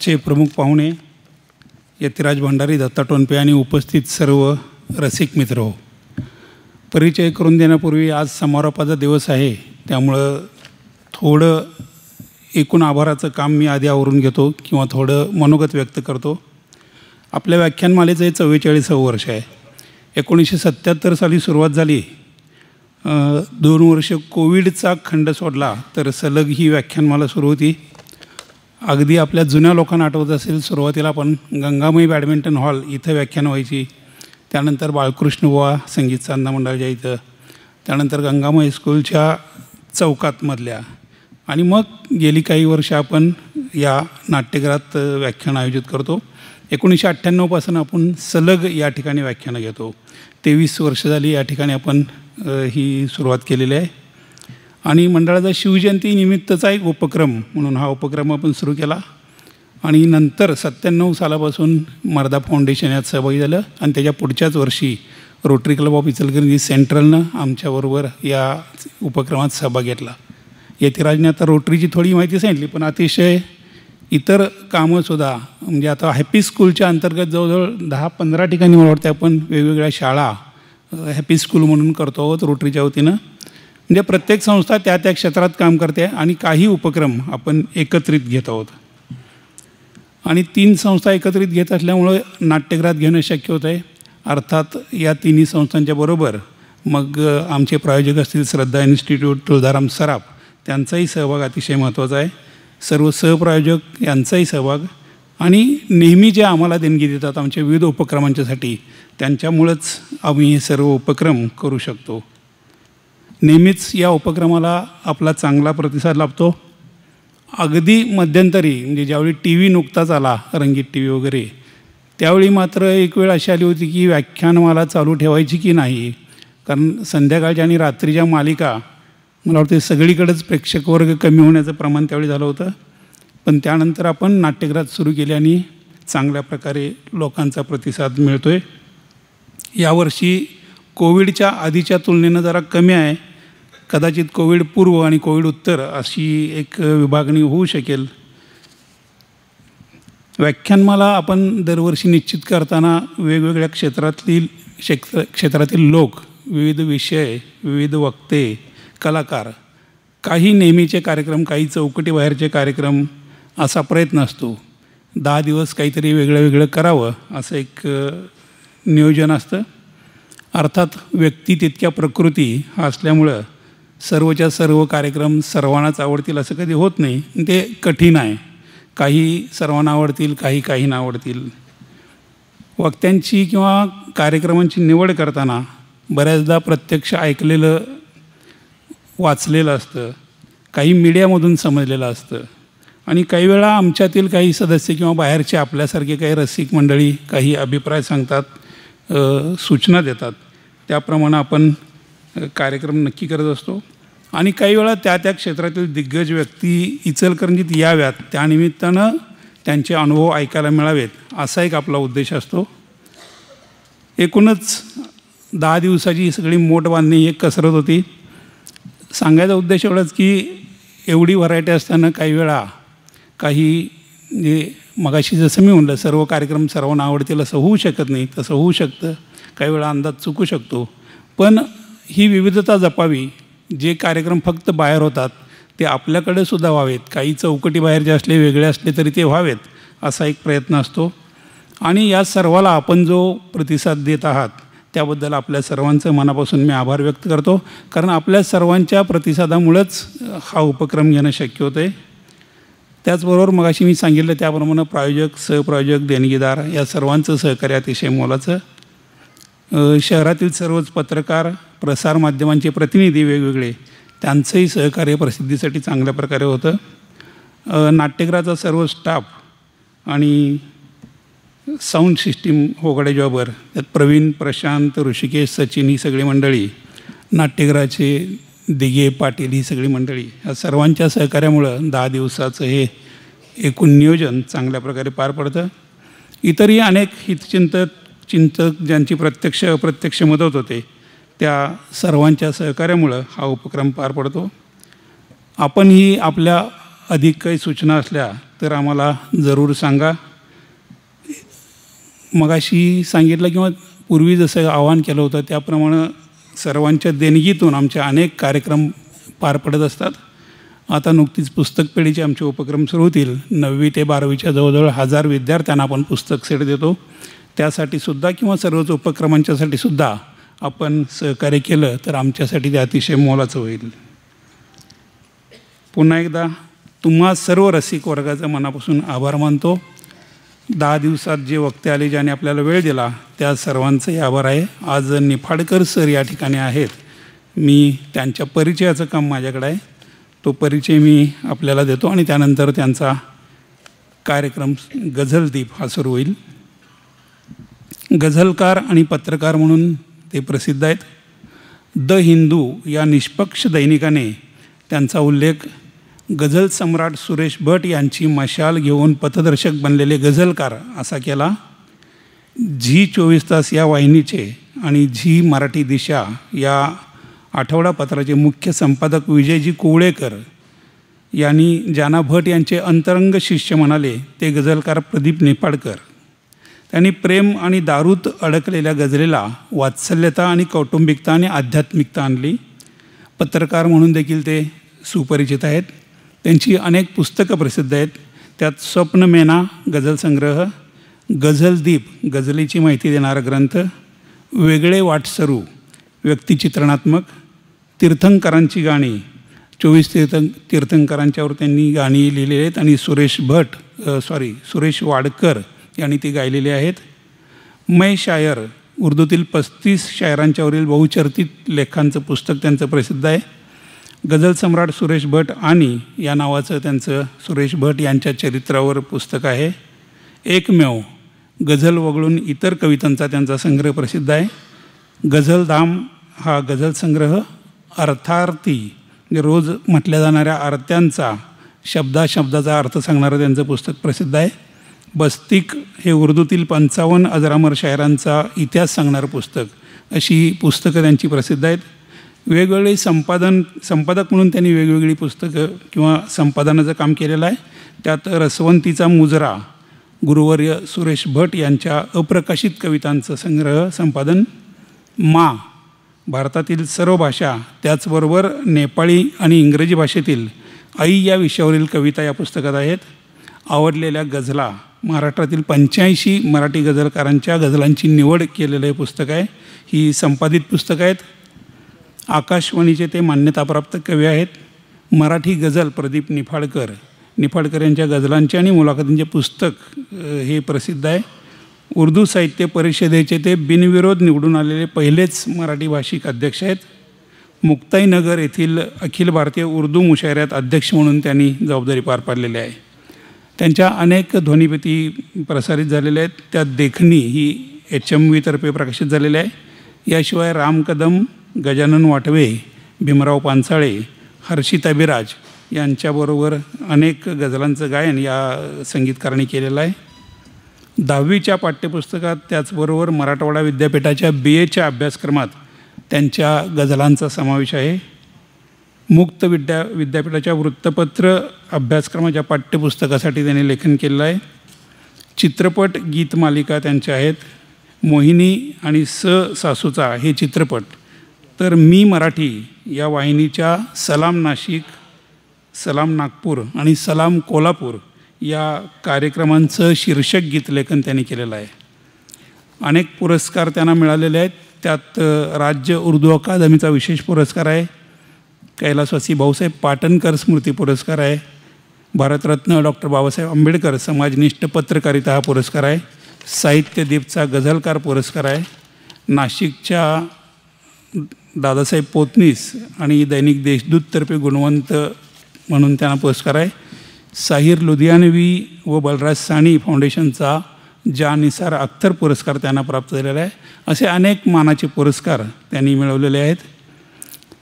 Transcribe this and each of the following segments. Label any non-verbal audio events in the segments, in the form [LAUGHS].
आजचे प्रमुख पाहुणे यतिराज भंडारी दत्ता टोनपे आणि उपस्थित सर्व रसिक मित्र हो परिचय करून देण्यापूर्वी आज समारोपाचा दिवस आहे त्यामुळं थोडं एकूण आभाराचं काम मी आधी आवरून घेतो किंवा थोडं मनोगत व्यक्त करतो आपल्या व्याख्यानमालेचं हे चव्वेचाळीसावं वर्ष आहे एकोणीसशे सत्त्याहत्तर साली सुरुवात झाली दोन वर्ष कोविडचा खंड सोडला तर सलग ही व्याख्यानमाला सुरू होती अगदी आपल्या जुन्या लोकांना आठवत असेल सुरुवातीला आपण गंगामयी बॅडमिंटन हॉल इथं व्याख्यान व्हायची त्यानंतर बाळकृष्ण बुवा संगीत साधना मंडळाच्या इथं त्यानंतर गंगामय स्कूलच्या चौकातमधल्या आणि मग गेली काही वर्ष आपण या नाट्यगृहात व्याख्यान आयोजित करतो एकोणीसशे अठ्ठ्याण्णवपासून आपण सलग या ठिकाणी व्याख्यानं घेतो तेवीस वर्ष झाली या ठिकाणी आपण ही सुरुवात केलेली आहे आणि मंडळाचा शिवजयंती निमित्तचा एक उपक्रम म्हणून हा उपक्रम आपण सुरू केला आणि नंतर सत्त्याण्णव सालापासून मर्दा फाउंडेशन यात सहभागी झालं आणि त्याच्या पुढच्याच वर्षी रोटरी क्लब ऑफ इचलकरंजी सेंट्रलनं आमच्याबरोबर या उपक्रमात सहभाग घेतला यतिराजने आता रोटरीची थोडी माहिती सांगितली पण अतिशय इतर कामंसुद्धा म्हणजे आता हॅपी स्कूलच्या अंतर्गत जवळजवळ दहा पंधरा ठिकाणी मला वाटते आपण वेगवेगळ्या शाळा हॅपी स्कूल म्हणून करतो आहोत रोटरीच्या वतीनं म्हणजे प्रत्येक संस्था त्या त्या क्षेत्रात काम करते आणि काही उपक्रम आपण एकत्रित घेत आहोत आणि तीन संस्था एकत्रित घेत असल्यामुळं नाट्यगृहात घेणं शक्य होत आहे अर्थात या तिन्ही संस्थांच्या बरोबर मग आमचे प्रायोजक असतील श्रद्धा इन्स्टिट्यूट तुळधाराम सराफ त्यांचाही सहभाग अतिशय महत्त्वाचा आहे सर्व सहप्रायोजक यांचाही सहभाग आणि नेहमी जे आम्हाला देणगी देतात आमच्या विविध उपक्रमांच्यासाठी त्यांच्यामुळंच आम्ही हे सर्व उपक्रम करू शकतो नेहमीच या उपक्रमाला आपला चांगला प्रतिसाद लाभतो अगदी मध्यंतरी म्हणजे ज्यावेळी टी व्ही नुकताच आला रंगीत टी व्ही वगैरे त्यावेळी मात्र एक वेळ अशी आली होती की व्याख्यानमाला चालू ठेवायची की नाही कारण संध्याकाळच्या आणि रात्रीच्या मालिका मला वाटते सगळीकडेच प्रेक्षकवर्ग कमी होण्याचं प्रमाण त्यावेळी झालं होतं पण त्यानंतर आपण नाट्यगृहात सुरू केल्याने चांगल्या प्रकारे लोकांचा प्रतिसाद मिळतो आहे यावर्षी कोविडच्या आधीच्या तुलनेनं जरा कमी आहे कदाचित कोविड पूर्व आणि कोविड उत्तर अशी एक विभागणी होऊ शकेल व्याख्यानमाला आपण दरवर्षी निश्चित करताना वेगवेगळ्या क्षेत्रातील क्षेत्र क्षेत्रातील लोक विविध विषय विविध वक्ते कलाकार काही नेहमीचे कार्यक्रम काही चौकटीबाहेरचे कार्यक्रम असा प्रयत्न असतो दहा दिवस काहीतरी वेगळं वेगळं करावं असं एक नियोजन असतं अर्थात व्यक्ती तितक्या प्रकृती हा असल्यामुळं सर्वच्या सर्व कार्यक्रम सर्वांनाच आवडतील असं कधी होत नाही ते कठीण आहे काही सर्वांना आवडतील काही काही ना आवडतील वक्त्यांची किंवा कार्यक्रमांची निवड करताना बऱ्याचदा प्रत्यक्ष ऐकलेलं वाचलेलं असतं काही मीडियामधून समजलेलं असतं आणि काही वेळा आमच्यातील काही सदस्य किंवा बाहेरचे आपल्यासारखे काही रसिक मंडळी काही अभिप्राय सांगतात सूचना देतात त्याप्रमाणे आपण कार्यक्रम नक्की करत असतो आणि काही वेळा त्या त्या क्षेत्रातील दिग्गज व्यक्ती इचलकरंजीत याव्यात त्यानिमित्तानं त्यांचे अनुभव ऐकायला मिळावेत असा एक आपला उद्देश असतो एकूणच दहा दिवसाची सगळी मोठ बांधणी एक कसरत होती सांगायचा उद्देश एवढाच की एवढी व्हरायटी असताना काही वेळा काही जे मगाशी जसं मी म्हणलं सर्व कार्यक्रम सर्वांना आवडतील असं होऊ शकत नाही तसं होऊ शकतं काही वेळा अंदाज चुकू शकतो पण ही विविधता जपावी जे कार्यक्रम फक्त बाहेर होतात ते आपल्याकडे सुद्धा व्हावेत काही चौकटी बाहेर जे असले वेगळे असले तरी ते व्हावेत असा एक प्रयत्न असतो आणि या सर्वाला आपण जो प्रतिसाद देत आहात त्याबद्दल आपल्या सर्वांचं मनापासून मी आभार व्यक्त करतो कारण आपल्या सर्वांच्या प्रतिसादामुळंच हा उपक्रम घेणं शक्य होतं आहे त्याचबरोबर मगाशी मी सांगितलं त्याप्रमाणे प्रायोजक सहप्रायोजक देणगीदार या सर्वांचं सहकार्य अतिशय मोलाचं शहरातील सर्वच पत्रकार प्रसारमाध्यमांचे प्रतिनिधी वेगवेगळे त्यांचंही सहकार्य प्रसिद्धीसाठी चांगल्या प्रकारे होतं नाट्यगृहाचा सर्व स्टाफ आणि साऊंड सिस्टीम होगडे जॉबर त्यात प्रवीण प्रशांत ऋषिकेश सचिन ही सगळी मंडळी नाट्यगृहाचे दिघे पाटील ही सगळी मंडळी या सर्वांच्या सहकार्यामुळं दहा दिवसाचं हे एकूण नियोजन चांगल्या प्रकारे पार पडतं इतरही अनेक हितचिंतक चिंतक ज्यांची प्रत्यक्ष अप्रत्यक्ष मदत होते त्या सर्वांच्या सहकार्यामुळं हा उपक्रम पार पडतो आपणही आपल्या अधिक काही सूचना असल्या तर आम्हाला जरूर सांगा मगाशी सांगितलं किंवा पूर्वी जसं आवाहन केलं होतं त्याप्रमाणे सर्वांच्या देणगीतून आमचे अनेक कार्यक्रम पार पडत असतात आता नुकतीच पुस्तक पेढीचे आमचे उपक्रम सुरू होतील नववी ते बारावीच्या जवळजवळ हजार विद्यार्थ्यांना आपण पुस्तक सेट देतो त्यासाठी सुद्धा किंवा सर्वच उपक्रमांच्यासाठी सुद्धा आपण सहकार्य केलं तर आमच्यासाठी ते अतिशय मोलाचं होईल पुन्हा एकदा तुम्हा सर्व रसिक वर्गाचा मनापासून आभार मानतो दहा दिवसात जे वक्ते आले ज्याने आपल्याला वेळ दिला त्या सर्वांचाही आभार आहे आज निफाडकर सर या ठिकाणी आहेत मी त्यांच्या परिचयाचं काम माझ्याकडे आहे तो परिचय मी आपल्याला देतो आणि त्यानंतर त्यांचा कार्यक्रम गझलदीप हा सुरू होईल गझलकार आणि पत्रकार म्हणून ते प्रसिद्ध आहेत द हिंदू या निष्पक्ष दैनिकाने त्यांचा उल्लेख गझल सम्राट सुरेश भट यांची मशाल घेऊन पथदर्शक बनलेले गझलकार असा केला झी चोवीस तास या वाहिनीचे आणि झी मराठी दिशा या आठवडापत्राचे मुख्य संपादक विजयजी कुवळेकर यांनी जाना भट यांचे अंतरंग शिष्य म्हणाले ते गझलकार प्रदीप नेपाडकर त्यांनी प्रेम आणि दारूत अडकलेल्या गजलेला वात्सल्यता आणि कौटुंबिकता आणि आध्यात्मिकता आणली पत्रकार म्हणून देखील ते सुपरिचित आहेत त्यांची अनेक पुस्तकं प्रसिद्ध आहेत त्यात स्वप्नमेना संग्रह गझलदीप गझलीची माहिती देणारा ग्रंथ वेगळे वाटसरू व्यक्तिचित्रणात्मक तीर्थंकरांची गाणी चोवीस तीर्थ तीर्थंकरांच्यावर त्यांनी गाणी लिहिलेली आहेत आणि सुरेश भट सॉरी सुरेश वाडकर यांनी ती गायलेली आहेत मै शायर उर्दूतील पस्तीस शायरांच्यावरील बहुचर्चित लेखांचं पुस्तक त्यांचं प्रसिद्ध आहे गझल सम्राट सुरेश भट आणि या नावाचं त्यांचं सुरेश भट यांच्या चरित्रावर पुस्तक आहे एकमेव गझल वगळून इतर कवितांचा त्यांचा संग्रह प्रसिद्ध आहे गझल धाम हा गझल संग्रह अर्थार्थी म्हणजे रोज म्हटल्या जाणाऱ्या आरत्यांचा शब्दाशब्दाचा अर्थ सांगणारं त्यांचं पुस्तक प्रसिद्ध आहे बस्तिक हे उर्दूतील पंचावन्न अजरामर शायरांचा इतिहास सांगणारं पुस्तक अशी पुस्तकं त्यांची प्रसिद्ध आहेत वेगवेगळे संपादन संपादक म्हणून त्यांनी वेगवेगळी पुस्तकं किंवा संपादनाचं काम केलेलं आहे त्यात रसवंतीचा मुजरा गुरुवर्य सुरेश भट यांच्या अप्रकाशित कवितांचं संग्रह संपादन मा भारतातील सर्व भाषा त्याचबरोबर नेपाळी आणि इंग्रजी भाषेतील आई या विषयावरील कविता या पुस्तकात आहेत आवडलेल्या गझला महाराष्ट्रातील पंच्याऐंशी मराठी गझलकारांच्या गजलांची निवड केलेलं हे पुस्तक आहे ही संपादित पुस्तकं आहेत आकाशवाणीचे ते मान्यताप्राप्त कवी आहेत मराठी गझल प्रदीप निफाडकर निफाडकर यांच्या गजलांचे आणि मुलाखतींचे पुस्तक हे प्रसिद्ध आहे उर्दू साहित्य परिषदेचे ते बिनविरोध निवडून आलेले पहिलेच मराठी भाषिक अध्यक्ष आहेत मुक्ताईनगर येथील अखिल भारतीय उर्दू मुशायऱ्यात अध्यक्ष म्हणून त्यांनी जबाबदारी पार पाडलेली आहे त्यांच्या अनेक ध्वनिपती प्रसारित झालेल्या आहेत त्या देखणी ही एच एम व्हीतर्फे प्रकाशित झालेली आहे याशिवाय राम कदम गजानन वाटवे भीमराव पानसाळे हर्षिता बिराज यांच्याबरोबर अनेक गझलांचं गायन या संगीतकारांनी केलेलं आहे दहावीच्या पाठ्यपुस्तकात त्याचबरोबर मराठवाडा विद्यापीठाच्या बी एच्या अभ्यासक्रमात त्यांच्या गझलांचा समावेश आहे मुक्त विद्या विद्यापीठाच्या वृत्तपत्र अभ्यासक्रमाच्या पाठ्यपुस्तकासाठी त्यांनी लेखन केलेलं आहे चित्रपट गीतमालिका त्यांच्या आहेत मोहिनी आणि स सासूचा हे चित्रपट तर मी मराठी या वाहिनीच्या सलाम नाशिक सलाम नागपूर आणि सलाम कोल्हापूर या कार्यक्रमांचं शीर्षक गीतलेखन त्यांनी केलेलं आहे अनेक पुरस्कार त्यांना मिळालेले आहेत त्यात राज्य उर्दू अकादमीचा विशेष पुरस्कार आहे कैलासवासी भाऊसाहेब पाटणकर स्मृती पुरस्कार आहे भारतरत्न डॉक्टर बाबासाहेब आंबेडकर समाजनिष्ठ पत्रकारिता हा पुरस्कार आहे साहित्यदीपचा गझलकार पुरस्कार आहे नाशिकच्या दादासाहेब पोतनीस आणि दैनिक देशदूततर्फे गुणवंत म्हणून त्यांना पुरस्कार आहे साहिर लुधियानवी व बलराज साणी फाउंडेशनचा ज्या निसार अख्तर पुरस्कार त्यांना प्राप्त झालेला आहे असे अनेक मानाचे पुरस्कार त्यांनी मिळवलेले आहेत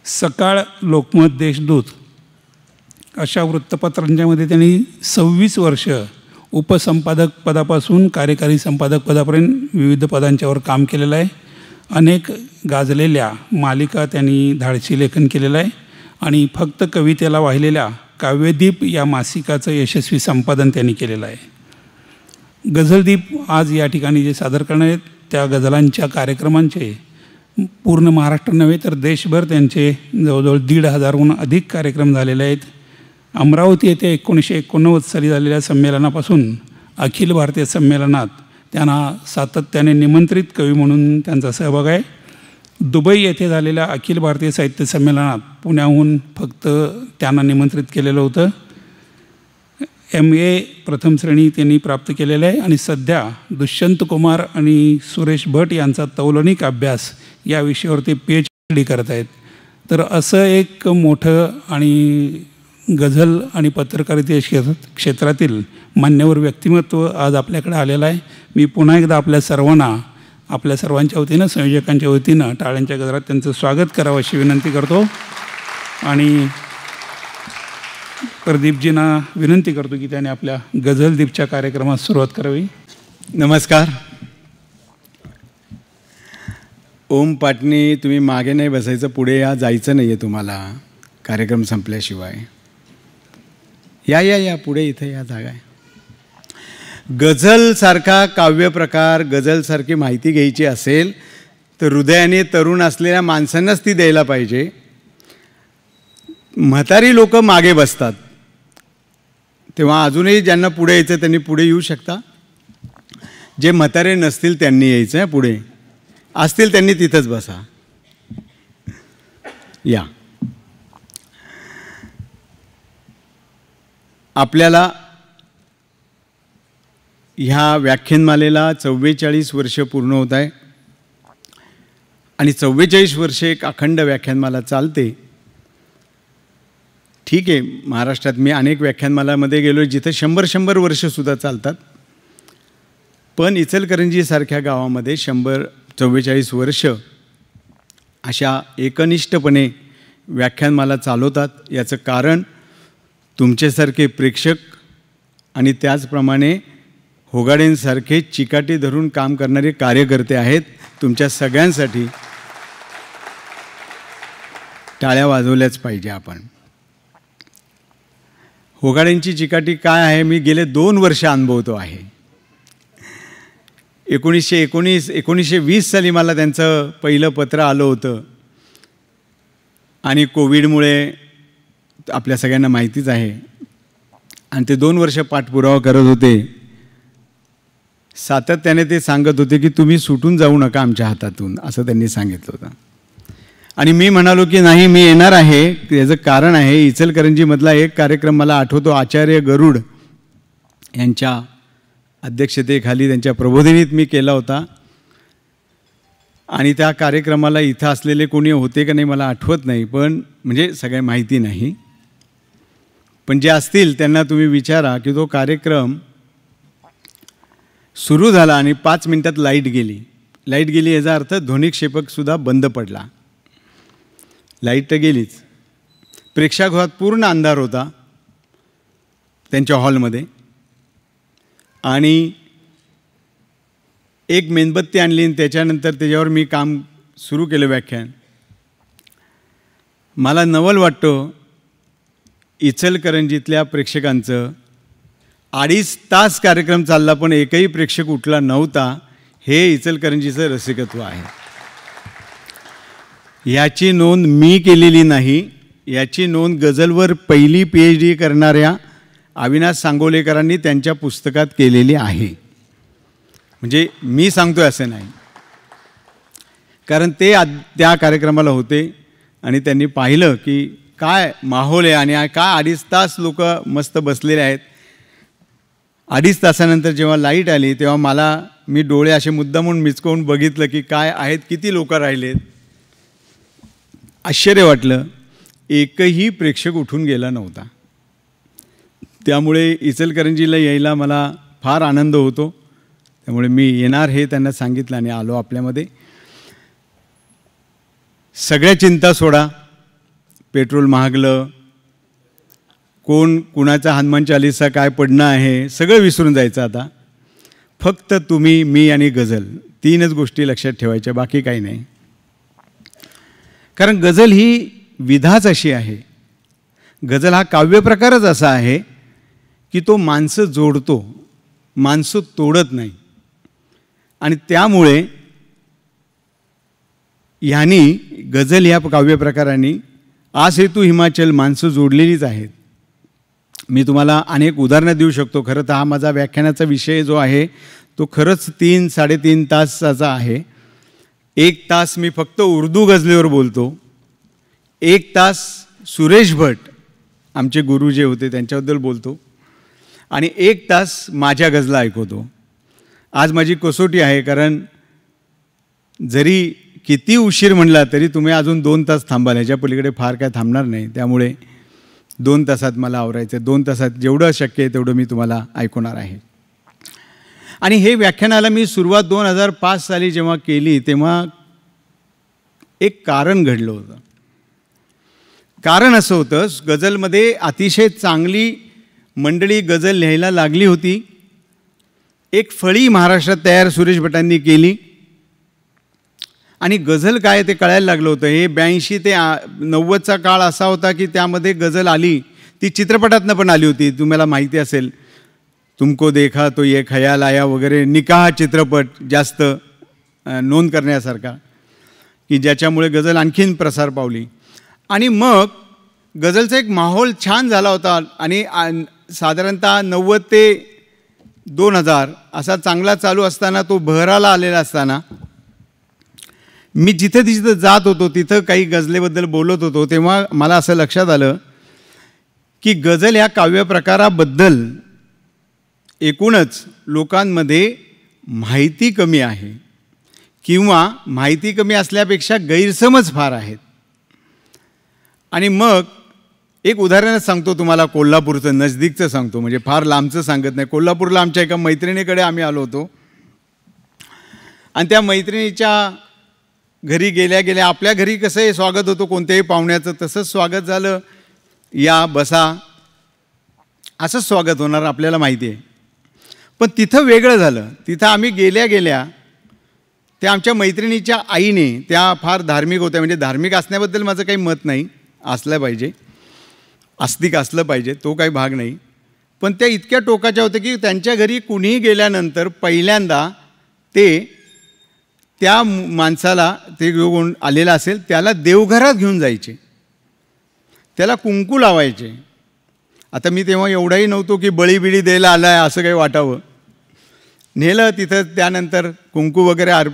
सकाळ लोकमत देशदूत अशा वृत्तपत्रांच्यामध्ये त्यांनी सव्वीस वर्ष उपसंपादक पदापासून कार्यकारी संपादक पदापर्यंत विविध पदांच्यावर काम केलेलं आहे अनेक गाजलेल्या मालिका त्यांनी धाडशी लेखन केलेलं आहे आणि फक्त कवितेला वाहिलेल्या काव्यदीप या मासिकाचं यशस्वी संपादन त्यांनी केलेलं आहे गझलदीप आज या ठिकाणी जे सादर करणार आहेत त्या गझलांच्या कार्यक्रमांचे पूर्ण महाराष्ट्र नव्हे तर देशभर त्यांचे जवळजवळ दीड हजारहून अधिक कार्यक्रम झालेले आहेत अमरावती येथे एकोणीसशे एकोणनव्वद साली झालेल्या संमेलनापासून अखिल भारतीय संमेलनात त्यांना सातत्याने निमंत्रित कवी म्हणून त्यांचा सहभाग आहे दुबई येथे झालेल्या अखिल भारतीय साहित्य संमेलनात पुण्याहून फक्त त्यांना निमंत्रित केलेलं होतं एम ए प्रथम श्रेणी त्यांनी प्राप्त केलेलं आहे आणि सध्या दुष्यंत कुमार आणि सुरेश भट यांचा तौलनिक अभ्यास या विषयावरती पी एच डी करत आहेत तर असं एक मोठं आणि गझल आणि पत्रकारिते क्षेत्रातील मान्यवर व्यक्तिमत्व आज आपल्याकडे आलेलं आहे मी पुन्हा एकदा आपल्या सर्वांना आपल्या सर्वांच्या वतीनं संयोजकांच्या वतीनं टाळ्यांच्या गजरात त्यांचं स्वागत करावं अशी विनंती करतो आणि प्रदीपजींना विनंती करतो की त्याने आपल्या गझलदीपच्या कार्यक्रमात कार्यक्रमास सुरुवात करावी नमस्कार ओम पाटणी तुम्ही मागे नाही बसायचं पुढे या जायचं नाही आहे तुम्हाला कार्यक्रम संपल्याशिवाय या या या पुढे इथे या जागा आहे गझलसारखा काव्यप्रकार गझलसारखी माहिती घ्यायची असेल तर हृदयाने तरुण असलेल्या माणसांनाच ती द्यायला पाहिजे म्हातारी लोक मागे बसतात तेव्हा अजूनही ज्यांना पुढे यायचं त्यांनी पुढे येऊ शकता जे म्हातारे नसतील त्यांनी यायचं आहे पुढे असतील त्यांनी तिथंच बसा या आपल्याला ह्या व्याख्यानमालेला चव्वेचाळीस वर्ष पूर्ण होत आहे आणि चव्वेचाळीस वर्षे एक अखंड व्याख्यानमाला चालते ठीक आहे महाराष्ट्रात मी अनेक व्याख्यानमालामध्ये गेलो आहे जिथं शंभर शंभर वर्षसुद्धा चालतात पण इचलकरंजीसारख्या गावामध्ये शंभर चव्वेचाळीस वर्ष अशा एकनिष्ठपणे व्याख्यानमाला चालवतात याचं कारण तुमच्यासारखे प्रेक्षक आणि त्याचप्रमाणे होगाडेंसारखे चिकाटी धरून काम करणारे कार्यकर्ते आहेत तुमच्या सगळ्यांसाठी टाळ्या वाजवल्याच पाहिजे आपण होगाड्यांची चिकाटी काय आहे मी गेले दोन वर्ष अनुभवतो आहे एकोणीसशे एकोणीस एकोणीसशे वीस साली मला त्यांचं पहिलं पत्र आलं होतं आणि कोविडमुळे आपल्या सगळ्यांना माहितीच आहे आणि ते दोन वर्ष पाठपुरावा करत होते सातत्याने ते सांगत होते की तुम्ही सुटून जाऊ नका आमच्या हातातून असं त्यांनी सांगितलं होतं आणि मी म्हणालो की नाही मी येणार आहे याचं कारण आहे इचलकरंजीमधला एक कार्यक्रम मला आठवतो आचार्य गरुड यांच्या अध्यक्षतेखाली त्यांच्या प्रबोधिनीत मी केला होता आणि त्या कार्यक्रमाला इथं असलेले कोणी होते का नाही मला आठवत नाही पण म्हणजे सगळे माहिती नाही पण जे असतील त्यांना तुम्ही विचारा की तो कार्यक्रम सुरू झाला आणि पाच मिनटात लाईट गेली लाईट गेली याचा अर्थ ध्वनिक्षेपकसुद्धा बंद पडला लाईट तर गेलीच प्रेक्षागृहात पूर्ण अंधार होता त्यांच्या हॉलमध्ये आणि एक मेणबत्ती आणली आणि त्याच्यानंतर त्याच्यावर मी काम सुरू केलं व्याख्यान मला नवल वाटतो इचलकरंजीतल्या प्रेक्षकांचं अडीच तास कार्यक्रम चालला पण एकही प्रेक्षक उठला नव्हता हे इचलकरंजीचं रसिकत्व आहे याची नोंद मी केलेली नाही याची नोंद गझलवर पहिली पी एच डी करणाऱ्या अविनाश सांगोलेकरांनी त्यांच्या पुस्तकात केलेली आहे म्हणजे मी सांगतोय असे नाही कारण ते आ त्या कार्यक्रमाला होते आणि त्यांनी पाहिलं की काय माहोल आहे आणि काय अडीच तास लोक मस्त बसलेले आहेत अडीच तासानंतर जेव्हा लाईट आली तेव्हा मला मी डोळे असे मुद्दा म्हणून मिचकवून बघितलं की काय आहेत किती लोकं राहिलेत आश्चर्य वाटलं एकही प्रेक्षक उठून गेला नव्हता त्यामुळे इचलकरंजीला यायला मला फार आनंद होतो त्यामुळे मी येणार हे त्यांना सांगितलं आणि आलो आपल्यामध्ये सगळ्या चिंता सोडा पेट्रोल महागलं कोण कुणाचा हनुमान चालीसा काय पडणं आहे सगळं विसरून जायचं आता फक्त तुम्ही मी आणि गझल तीनच गोष्टी लक्षात ठेवायच्या बाकी काही नाही कारण गझल ही विधाच अशी आहे गझल हा काव्यप्रकारच असा आहे की तो माणसं जोडतो माणसं तोडत नाही आणि त्यामुळे ह्यानी गझल ह्या काव्यप्रकाराने आज हेतू हिमाचल माणसं जोडलेलीच आहेत मी तुम्हाला अनेक उदाहरणं देऊ शकतो खरं तर हा माझा व्याख्यानाचा विषय जो आहे तो खरंच तीन साडेतीन तासाचा आहे एक तास मी फक्त उर्दू गझलेवर बोलतो एक तास सुरेश भट आमचे गुरु जे होते त्यांच्याबद्दल बोलतो आणि एक तास माझ्या गजला ऐकवतो आज माझी कसोटी आहे कारण जरी किती उशीर म्हणला तरी तुम्ही अजून दोन तास थांबाल ह्याच्या पलीकडे फार काय थांबणार नाही त्यामुळे दोन तासात मला आवरायचं दोन तासात जेवढं शक्य आहे तेवढं मी तुम्हाला ऐकवणार आहे आणि हे व्याख्यानाला मी सुरुवात दोन हजार पाच साली जेव्हा केली तेव्हा एक कारण घडलं होतं कारण असं होतं गझलमध्ये अतिशय चांगली मंडळी गझल लिहायला लागली होती एक फळी महाराष्ट्रात तयार सुरेश भटांनी केली आणि गझल काय ते कळायला लागलं होतं हे ब्याऐंशी ते नव्वदचा काळ असा होता की त्यामध्ये गझल आली ती चित्रपटातनं पण आली होती तुम्हाला माहिती असेल तुमको देखा तो ये खयाल आया वगैरे निकाह चित्रपट जास्त नोंद करण्यासारखा की ज्याच्यामुळे गझल आणखीन प्रसार पावली आणि मग गझलचा एक माहोल छान झाला होता आणि साधारणतः नव्वद ते दोन हजार असा चांगला चालू असताना तो बहराला आलेला असताना मी जिथं तिथं जात होतो तिथं काही गझलेबद्दल बोलत होतो तेव्हा मला असं लक्षात आलं की गझल ह्या काव्यप्रकाराबद्दल एकूणच लोकांमध्ये माहिती कमी आहे किंवा माहिती कमी असल्यापेक्षा गैरसमज फार आहेत आणि मग एक उदाहरणच सांगतो तुम्हाला कोल्हापूरचं नजदीकचं सांगतो म्हणजे फार लांबचं सांगत नाही कोल्हापूरला आमच्या एका मैत्रिणीकडे आम्ही आलो होतो आणि त्या मैत्रिणीच्या घरी गेल्या गेल्या आपल्या घरी कसंही स्वागत होतो कोणत्याही पाहुण्याचं तसंच स्वागत झालं या बसा असंच स्वागत होणार आपल्याला माहिती आहे पण तिथं वेगळं झालं तिथं आम्ही गेल्या गेल्या त्या आमच्या मैत्रिणीच्या आईने त्या फार धार्मिक होत्या म्हणजे धार्मिक असण्याबद्दल माझं काही मत नाही असलं पाहिजे आस्तिक असलं पाहिजे तो काही भाग नाही पण त्या इतक्या टोकाच्या होत्या की त्यांच्या घरी कुणीही गेल्यानंतर पहिल्यांदा ते त्या माणसाला ते जो कोण आलेला असेल त्याला देवघरात घेऊन जायचे त्याला कुंकू लावायचे आता मी तेव्हा एवढाही नव्हतो की बळीबिळी द्यायला आला आहे असं काही वाटावं नेलं तिथं त्यानंतर कुंकू वगैरे आर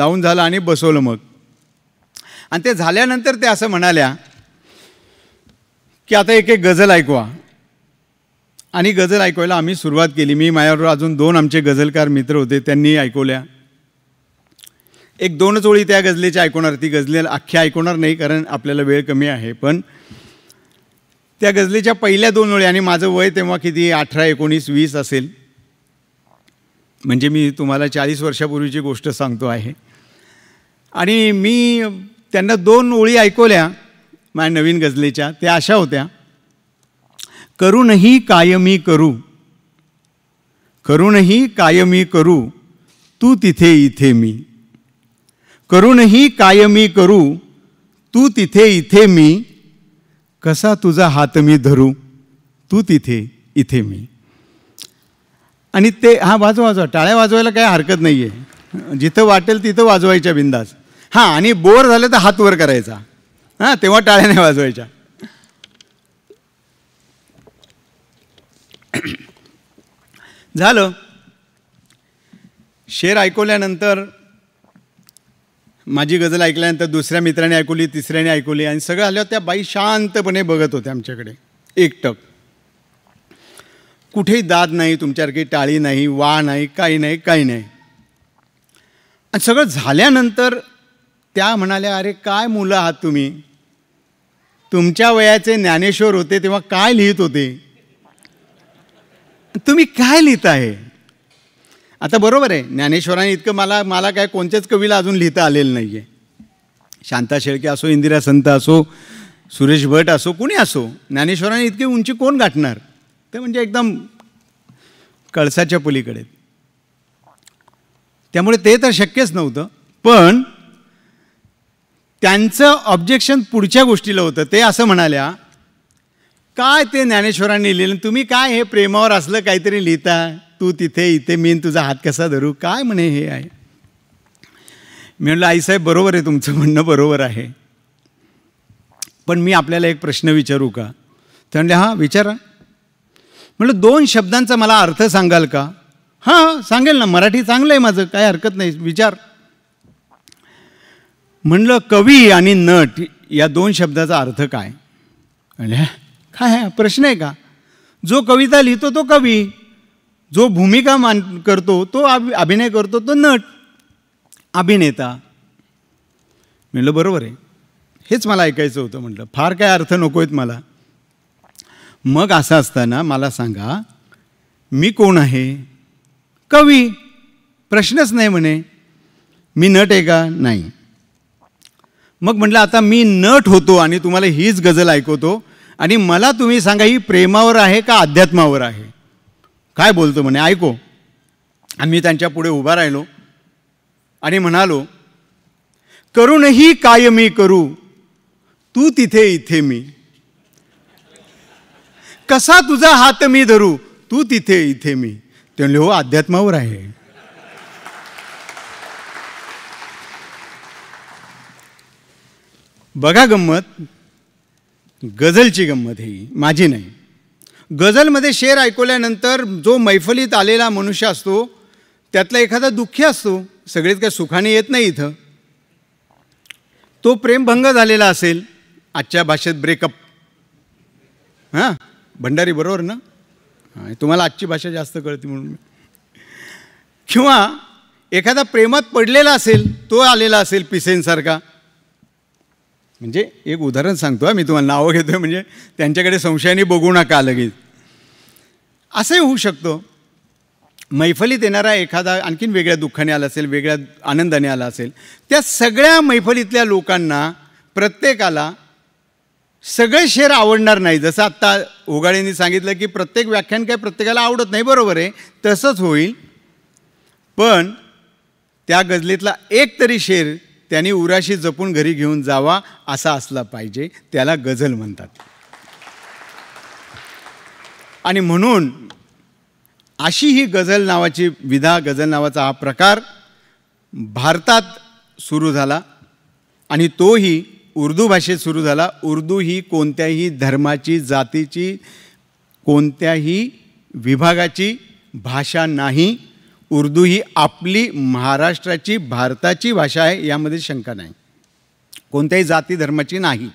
लावून झालं आणि बसवलं मग आणि ते झाल्यानंतर ते असं म्हणाल्या की आता एक एक गझल ऐकवा आणि गझल ऐकवायला आम्ही सुरुवात केली मी माझ्यावर अजून दोन आमचे गझलकार मित्र होते त्यांनी ऐकवल्या एक दोनच ओळी त्या गझलेच्या ऐकवणार ती गझले अख्ख्या ऐकवणार नाही कारण आपल्याला वेळ कमी आहे पण त्या गझलेच्या पहिल्या दोन ओळी आणि माझं वय तेव्हा किती अठरा एकोणीस वीस असेल म्हणजे मी तुम्हाला चाळीस वर्षापूर्वीची गोष्ट सांगतो आहे आणि मी त्यांना दोन ओळी ऐकवल्या माझ्या नवीन गजलेच्या त्या अशा होत्या करूनही कायमी करू करूनही कायमी करू तू तिथे इथे मी करूनही कायमी करू तू तिथे इथे मी कसा तुझा हात मी धरू तू तिथे इथे मी आणि ते हां वाजवा वाजवा टाळ्या वाजवायला काही हरकत नाही आहे जिथं वाटेल तिथं वाजवायच्या बिंदास हां आणि बोर झालं तर हात वर करायचा हां तेव्हा टाळ्या नाही वाजवायच्या झालं शेर ऐकवल्यानंतर माझी गजल ऐकल्यानंतर दुसऱ्या मित्राने ऐकवली तिसऱ्याने ऐकवली आणि सगळं आल्यावर त्या बाई शांतपणे बघत होत्या आमच्याकडे एकटक कुठेही दाद नाही तुमच्यासारखी टाळी नाही वा नाही काही नाही काही नाही आणि सगळं झाल्यानंतर त्या म्हणाल्या अरे काय मुलं आहात तुम्ही तुमच्या वयाचे ज्ञानेश्वर होते तेव्हा काय लिहित होते तुम्ही काय लिहित आहे आता बरोबर आहे ज्ञानेश्वरांनी इतकं मला मला काय कोणत्याच कवीला अजून लिहिता आलेलं नाही आहे शांता शेळके असो इंदिरा संत असो सुरेश भट असो कुणी असो ज्ञानेश्वरांनी इतकी उंची कोण गाठणार ते म्हणजे एकदम कळसाच्या पुलीकडे त्यामुळे ते तर शक्यच नव्हतं पण त्यांचं ऑब्जेक्शन पुढच्या गोष्टीला होतं ते असं म्हणाल्या काय ते ज्ञानेश्वरांनी लिहिलं तुम्ही काय हे प्रेमावर असलं काहीतरी लिहिता तू तिथे इथे मी तुझा हात कसा धरू काय म्हणे हे आहे मी म्हटलं आईसाहेब बरोबर आहे तुमचं म्हणणं बरोबर आहे पण मी आपल्याला एक प्रश्न विचारू का ते म्हणले हां विचारा म्हटलं दोन शब्दांचा मला अर्थ सांगाल का हां सांगेल ना मराठी चांगलं आहे माझं काय हरकत नाही विचार म्हणलं कवी आणि नट या दोन शब्दाचा अर्थ काय म्हणजे काय प्रश्न आहे का जो कविता लिहितो तो कवी जो भूमिका मान करतो तो अभि अभिनय करतो तो नट अभिनेता म्हटलं बरोबर आहे हेच मला ऐकायचं होतं म्हटलं फार काय अर्थ नको आहेत मला मग असं असताना मला सांगा मी कोण आहे कवी प्रश्नच नाही म्हणे मी नट आहे का नाही मग म्हटलं आता मी नट होतो आणि तुम्हाला हीच गझल ऐकवतो आणि मला तुम्ही सांगा ही प्रेमावर आहे का अध्यात्मावर आहे काय बोलतो म्हणे ऐको आणि मी त्यांच्या पुढे उभा राहिलो आणि म्हणालो करूनही काय मी करू तू तिथे इथे मी कसा तुझा हात मी धरू तू तिथे इथे मी ते हो अध्यात्मावर आहे बघा गंमत गझलची गंमत ही माझी नाही गझलमध्ये शेर ऐकवल्यानंतर जो मैफलीत आलेला मनुष्य असतो त्यातला एखादा दुःखी असतो सगळेच काय सुखाने येत नाही इथं तो प्रेमभंग झालेला असेल आजच्या भाषेत ब्रेकअप हां भंडारी बरोबर ना तुम्हाला आजची भाषा जास्त कळते म्हणून किंवा एखादा प्रेमात पडलेला असेल तो आलेला असेल पिसेनसारखा म्हणजे एक उदाहरण सांगतो मी तुम्हाला नावं घेतो म्हणजे त्यांच्याकडे संशयाने बघू नका लगेच असंही होऊ शकतो मैफलीत येणारा एखादा आणखीन वेगळ्या दुःखाने आला असेल वेगळ्या आनंदाने आला असेल त्या सगळ्या मैफलीतल्या लोकांना प्रत्येकाला सगळे शेर आवडणार नाही जसं आत्ता ओगाळेंनी सांगितलं की प्रत्येक व्याख्यान काय प्रत्येकाला आवडत नाही बरोबर आहे तसंच होईल पण त्या गजलेतला एक तरी शेर त्यांनी उराशी जपून घरी घेऊन जावा असा असला पाहिजे त्याला गझल म्हणतात आणि म्हणून अशी ही गझल नावाची विधा गझल नावाचा हा प्रकार भारतात सुरू झाला आणि तोही उर्दू भाषेत सुरू झाला उर्दू ही कोणत्याही धर्माची जातीची कोणत्याही विभागाची भाषा नाही उर्दू ही आपली महाराष्ट्राची भारताची भाषा आहे यामध्ये शंका नाही कोणत्याही जाती धर्माची नाही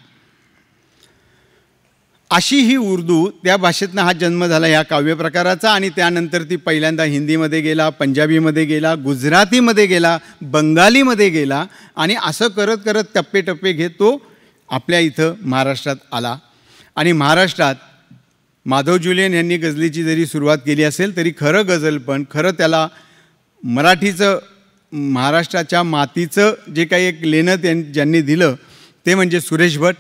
अशी ही उर्दू त्या भाषेतनं हा जन्म झाला ह्या काव्यप्रकाराचा आणि त्यानंतर ती पहिल्यांदा हिंदीमध्ये गेला पंजाबीमध्ये गेला गुजरातीमध्ये गेला बंगालीमध्ये गेला आणि असं करत करत टप्पे टप्पे घेत तो आपल्या इथं महाराष्ट्रात आला आणि महाराष्ट्रात माधव जुलियन यांनी गझलीची जरी सुरुवात केली असेल तरी खरं गझल पण खरं त्याला मराठीचं महाराष्ट्राच्या मातीचं जे काही एक लेणं त्यां ज्यांनी दिलं ते म्हणजे सुरेश भट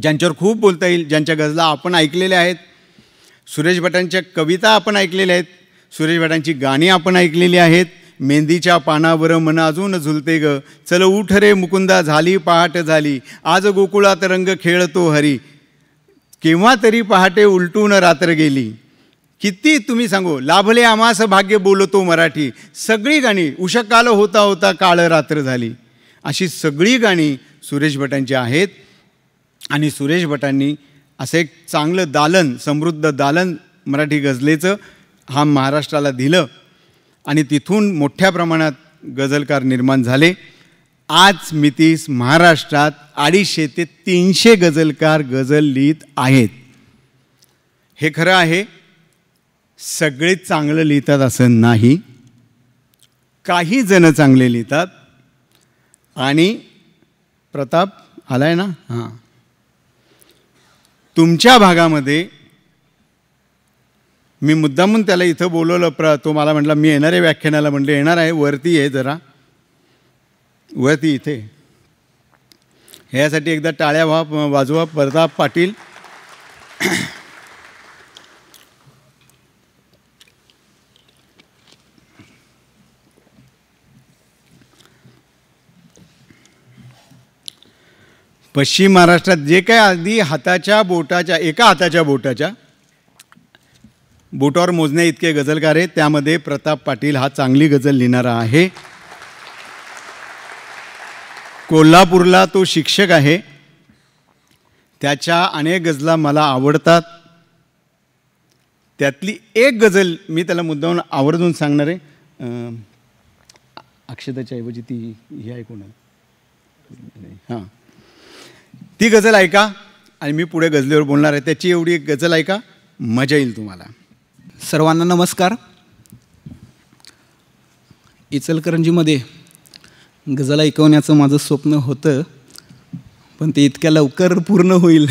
ज्यांच्यावर खूप बोलता येईल ज्यांच्या गजला आपण ऐकलेल्या आहेत सुरेश भटांच्या कविता आपण ऐकलेल्या आहेत सुरेश भटांची गाणी आपण ऐकलेली आहेत मेंदीच्या पानावर मन अजून झुलते ग चल उठ रे मुकुंदा झाली पहाट झाली आज गोकुळात रंग खेळतो हरी केव्हा तरी पहाटे उलटून रात्र गेली किती तुम्ही सांगू लाभले आम्हास भाग्य बोलतो मराठी सगळी गाणी उषकाल होता होता काळ रात्र झाली अशी सगळी गाणी सुरेश भटांची आहेत आणि सुरेश भटांनी असं एक चांगलं दालन समृद्ध दालन मराठी गझलेचं हा महाराष्ट्राला दिलं आणि तिथून मोठ्या प्रमाणात गझलकार निर्माण झाले आज मितीस महाराष्ट्रात अडीचशे ते तीनशे गझलकार गझल लिहित आहेत हे खरं आहे सगळे चांगलं लिहितात असं नाही काही जण चांगले लिहितात आणि प्रताप आहे ना हां तुमच्या भागामध्ये मी मुद्दामून त्याला इथं बोलवलं प्र तो मला म्हटला मी येणार आहे व्याख्यानाला म्हटलं येणार आहे वरती आहे जरा वरती इथे ह्यासाठी एकदा टाळ्या व्हा वाजवा प्रताप पाटील पश्चिम महाराष्ट्रात जे काय आधी हाताच्या बोटाच्या एका हाताच्या बोटाच्या बोटावर मोजण्या इतके गजलकार आहेत त्यामध्ये प्रताप पाटील हा चांगली गजल लिहिणारा आहे कोल्हापूरला तो शिक्षक आहे त्याच्या अनेक गजला मला आवडतात त्यातली एक गजल मी त्याला मुद्दाहून आवर्जून सांगणार आहे अक्षताच्या ऐवजी ती ही ऐकून हां ती गजल ऐका आणि मी पुढे गजलेवर बोलणार आहे त्याची एवढी एक गझल ऐका मजा येईल तुम्हाला सर्वांना नमस्कार इचलकरंजीमध्ये गजल ऐकवण्याचं माझं स्वप्न होतं पण ते इतक्या लवकर पूर्ण होईल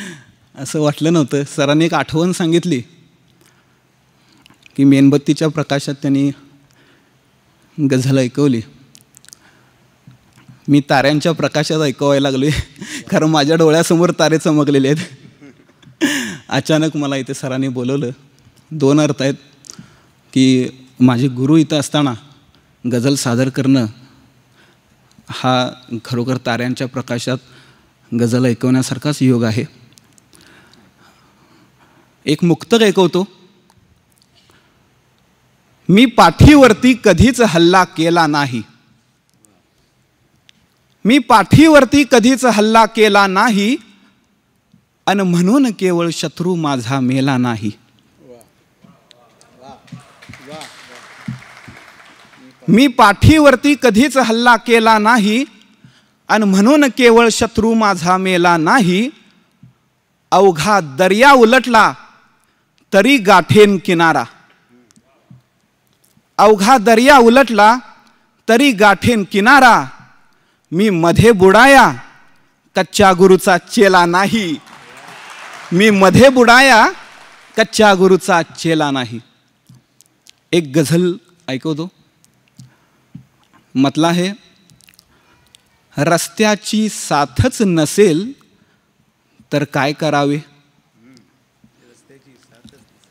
[LAUGHS] असं वाटलं नव्हतं सरांनी एक आठवण सांगितली की मेणबत्तीच्या प्रकाशात त्यांनी गझल ऐकवली मी ताऱ्यांच्या प्रकाशात ऐकवायला लागलो कारण माझ्या डोळ्यासमोर तारे चमकलेले आहेत अचानक मला इथे सरांनी बोलवलं दोन अर्थ आहेत की माझे गुरु इथं असताना गजल सादर करणं हा खरोखर ताऱ्यांच्या प्रकाशात गजल ऐकवण्यासारखाच योग आहे एक मुक्तक ऐकवतो मी पाठीवरती कधीच हल्ला केला नाही मी पाठीवरती कधीच हल्ला केला नाही आणि म्हणून केवळ शत्रू माझा मेला नाही मी पाठीवरती कधीच हल्ला केला नाही आणि म्हणून केवळ शत्रू माझा मेला नाही अवघा दर्या उलटला तरी गाठेन किनारा अवघा दर्या उलटला तरी गाठेन किनारा मी मध्ये बुडाया कच्च्या गुरुचा चेला नाही मी मध्ये बुडाया कच्च्या गुरुचा चेला नाही एक गझल ऐकवतो मतला हे रस्त्याची साथच नसेल तर काय करावे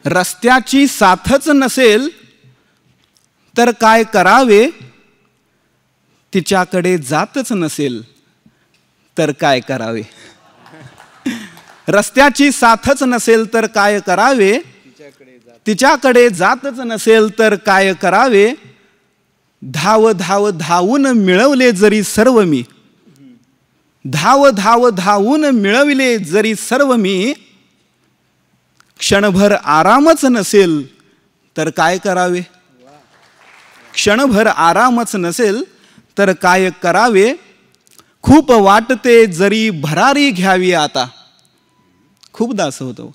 रस्त्याची साथच नसेल तर काय करावे तिच्याकडे जातच नसेल तर काय करावे रस्त्याची साथच नसेल तर काय करावे तिच्याकडे जातच नसेल तर काय करावे धाव धाव धावून मिळवले जरी सर्व मी धाव धाव धावून मिळविले जरी सर्व मी क्षणभर आरामच नसेल तर काय करावे क्षणभर आरामच नसेल तर काय करावे खूप वाटते जरी भरारी घ्यावी आता खूपदा असं होतं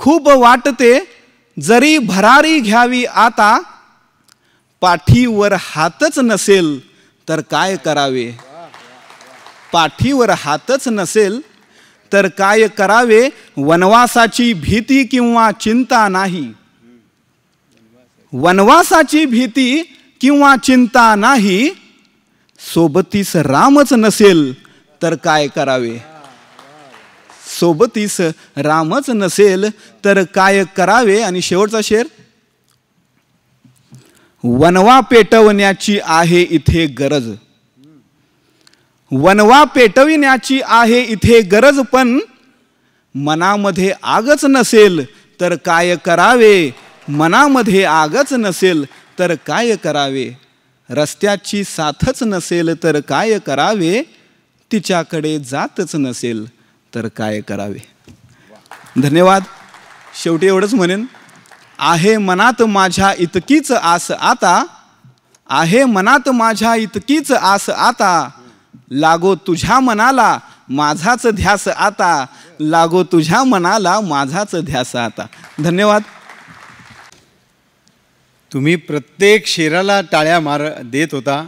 खूप वाटते जरी भरारी घ्यावी आता पाठीवर हातच नसेल तर काय करावे पाठीवर हातच नसेल तर काय करावे वनवासाची भीती किंवा चिंता नाही वनवासाची भीती किंवा चिंता नाही सोबतीस रामच नसेल तर काय करावे सोबतीस रामच नसेल तर काय करावे आणि शेवटचा शेर वनवा पेटवण्याची आहे इथे गरज वनवा पेटविण्याची आहे इथे गरज पण मनामध्ये आगच नसेल तर काय करावे मनामध्ये आगच नसेल तर काय करावे रस्त्याची साथच नसेल तर काय करावे तिच्याकडे जातच नसेल तर काय करावे धन्यवाद शेवटी एवढंच म्हणेन आहे मनात माझ्या इतकीच आस आता आहे मनात माझ्या इतकीच आस आता लागो तुझ्या मनाला माझाच ध्यास आता लागो तुझ्या मनाला माझाच ध्यास आता धन्यवाद तुम्ही प्रत्येक शेराला टाळ्या मार देत होता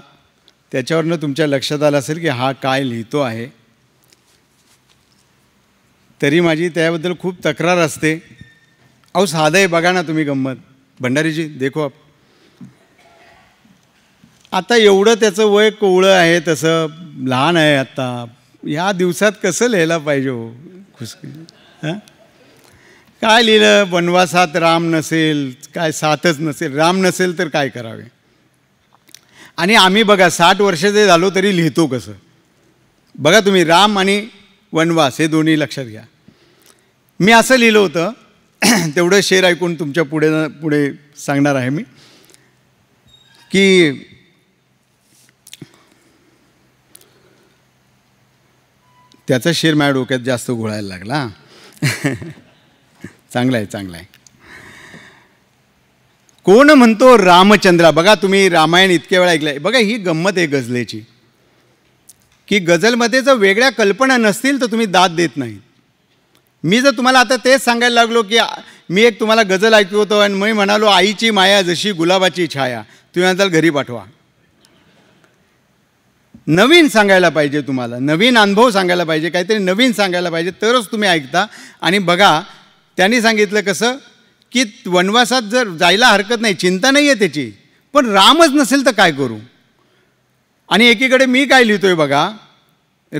त्याच्यावरनं तुमच्या लक्षात आलं असेल की हा काय लिहितो आहे तरी माझी त्याबद्दल खूप तक्रार असते अहो साधं आहे बघा ना तुम्ही गंमत भंडारीजी देखो आप आता एवढं त्याचं वय कोवळं आहे तसं लहान आहे आत्ता ह्या दिवसात कसं लिहायला पाहिजे हो खुश हां काय लिहिलं वनवासात राम नसेल काय साथच नसेल राम नसेल तर काय करावे आणि आम्ही बघा साठ वर्षाचे झालो तरी लिहितो कसं बघा तुम्ही राम आणि वनवास हे दोन्ही लक्षात घ्या मी असं लिहिलं होतं [CLEARS THROAT] तेवढं शेर ऐकून तुमच्या पुढे पुढे सांगणार आहे मी की त्याचा शेर माझ्या डोक्यात जास्त घोळायला लागला [LAUGHS] चांगलं आहे चांगलं आहे कोण म्हणतो रामचंद्रा बघा तुम्ही रामायण इतक्या वेळा ऐकलं बघा ही गंमत आहे गझलेची की गझलमध्ये जर वेगळ्या कल्पना नसतील तर तुम्ही दाद देत नाही मी जर तुम्हाला आता तेच सांगायला लागलो की मी एक तुम्हाला गझल होतो आणि मी म्हणालो आईची माया जशी गुलाबाची छाया तुम्ही आता घरी पाठवा नवीन सांगायला पाहिजे तुम्हाला नवीन अनुभव सांगायला पाहिजे काहीतरी नवीन सांगायला पाहिजे तरच तुम्ही ऐकता आणि बघा त्यांनी सांगितलं कसं की वनवासात जर जायला हरकत नाही चिंता नाही आहे त्याची पण रामच नसेल तर काय करू आणि एकीकडे मी काय लिहितो आहे बघा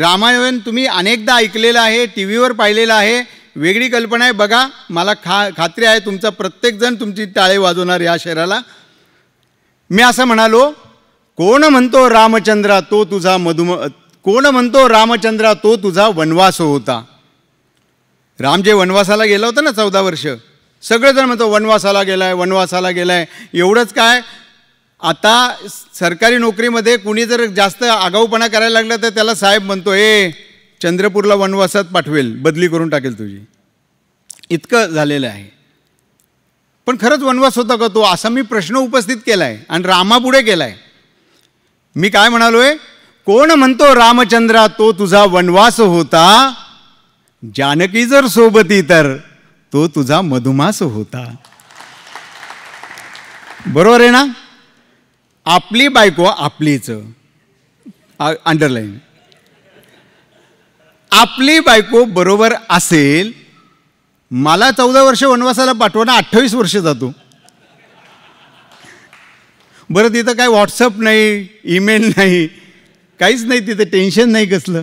रामायण तुम्ही अनेकदा ऐकलेलं आहे टी व्हीवर पाहिलेलं आहे वेगळी कल्पना आहे बघा मला खा खात्री आहे तुमचा प्रत्येकजण तुमची टाळे वाजवणार या शहराला मी असं म्हणालो कोण म्हणतो रामचंद्रा तो तुझा मधुम कोण म्हणतो रामचंद्रा तो तुझा वनवास होता राम जे वनवासाला गेला होता ना चौदा वर्ष सगळेजण म्हणतो वनवासाला गेला आहे वनवासाला गेला आहे एवढंच काय आता सरकारी नोकरीमध्ये कुणी जर जास्त आगाऊपणा करायला लागला तर त्याला साहेब म्हणतो ए चंद्रपूरला वनवासात पाठवेल बदली करून टाकेल तुझी इतकं झालेलं आहे पण खरंच वनवास होता का तो असा मी प्रश्न उपस्थित केला आहे आणि रामापुढे केला आहे मी काय म्हणालो आहे कोण म्हणतो रामचंद्रा तो तुझा वनवास होता जानकी जर सोबती तर तो तुझा मधुमास होता बरोबर आहे ना आपली बायको आपलीच अंडरलाईन आपली बायको बरोबर असेल मला चौदा वर्ष वनवासाला पाठवणं अठ्ठावीस वर्ष जातो बरं तिथं काय व्हॉट्सअप नाही ईमेल नाही काहीच नाही तिथं टेन्शन नाही कसलं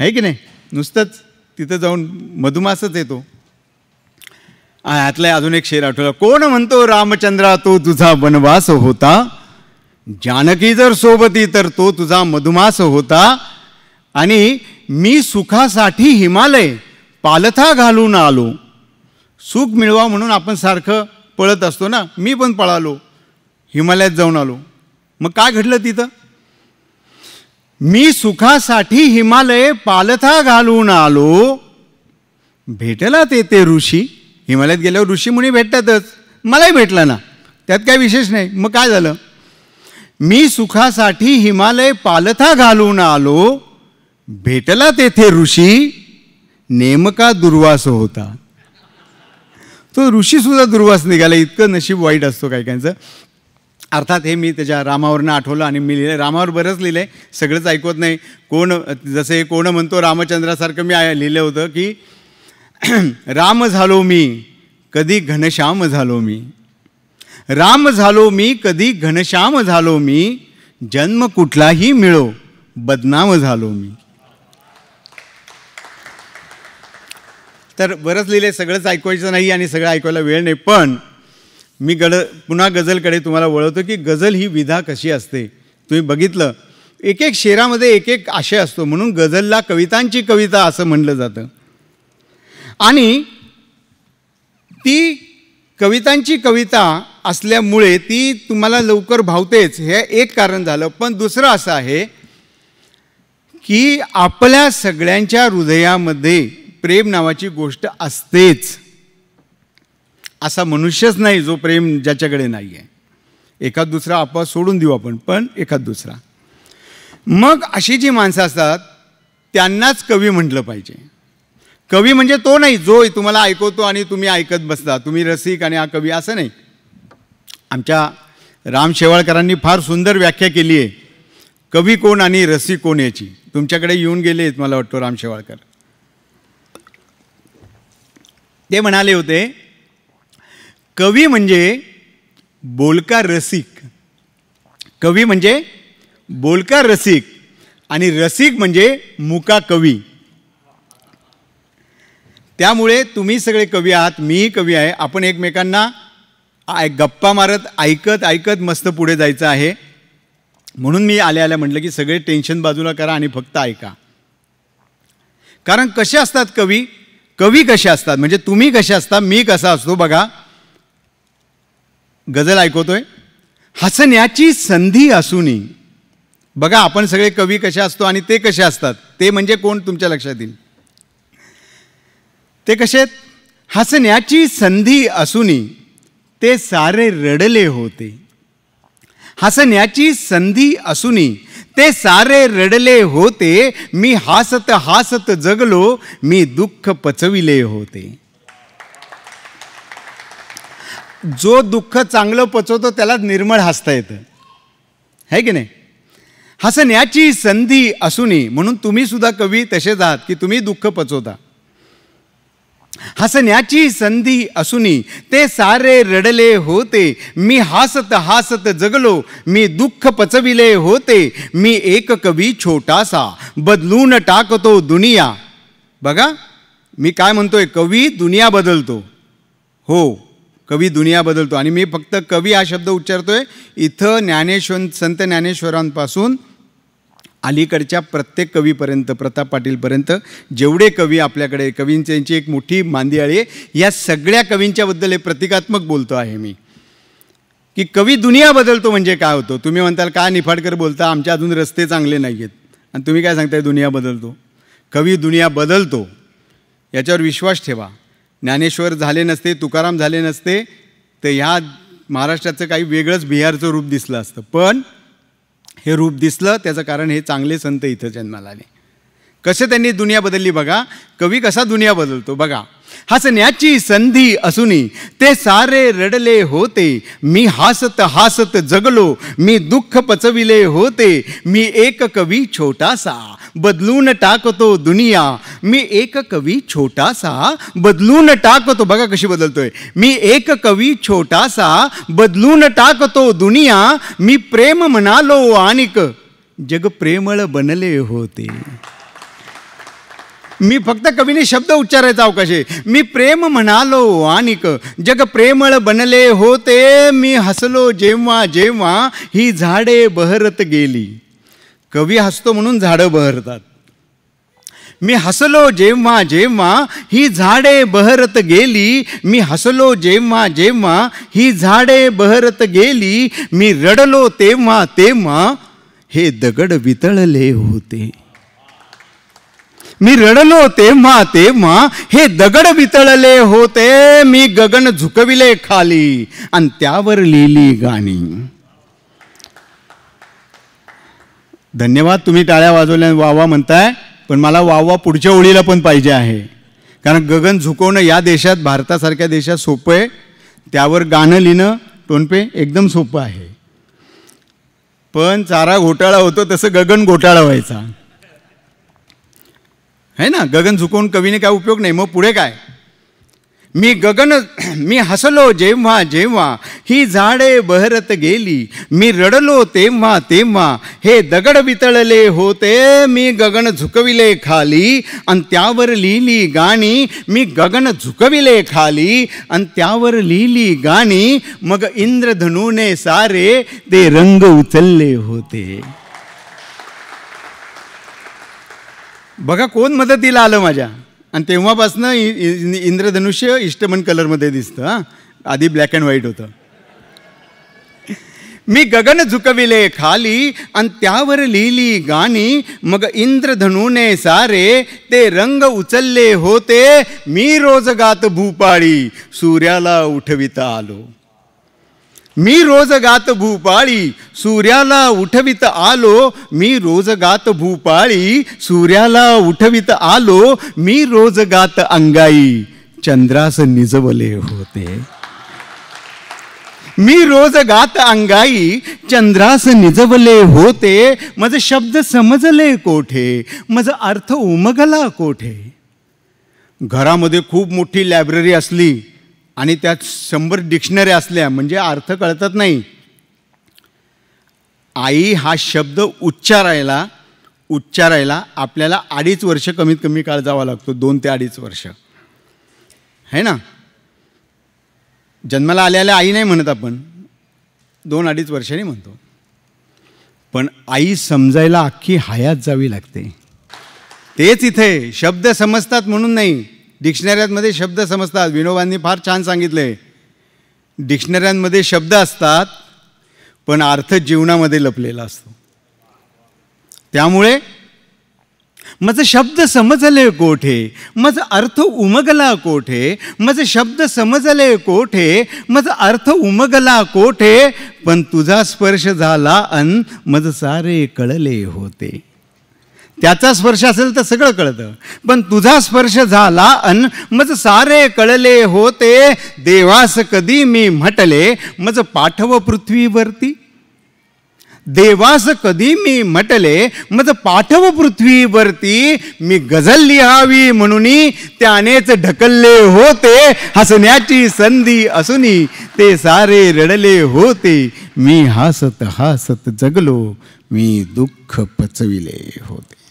आहे की नाही नुसतंच तिथं जाऊन मधुमासच येतो यातला अजून एक शेर आठवला कोण म्हणतो रामचंद्र तो तुझा वनवास होता जानकी जर सोबती तर तो तुझा मधुमास होता आणि मी सुखासाठी हिमालय पालथा घालून आलो सुख मिळवा म्हणून आपण सारखं पळत असतो ना मी पण पळालो हिमालयात जाऊन आलो मग काय घडलं तिथं मी सुखासाठी हिमालय पालथा घालून आलो भेटला ते ते ऋषी हिमालयात गेल्यावर ऋषी मुनी भेटतातच मलाही भेटला ना त्यात काय विशेष नाही मग काय झालं मी सुखासाठी हिमालय पालथा घालून आलो भेटला तेथे ऋषी नेमका दुर्वास होता तो ऋषीसुद्धा दुर्वास निघाला इतकं नशीब वाईट असतो काही काहींचं अर्थात हे मी त्याच्या रामावरनं आठवलं आणि मी लिहिलं रामावर बरंच लिहिलं आहे सगळंच ऐकवत नाही कोण जसे कोण म्हणतो रामचंद्रासारखं मी लिहिलं होतं की [CLEARS THROAT] राम झालो मी कधी घनश्याम झालो मी राम झालो मी कधी घनश्याम झालो मी जन्म कुठलाही मिळो बदनाम झालो मी तर बरंच लिहिले सगळंच ऐकवायचं नाही आणि सगळं ऐकवायला वेळ नाही पण मी गड पुन्हा गझलकडे तुम्हाला वळवतो की गझल ही विधा कशी असते तुम्ही बघितलं एक एक शेरामध्ये एक एक आशय असतो म्हणून गझलला कवितांची कविता असं म्हणलं जातं आणि ती कवितांची कविता असल्यामुळे ती तुम्हाला लवकर भावतेच हे एक कारण झालं पण दुसरं असं आहे की आपल्या सगळ्यांच्या हृदयामध्ये प्रेम नावाची गोष्ट असतेच असा मनुष्यच नाही जो प्रेम ज्याच्याकडे नाही आहे एखाद दुसरा आपोआप सोडून देऊ आपण पण एखाद दुसरा मग अशी जी माणसं असतात त्यांनाच कवी म्हटलं पाहिजे कवी म्हणजे तो नाही जो तुम्हाला ऐकवतो आणि तुम्ही ऐकत बसता तुम्ही रसिक आणि हा कवी असं नाही आमच्या राम शेवाळकरांनी फार सुंदर व्याख्या केली आहे कवी कोण आणि रसिक कोण याची तुमच्याकडे येऊन गेले आहेत मला वाटतो राम शेवाळकर ते म्हणाले होते कवी म्हणजे बोलका रसिक कवी म्हणजे बोलका रसिक आणि रसिक म्हणजे मुका कवी त्यामुळे तुम्ही सगळे कवी आहात मीही कवी आहे आपण एकमेकांना आय गप्पा मारत ऐकत ऐकत मस्त पुढे जायचं आहे म्हणून मी आल्या आल्या म्हटलं की सगळे टेन्शन बाजूला करा आणि फक्त ऐका कारण कसे असतात कवी कवी कसे असतात म्हणजे तुम्ही कसे असता मी कसा असतो बघा गजल ऐकतोय हसण्याची संधी असूनी बघा आपण सगळे कवी कसे असतो आणि ते कसे असतात ते म्हणजे कोण तुमच्या लक्षात येईल ते कसे आहेत हसण्याची संधी असूनी ते सारे रडले होते हसण्याची संधी असूनी ते सारे रडले होते मी हासत हासत जगलो मी दुःख पचविले होते जो दुःख चांगलं पचवतो त्याला निर्मळ हसता येतं है की नाही हसण्याची संधी असूनही म्हणून तुम्ही सुद्धा कवी तसेच आहात की तुम्ही दुःख पचवता हसण्याची संधी असूनही ते सारे रडले होते मी हासत हासत जगलो मी दुःख पचविले होते मी एक कवी छोटासा बदलून टाकतो दुनिया बघा मी काय म्हणतोय कवी दुनिया बदलतो हो कवी दुनिया बदलतो आणि मी फक्त कवी हा शब्द उच्चारतोय इथं ज्ञानेश्वर संत ज्ञानेश्वरांपासून अलीकडच्या प्रत्येक कवीपर्यंत प्रताप पाटीलपर्यंत जेवढे कवी आपल्याकडे यांची एक मोठी मांदी आली आहे या सगळ्या कवींच्याबद्दल हे प्रतिकात्मक बोलतो आहे मी की कवी दुनिया बदलतो म्हणजे काय होतो तुम्ही म्हणताल का निफाडकर बोलता आमच्या अजून रस्ते चांगले नाही आहेत आणि तुम्ही काय सांगताय दुनिया बदलतो कवी दुनिया बदलतो याच्यावर विश्वास ठेवा ज्ञानेश्वर झाले नसते तुकाराम झाले नसते तर ह्या महाराष्ट्राचं काही वेगळंच बिहारचं रूप दिसलं असतं पण हे रूप दिसलं त्याचं कारण हे चांगले संत इथं जन्माला आले कसं त्यांनी दुनिया बदलली बघा कवी कसा दुनिया बदलतो बघा हसण्याची संधी असुनी ते सारे रडले होते मी हासत हासत जगलो मी दुःख पचविले होते मी एक कवी छोटासा बदलून टाकतो दुनिया मी एक कवी छोटासा बदलून टाकतो बघा कशी बदलतोय मी एक कवी छोटासा बदलून टाकतो दुनिया मी प्रेम म्हणालो आणिक जग प्रेमळ बनले होते मी फक्त कवीने शब्द उच्चारायचा अवकाश आहे मी प्रेम म्हणालो आणिक जग प्रेमळ बनले होते मी हसलो जेव्हा जेव्हा ही झाडे बहरत गेली कवी हसतो म्हणून झाडं बहरतात मी हसलो जेव्हा जेव्हा ही झाडे बहरत गेली मी हसलो जेव्हा जेव्हा ही झाडे बहरत गेली मी रडलो तेव्हा तेव्हा हे दगड वितळले होते मी रडलो होते मा ते हे दगड वितळले होते मी गगन झुकविले खाली आणि त्यावर लिहिली गाणी धन्यवाद तुम्ही टाळ्या वाजवल्या वावा म्हणताय पण मला वावा पुढच्या ओळीला पण पाहिजे आहे कारण गगन झुकवणं या देशात भारतासारख्या देशात सोपं आहे त्यावर गाणं लिहिणं टोनपे एकदम सोपं आहे पण चारा घोटाळा होतो तसं गगन घोटाळा व्हायचा है ना गगन झुकवून कवीने काय उपयोग नाही मग पुढे काय मी गगन [CLEARS THROAT] मी हसलो जेव्हा जेव्हा ही झाडे बहरत गेली मी रडलो तेव्हा तेव्हा हे दगड वितळले होते मी गगन झुकविले खाली आणि त्यावर लिहिली गाणी मी गगन झुकविले खाली आणि त्यावर लिहिली गाणी मग इंद्रधनुने सारे ते रंग उचलले होते बघा कोण मदतीला आलं माझ्या आणि तेव्हापासनं इंद्रधनुष्य इष्टमन कलरमध्ये दिसतं हां आधी ब्लॅक अँड व्हाईट होतं मी गगन झुकविले खाली आणि त्यावर लिहिली गाणी मग इंद्रधनुने सारे ते रंग उचलले होते मी रोज गात भूपाळी सूर्याला उठविता आलो मी रोज गात भूपाळी सूर्याला उठवित आलो मी रोज गात भूपाळी सूर्याला उठवित आलो मी रोज गात अंगाई चंद्रास निजवले होते मी रोज गात अंगाई चंद्रास निजवले होते मज शब्द समजले कोठे मज अर्थ उमगला कोठे घरामध्ये खूप मोठी लायब्ररी असली आणि त्यात शंभर डिक्शनरी असल्या म्हणजे अर्थ कळतात नाही आई हा शब्द उच्चारायला उच्चारायला आपल्याला अडीच वर्ष कमीत कमी काळ जावा लागतो दोन ते अडीच वर्ष है ना जन्माला आल्याला आई नाही म्हणत आपण दोन अडीच वर्षांनी म्हणतो पण आई समजायला अख्खी हयात जावी लागते तेच इथे शब्द समजतात म्हणून नाही डिक्शनऱ्यांमध्ये शब्द समजतात विनोबांनी फार छान सांगितले डिक्शनऱ्यांमध्ये शब्द असतात पण अर्थ जीवनामध्ये लपलेला असतो त्यामुळे मज शब्द समजले कोठे मज अर्थ उमगला कोठे मज शब्द समजले कोठे मज अर्थ उमगला कोठे पण तुझा स्पर्श झाला अन मज सारे कळले होते त्याचा स्पर्श असेल तर सगळं कळतं पण तुझा स्पर्श झाला अन मज सारे कळले होते देवास कधी मी म्हटले मज पाठव पृथ्वीवरती देवास कधी मी म्हटले मज पाठव पृथ्वीवरती मी गझल लिहावी म्हणून त्यानेच ढकलले होते हसण्याची संधी असूनही ते सारे रडले होते मी हसत हसत जगलो मी दुःख पचविले होते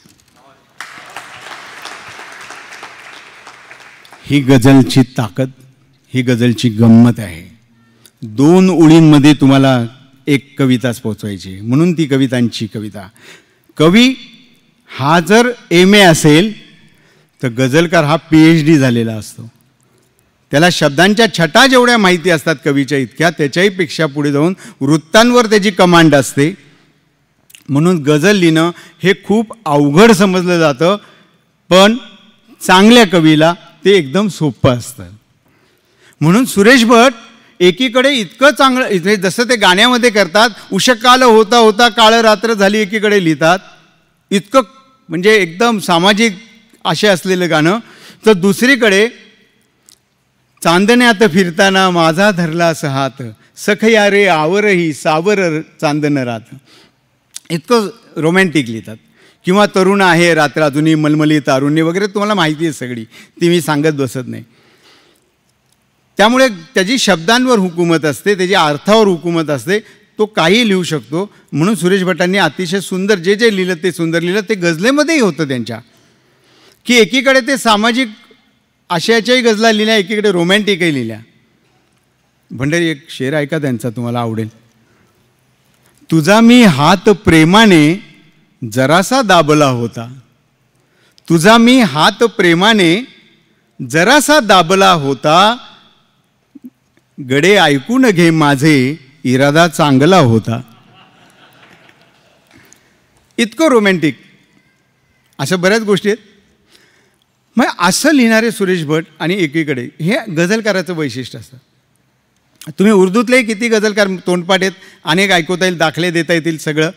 ही गझलची ताकद ही गझलची गंमत आहे दोन ओळींमध्ये तुम्हाला एक कविताच पोचवायची म्हणून ती कवितांची कविता कवी हा जर एम ए असेल तर गझलकार हा पी एच डी झालेला असतो त्याला शब्दांच्या छटा जेवढ्या माहिती असतात कवीच्या इतक्या त्याच्याहीपेक्षा पुढे जाऊन वृत्तांवर त्याची कमांड असते म्हणून गझल लिहिणं हे खूप अवघड समजलं जातं पण चांगल्या कवीला ते एकदम सोपं असतं म्हणून सुरेश भट एकीकडे इतकं चांगलं जसं ते गाण्यामध्ये करतात उषकाल होता होता काळं रात्र झाली एकीकडे लिहितात इतकं म्हणजे एकदम सामाजिक असे असलेलं गाणं तर दुसरीकडे चांदण्यात फिरताना माझा धरलास हात सखयारे रे आवरही सावर चांदन रात इतकं रोमॅन्टिक लिहितात किंवा तरुण आहे रात्र अजूनही मलमली तारुण्य वगैरे तुम्हाला माहिती आहे सगळी ती मी सांगत बसत नाही त्यामुळे त्याची शब्दांवर हुकूमत असते त्याची अर्थावर हुकूमत असते तो काही लिहू शकतो म्हणून सुरेश भटांनी अतिशय सुंदर जे जे लिहिलं ते सुंदर लिहिलं ते गजलेमध्येही होतं त्यांच्या की एकीकडे ते सामाजिक आशयाच्याही गजला लिहिल्या एकीकडे रोमॅन्टिकही लिहिल्या भंडारी एक शेर ऐका त्यांचा तुम्हाला आवडेल तुझा मी हात प्रेमाने जरासा दाबला होता तुझा मी हात प्रेमाने जरासा दाबला होता गडे ऐकून घे माझे इरादा चांगला होता इतकं रोमॅन्टिक अशा बऱ्याच गोष्टी आहेत मग असं लिहिणारे सुरेश भट आणि एकीकडे हे गझलकाराचं वैशिष्ट्य असतं तुम्ही उर्दूतले किती गझलकार तोंडपाठ आहेत अनेक ऐकवता येईल दाखले देता येतील सगळं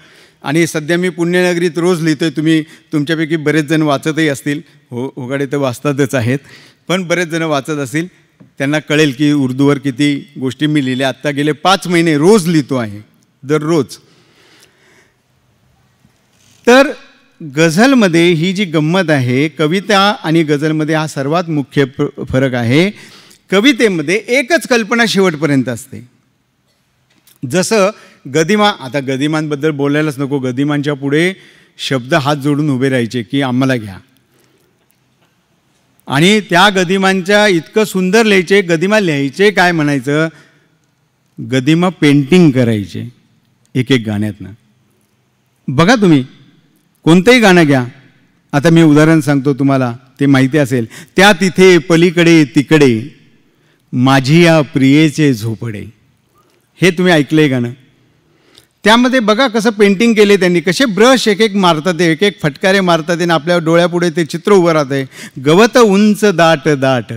आणि सध्या मी पुण्यनगरीत रोज लिहितो आहे तुम्ही तुमच्यापैकी बरेच जण वाचतही असतील हो उघडे तर वाचतातच आहेत पण बरेच जण वाचत असतील त्यांना कळेल की उर्दूवर किती गोष्टी मी लिहिल्या आत्ता गेले पाच महिने रोज लिहितो आहे दररोज तर गझलमध्ये ही जी गंमत आहे कविता आणि गझलमध्ये हा सर्वात मुख्य फरक आहे कवितेमध्ये एकच कल्पना शेवटपर्यंत असते जसं गदिमा आता गदिमांबद्दल बोलायलाच नको गदिमांच्या पुढे शब्द हात जोडून उभे राहायचे की आम्हाला घ्या आणि त्या गदिमांच्या इतकं सुंदर लिहायचे गदिमा लिहायचे काय म्हणायचं गदिमा पेंटिंग करायचे एक एक गाण्यातनं बघा तुम्ही कोणतंही गाणं घ्या आता मी उदाहरण सांगतो तुम्हाला ते माहिती असेल त्या तिथे पलीकडे तिकडे माझी या प्रियेचे झोपडे हे तुम्ही ऐकलं आहे गाणं त्यामध्ये बघा कसं पेंटिंग केले त्यांनी कसे ब्रश एक एक मारतात एक एक फटकारे मारतात आणि आपल्या डोळ्यापुढे ते चित्र उभं आहे गवत उंच दाट दाट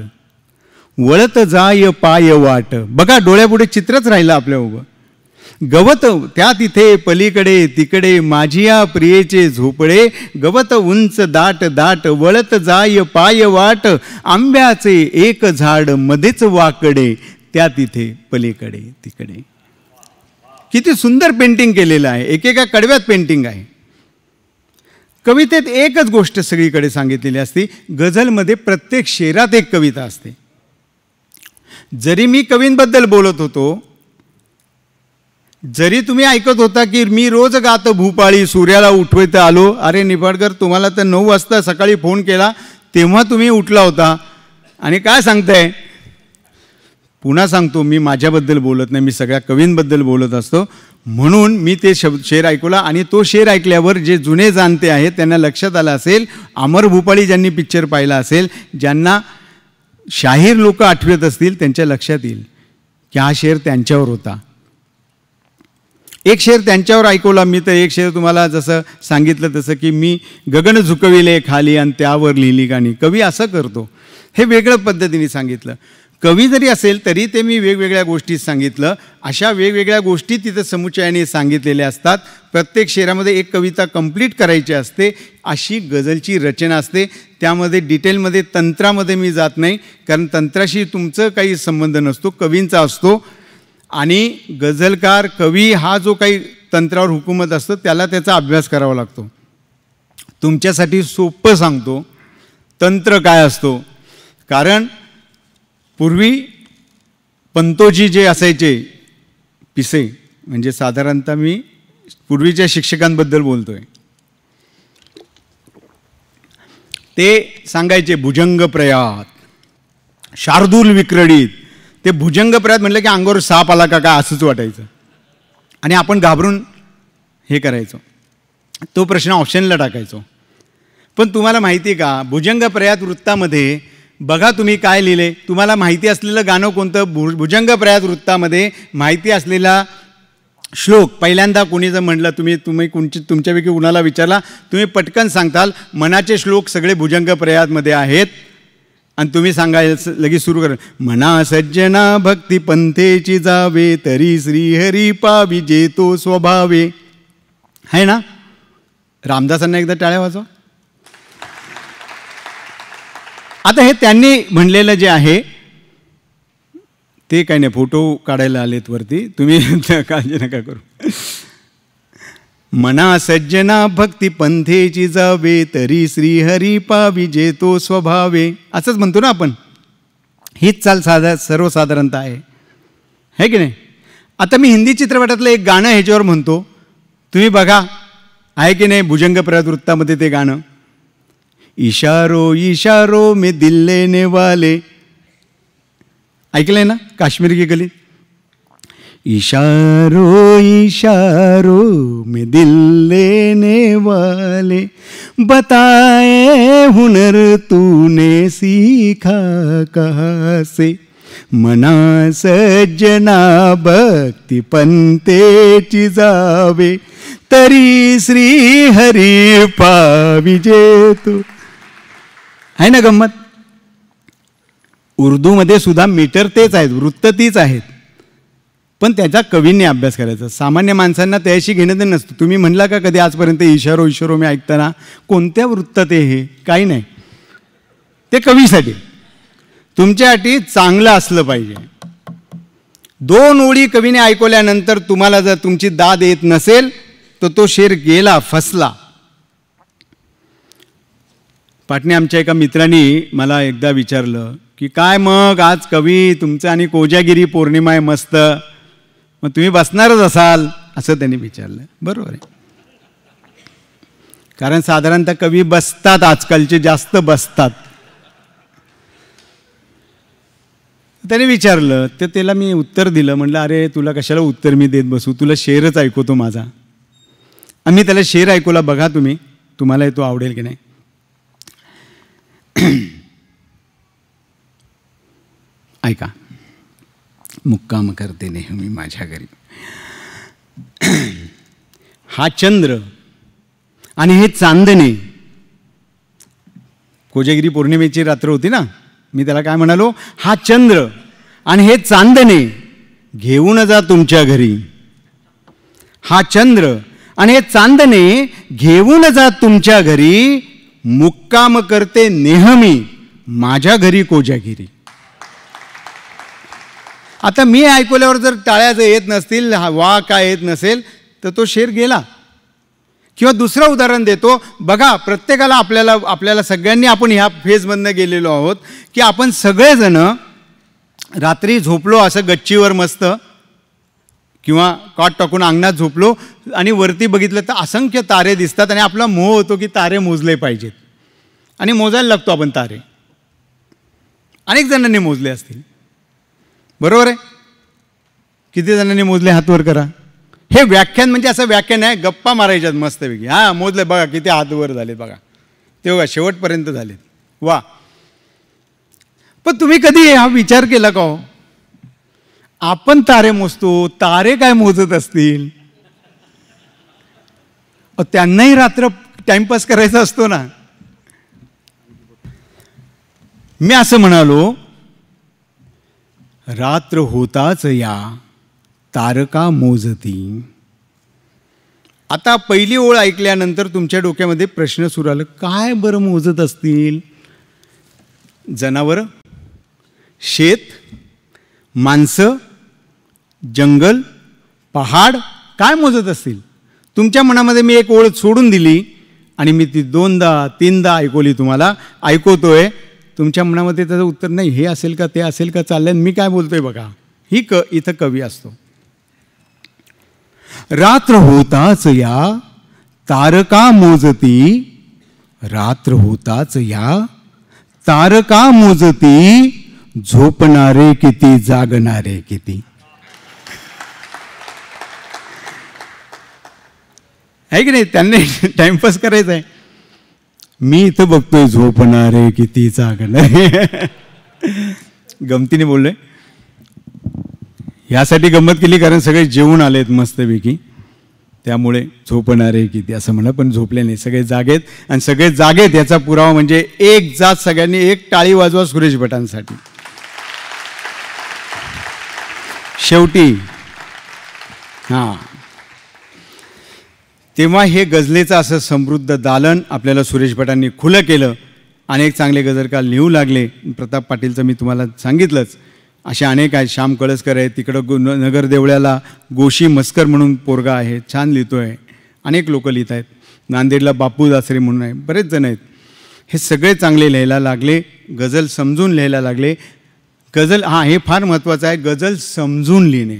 वळत जाय पाय वाट बघा डोळ्यापुढे चित्रच राहिलं आपल्या उभं गवत त्या तिथे पलीकडे तिकडे माझिया प्रियेचे झोपडे गवत उंच दाट दाट वळत जाय पाय वाट आंब्याचे एक झाड मध्येच वाकडे त्या तिथे पलीकडे तिकडे किती सुंदर पेंटिंग केलेलं आहे एकेका कडव्यात पेंटिंग आहे कवितेत एकच गोष्ट सगळीकडे सांगितलेली असती गझलमध्ये प्रत्येक शेरात एक कविता असते जरी मी कवींबद्दल बोलत होतो जरी तुम्ही ऐकत होता की मी रोज गात भूपाळी सूर्याला उठवत आलो अरे निफाडकर तुम्हाला तर नऊ वाजता सकाळी फोन केला तेव्हा तुम्ही उठला होता आणि काय सांगताय पुन्हा सांगतो मी माझ्याबद्दल बोलत नाही मी सगळ्या कवींबद्दल बोलत असतो म्हणून मी ते शब्द शेर ऐकवला आणि तो शेर ऐकल्यावर जे जुने जाणते आहेत त्यांना लक्षात आलं असेल अमर भूपाळी ज्यांनी पिक्चर पाहिला असेल ज्यांना शाहीर लोक आठवत असतील त्यांच्या लक्षात येईल की हा शेर त्यांच्यावर होता एक शेर त्यांच्यावर ऐकवला मी तर एक शेर तुम्हाला जसं सांगितलं तसं की मी गगन झुकविले खाली आणि त्यावर लिहिली गाणी कवी असं करतो हे वेगळं पद्धतीने सांगितलं कवी जरी असेल तरी ते मी वेगवेगळ्या गोष्टी सांगितलं अशा वेगवेगळ्या गोष्टी तिथं समुच्चयाने सांगितलेल्या असतात प्रत्येक शहरामध्ये एक कविता कंप्लीट करायची असते अशी गझलची रचना असते त्यामध्ये डिटेलमध्ये तंत्रामध्ये मी जात नाही कारण तंत्राशी तुमचं काही संबंध नसतो कवींचा असतो आणि गझलकार कवी हा जो काही तंत्रावर हुकूमत असतो त्याला त्याचा अभ्यास करावा लागतो तुमच्यासाठी सोपं सांगतो तंत्र काय असतो कारण पूर्वी पंतोजी जे असायचे पिसे म्हणजे साधारणतः मी पूर्वीच्या शिक्षकांबद्दल बोलतो आहे ते सांगायचे भुजंग प्रयात शार्दूल विक्रडीत ते भुजंग प्रयात म्हटलं की अंगोर साप आला का काय असंच वाटायचं आणि आपण घाबरून हे करायचो तो प्रश्न ऑप्शनला टाकायचो पण तुम्हाला माहिती आहे का भुजंग प्रयात वृत्तामध्ये बघा तुम्ही काय लिहिले तुम्हाला माहिती असलेलं गाणं कोणतं भु भुजंगप्रयात वृत्तामध्ये माहिती असलेला श्लोक पहिल्यांदा कोणी जर म्हटलं तुम्ही तुम्ही कोणची तुमच्यापैकी कुणाला विचारला तुम्ही पटकन सांगताल मनाचे श्लोक सगळे प्रयातमध्ये आहेत आणि तुम्ही सांगायला लगेच सुरू करा म्हणा सज्जना भक्ती पंथेची जावे तरी श्रीहरी पावी जेतो स्वभावे आहे ना रामदासांना एकदा टाळ्या वाजवा आता हे त्यांनी म्हणलेलं जे आहे ते काय नाही फोटो काढायला आलेत वरती तुम्ही [LAUGHS] काळजी नका करू मना सज्जना भक्ती पंथेची जावे तरी श्रीहरी पावी जे तो स्वभावे असंच म्हणतो ना आपण हीच चाल साधा सर्वसाधारणतः आहे है की नाही आता मी हिंदी चित्रपटातलं एक गाणं ह्याच्यावर म्हणतो तुम्ही बघा आहे की नाही भुजंग प्रवृत्तामध्ये ते गाणं इशारो इशारो में दिल लेने वाले ऐकलंय ना काश्मीर की गली इशारो इशारो में दिल लेने वाले बताए हुनर तूने सीखा कहा से मना सजना भक्ति पंते चिजावे तरी श्री हरि विजे तू आहे ना गंमत उर्दूमध्ये सुद्धा मीटर तेच आहेत वृत्त तीच आहेत पण त्याचा कवींनी अभ्यास करायचा सामान्य माणसांना त्याशी घेणं ते नसतं तुम्ही म्हणला का कधी आजपर्यंत इशारो इशारो मी ऐकताना कोणत्या वृत्त ते हे काही नाही ते कवीसाठी तुमच्या चांगलं असलं पाहिजे दोन ओळी कवीने ऐकवल्यानंतर तुम्हाला जर तुमची दाद येत नसेल तर तो, तो शेर गेला फसला पाटणे आमच्या एका मित्रांनी मला एकदा विचारलं की काय मग आज कवी तुमचं आणि कोजागिरी पौर्णिमा आहे मस्त मग तुम्ही बसणारच असाल असं त्यांनी विचारलं बरोबर आहे कारण साधारणतः कवी बसतात आजकालचे जास्त बसतात त्याने विचारलं तर ते त्याला मी उत्तर दिलं म्हटलं अरे तुला कशाला उत्तर मी देत बसू तुला शेरच ऐकवतो माझा आम्ही त्याला शेर ऐकूला बघा तुम्ही तुम्हाला तो आवडेल की नाही [CLEARS THROAT] ऐका मुक्काम करते नेहमी माझ्या घरी [CLEARS THROAT] हा चंद्र आणि हे चांदणे कोजगिरी पौर्णिमेची रात्र होती ना मी त्याला काय म्हणालो हा चंद्र आणि हे चांदणे घेऊन जा तुमच्या घरी हा चंद्र आणि हे चांदणे घेऊन जा तुमच्या घरी मुक्काम करते नेहमी माझ्या घरी कोजागिरी आता मी ऐकवल्यावर जर टाळ्या जर येत नसतील वा काय येत नसेल तर तो शेर गेला किंवा दुसरं उदाहरण देतो बघा प्रत्येकाला आपल्याला आपल्याला सगळ्यांनी आपण ह्या फेजमधनं गेलेलो आहोत की आपण सगळेजणं रात्री झोपलो असं गच्चीवर मस्त किंवा कॉट टाकून अंगणात झोपलो आणि वरती बघितलं तर असंख्य तारे दिसतात आणि आपला मोह होतो की तारे मोजले पाहिजेत आणि मोजायला लागतो आपण तारे अनेक जणांनी मोजले असतील बरोबर आहे किती जणांनी मोजले हातवर करा हे व्याख्यान म्हणजे असं व्याख्यान आहे गप्पा मारायच्यात मस्तपैकी हां मोजले बघा किती हातवर झाले बघा ते बघा शेवटपर्यंत झालेत वा पण तुम्ही कधी हा विचार केला का हो आपण तारे मोजतो तारे काय मोजत असतील त्यांनाही रात्र टाइमपास करायचा असतो ना मी असं म्हणालो रात्र होताच या तारका मोजती आता पहिली ओळ ऐकल्यानंतर तुमच्या डोक्यामध्ये प्रश्न सुरू आलं काय बरं मोजत असतील जनावर शेत माणसं जंगल पहाड काय मोजत असतील तुमच्या मनामध्ये मी एक ओळख सोडून दिली आणि मी ती दोनदा तीनदा ऐकवली तुम्हाला ऐकवतोय तुमच्या मनामध्ये त्याचं उत्तर नाही हे असेल का ते असेल का चाललंय मी काय बोलतोय बघा ही क इथं कवी असतो रात्र होताच या तारका मोजती रात्र होताच या तारका मोजती झोपणारे किती जागणारे किती आहे की नाही त्यांनी टाइमपास करायचा आहे मी इथं बघतोय झोपणार आहे किती नाही गमतीने बोललोय यासाठी गंमत केली कारण सगळे जेवून आलेत मस्तपैकी त्यामुळे झोपणार आहे किती असं म्हणा पण झोपले नाही सगळे जागेत आणि सगळे जागेत याचा पुरावा म्हणजे एक जात सगळ्यांनी एक टाळी वाजवा सुरेश भटांसाठी शेवटी हां तेव्हा हे गझलेचं असं समृद्ध दालन आपल्याला सुरेश भटांनी खुलं केलं अनेक चांगले गजलकार लिहू लागले प्रताप पाटीलचं मी तुम्हाला सांगितलंच असे अनेक आहेत श्याम कळसकर आहेत तिकडं गो नगर देवळ्याला गोशी मस्कर म्हणून पोरगा आहे छान लिहितो आहे अनेक लोक लिहित आहेत नांदेडला बापू दासरे म्हणून आहे बरेच जण आहेत हे सगळे चांगले लिहायला लागले गझल समजून लिहायला लागले गझल हां हे फार महत्त्वाचं आहे गझल समजून लिहिणे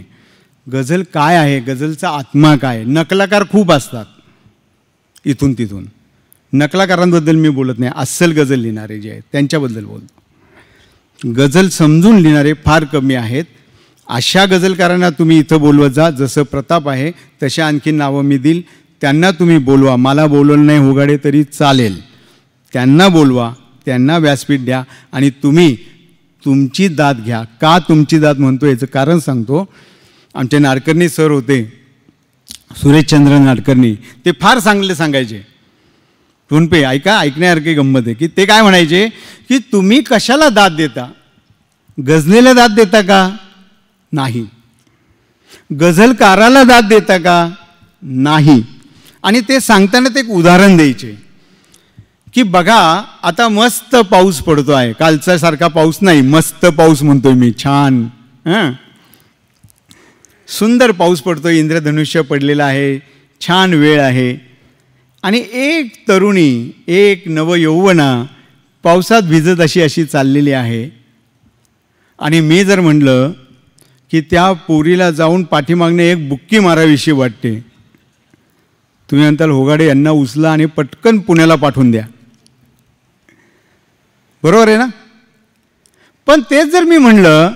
गझल काय आहे गझलचा आत्मा काय नकलाकार खूप असतात इथून तिथून नकलाकारांबद्दल मी बोलत नाही अस्सल गझल लिहिणारे जे आहेत त्यांच्याबद्दल बोलतो गझल समजून लिहिणारे फार कमी आहेत अशा गझलकारांना तुम्ही इथं बोलवत जा जसं प्रताप आहे तशा आणखी नावं मी देईल त्यांना तुम्ही बोलवा मला बोलवलं नाही होगाडे तरी चालेल त्यांना बोलवा त्यांना व्यासपीठ द्या आणि तुम्ही तुमची दाद घ्या का तुमची दाद म्हणतो याचं कारण सांगतो आमचे नाडकर्णी सर होते सुरेशचंद्र नाडकर्णी ते फार चांगले सांगायचे टोनपे ऐका ऐकण्यासारखी गंमत आहे की ते काय म्हणायचे की तुम्ही कशाला दाद देता गझलेला दाद देता का नाही गझलकाराला दाद देता का नाही आणि ते सांगताना ते एक उदाहरण द्यायचे की बघा आता मस्त पाऊस पडतो आहे कालचा सारखा पाऊस नाही मस्त पाऊस म्हणतोय मी छान हं सुंदर पाऊस पडतो इंद्रधनुष्य पडलेलं आहे छान वेळ आहे आणि एक तरुणी एक नवयौवना पावसात भिजत अशी अशी चाललेली आहे आणि मी जर म्हटलं की त्या पोरीला जाऊन पाठीमागणे एक बुक्की माराविषयी वाटते तुम्ही म्हणताल होगाडे यांना उचला आणि पटकन पुण्याला पाठवून द्या बरोबर आहे ना पण तेच जर मी म्हणलं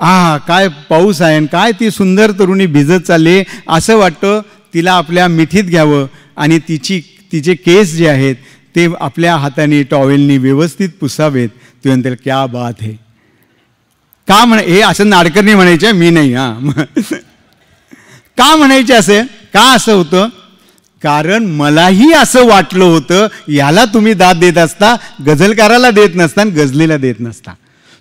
आ काय पाऊस आहे आणि काय ती सुंदर तरुणी भिजत चालली असं वाटतं तिला आपल्या मिठीत घ्यावं आणि तिची तिचे केस जे आहेत ते आपल्या हाताने टॉवेलनी व्यवस्थित पुसावेत ते म्हणतील क्या बात आहे का म्हण हे असं नाडकरणी म्हणायचे मी नाही हां [LAUGHS] का म्हणायचे असे का असं होतं कारण मलाही असं वाटलं होतं याला तुम्ही दाद देत असता गझलकाराला देत नसता आणि गझलेला देत नसता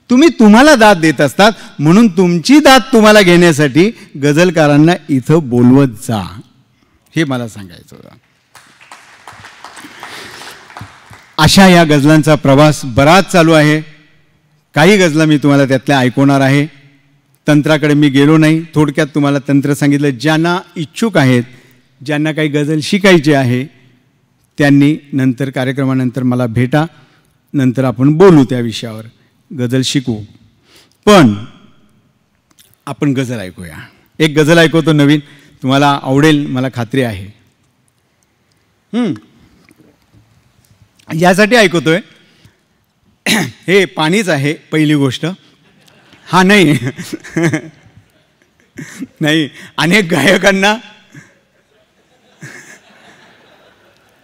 तुम्ही तुम्हाला दाद देत असतात म्हणून तुमची दाद तुम्हाला घेण्यासाठी गझलकारांना इथं बोलवत जा हे मला सांगायचं होतं अशा या गझलांचा प्रवास बराच चालू आहे काही गजला मी तुम्हाला त्यातल्या ऐकवणार आहे तंत्राकडे मी गेलो नाही थोडक्यात तुम्हाला तंत्र सांगितलं ज्यांना इच्छुक आहेत ज्यांना काही गजल शिकायची आहे त्यांनी नंतर कार्यक्रमानंतर मला भेटा नंतर आपण बोलू त्या विषयावर गजल शिकू पण आपण गजल ऐकूया एक गजल ऐकवतो नवीन तुम्हाला आवडेल मला खात्री आहे यासाठी ऐकवतोय हे पाणीच आहे पहिली गोष्ट हा नाही नाही अनेक गायकांना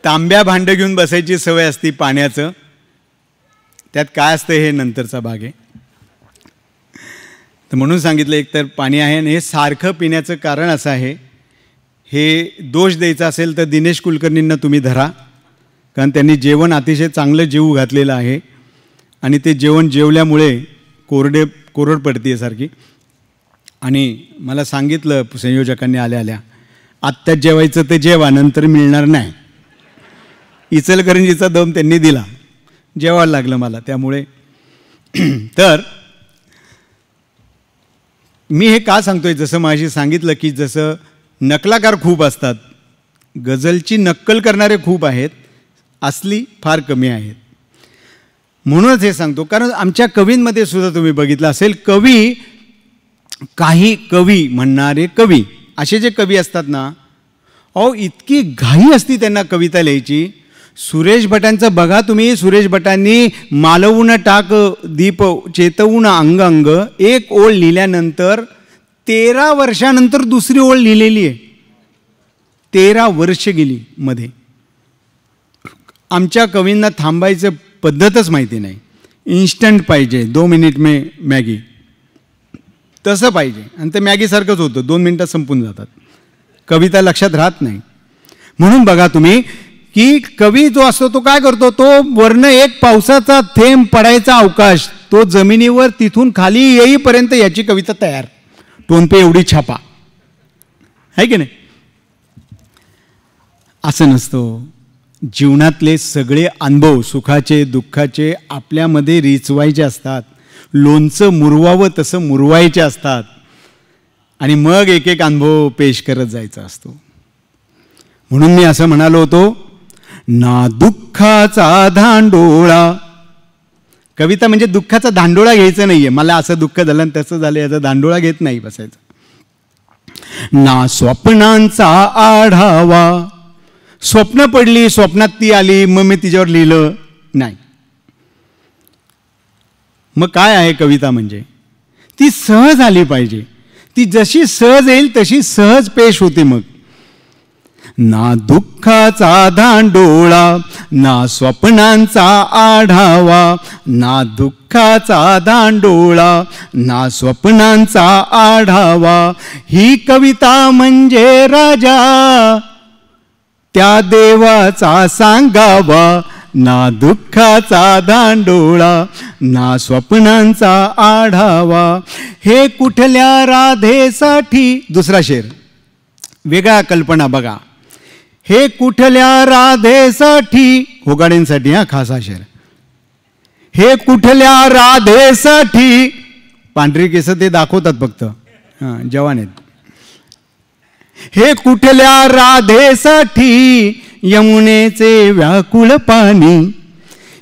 तांब्या भांडं घेऊन बसायची सवय असती पाण्याचं त्यात काय असतं हे नंतरचा भाग आहे तर म्हणून सांगितलं एकतर पाणी आहे आणि हे सारखं पिण्याचं कारण असं आहे हे दोष द्यायचं असेल तर दिनेश कुलकर्णींना तुम्ही धरा कारण त्यांनी जेवण अतिशय चांगलं जेवू घातलेलं आहे आणि ते जेवण जेवल्यामुळे कोरडे कोरड पडते सारखी आणि मला सांगितलं संयोजकांनी आल्या आल्या आत्ताच जेवायचं ते जेवा नंतर मिळणार नाही इचलकरंजीचा दम त्यांनी दिला जेवायला लागलं मला त्यामुळे तर मी हे का सांगतोय आहे जसं माझी सांगितलं की जसं नकलाकार खूप असतात गझलची नक्कल करणारे खूप आहेत असली फार कमी आहेत म्हणूनच हे सांगतो कारण आमच्या कवींमध्ये सुद्धा तुम्ही बघितलं असेल कवी काही कवी म्हणणारे कवी असे जे कवी असतात ना अहो इतकी घाई असती त्यांना कविता लिहायची सुरेश भटांचं बघा तुम्ही सुरेश भटांनी मालवून टाक दीप चेतवून अंग अंग एक ओळ लिहिल्यानंतर तेरा वर्षानंतर दुसरी ओळ लिहिलेली आहे तेरा वर्ष गेली मध्ये आमच्या कवींना थांबायचं पद्धतच माहिती नाही इन्स्टंट पाहिजे दो मिनिट मे मॅगी तसं पाहिजे आणि ते मॅगीसारखंच होतं दोन मिनटात संपून जातात कविता लक्षात राहत नाही म्हणून बघा तुम्ही की कवी जो असतो तो काय करतो तो वर्ण एक पावसाचा थेंब पडायचा अवकाश तो जमिनीवर तिथून खाली येईपर्यंत याची कविता तयार टोनपे एवढी छापा है की नाही असं नसतं हो. जीवनातले सगळे अनुभव सुखाचे दुःखाचे आपल्यामध्ये रिचवायचे असतात लोणचं मुरवावं तसं मुरवायचे असतात आणि मग एक एक अनुभव पेश करत जायचा असतो म्हणून मी असं म्हणालो होतो ना दुःखाचा धांडोळा कविता म्हणजे दुःखाचा धांडोळा घ्यायचा नाहीये मला असं दुःख झालं तसं झालं याचा धांडोळा घेत नाही बसायचा ना स्वप्नांचा आढावा स्वप्न पडली स्वप्नात ती आली मग मी तिच्यावर लिहिलं नाही मग काय आहे कविता म्हणजे ती सहज आली पाहिजे ती जशी सहज येईल तशी सहज पेश होते मग ना दुःखाचा धांडोळा ना स्वप्नांचा आढावा ना दुःखाचा धांडोळा ना स्वप्नांचा आढावा ही कविता म्हणजे राजा त्या देवाचा सांगावा ना दुःखाचा धांडोळा ना स्वप्नांचा आढावा हे कुठल्या राधेसाठी दुसरा शेर वेगळा कल्पना बघा हे कुठल्या राधेसाठी उगाड्यांसाठी हा खासा शेर हे कुठल्या राधेसाठी पांढरी केस ते दाखवतात फक्त जवान आहेत हे कुठल्या राधेसाठी यमुनेचे व्याकुळ पाणी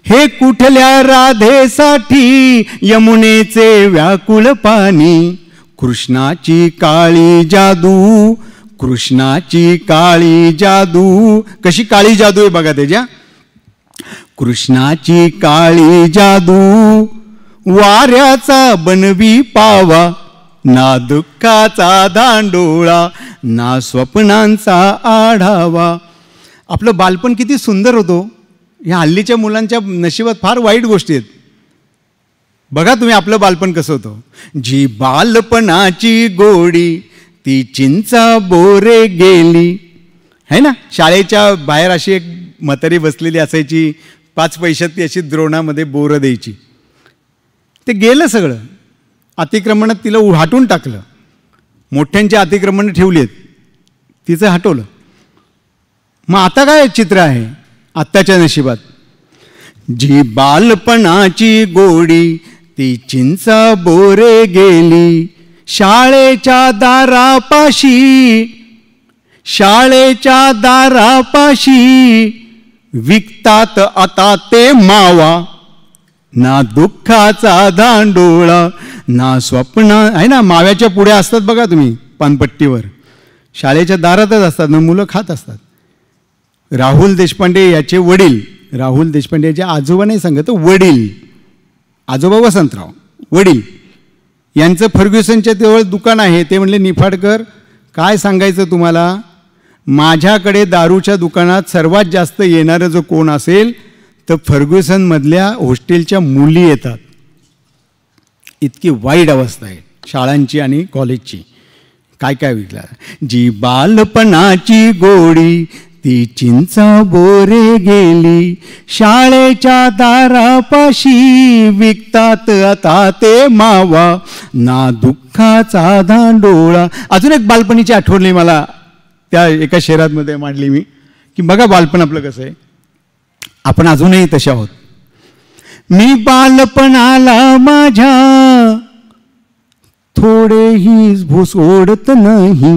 हे कुठल्या राधेसाठी यमुनेचे व्याकुळ पाणी कृष्णाची काळी जादू कृष्णाची काळी जादू कशी काळी जादू आहे बघा त्याच्या कृष्णाची काळी जादू वाऱ्याचा बनवी पावा ना दुःखाचा दांडोळा ना स्वप्नांचा आढावा आपलं बालपण किती सुंदर होतो हो. ह्या हल्लीच्या मुलांच्या नशिबात फार वाईट गोष्टी आहेत बघा तुम्ही आपलं बालपण कसं होतं जी बालपणाची गोडी ती चिंचा बोरे गेली है ना शाळेच्या बाहेर अशी एक म्हातारी बसलेली असायची पाच पैशात ती अशी द्रोणामध्ये बोरं द्यायची ते गेलं सगळं अतिक्रमणात तिला हाटून टाकलं मोठ्यांचे अतिक्रमणं ठेवली आहेत तिचं हटवलं मग आता काय चित्र आहे आत्ताच्या नशिबात जी बालपणाची गोडी ती चिंचा बोरे गेली शाळेच्या दारापाशी शाळेच्या दारापाशी विकतात आता ते मावा ना दुःखाचा दांडोळा ना स्वप्न आहे ना माव्याच्या पुढे असतात बघा तुम्ही पानपट्टीवर शाळेच्या दारातच असतात ना मुलं खात असतात राहुल देशपांडे याचे वडील राहुल देशपांडे याचे आजोबा नाही सांगत वडील आजोबा वसंतराव वडील यांचं फर्ग्युसनच्या जवळ दुकान आहे ते म्हणले निफाडकर काय सांगायचं तुम्हाला माझ्याकडे दारूच्या दुकानात सर्वात जास्त येणारं जो कोण असेल तर फर्ग्युसनमधल्या हॉस्टेलच्या मुली येतात इतकी वाईट अवस्था आहे शाळांची आणि कॉलेजची काय काय विकला जी बालपणाची गोडी ती चिंचा बोरे गेली शाळेच्या दारापाशी विकतात आता ते मावा ना दुःखाचा धांडोळा अजून एक बालपणीची आठवणली मला त्या एका शहरामध्ये मांडली मी की बघा बालपण आपलं कसं आहे आपण अजूनही तसे आहोत मी बालपण आला माझ्या थोडेही भूस ओढत नाही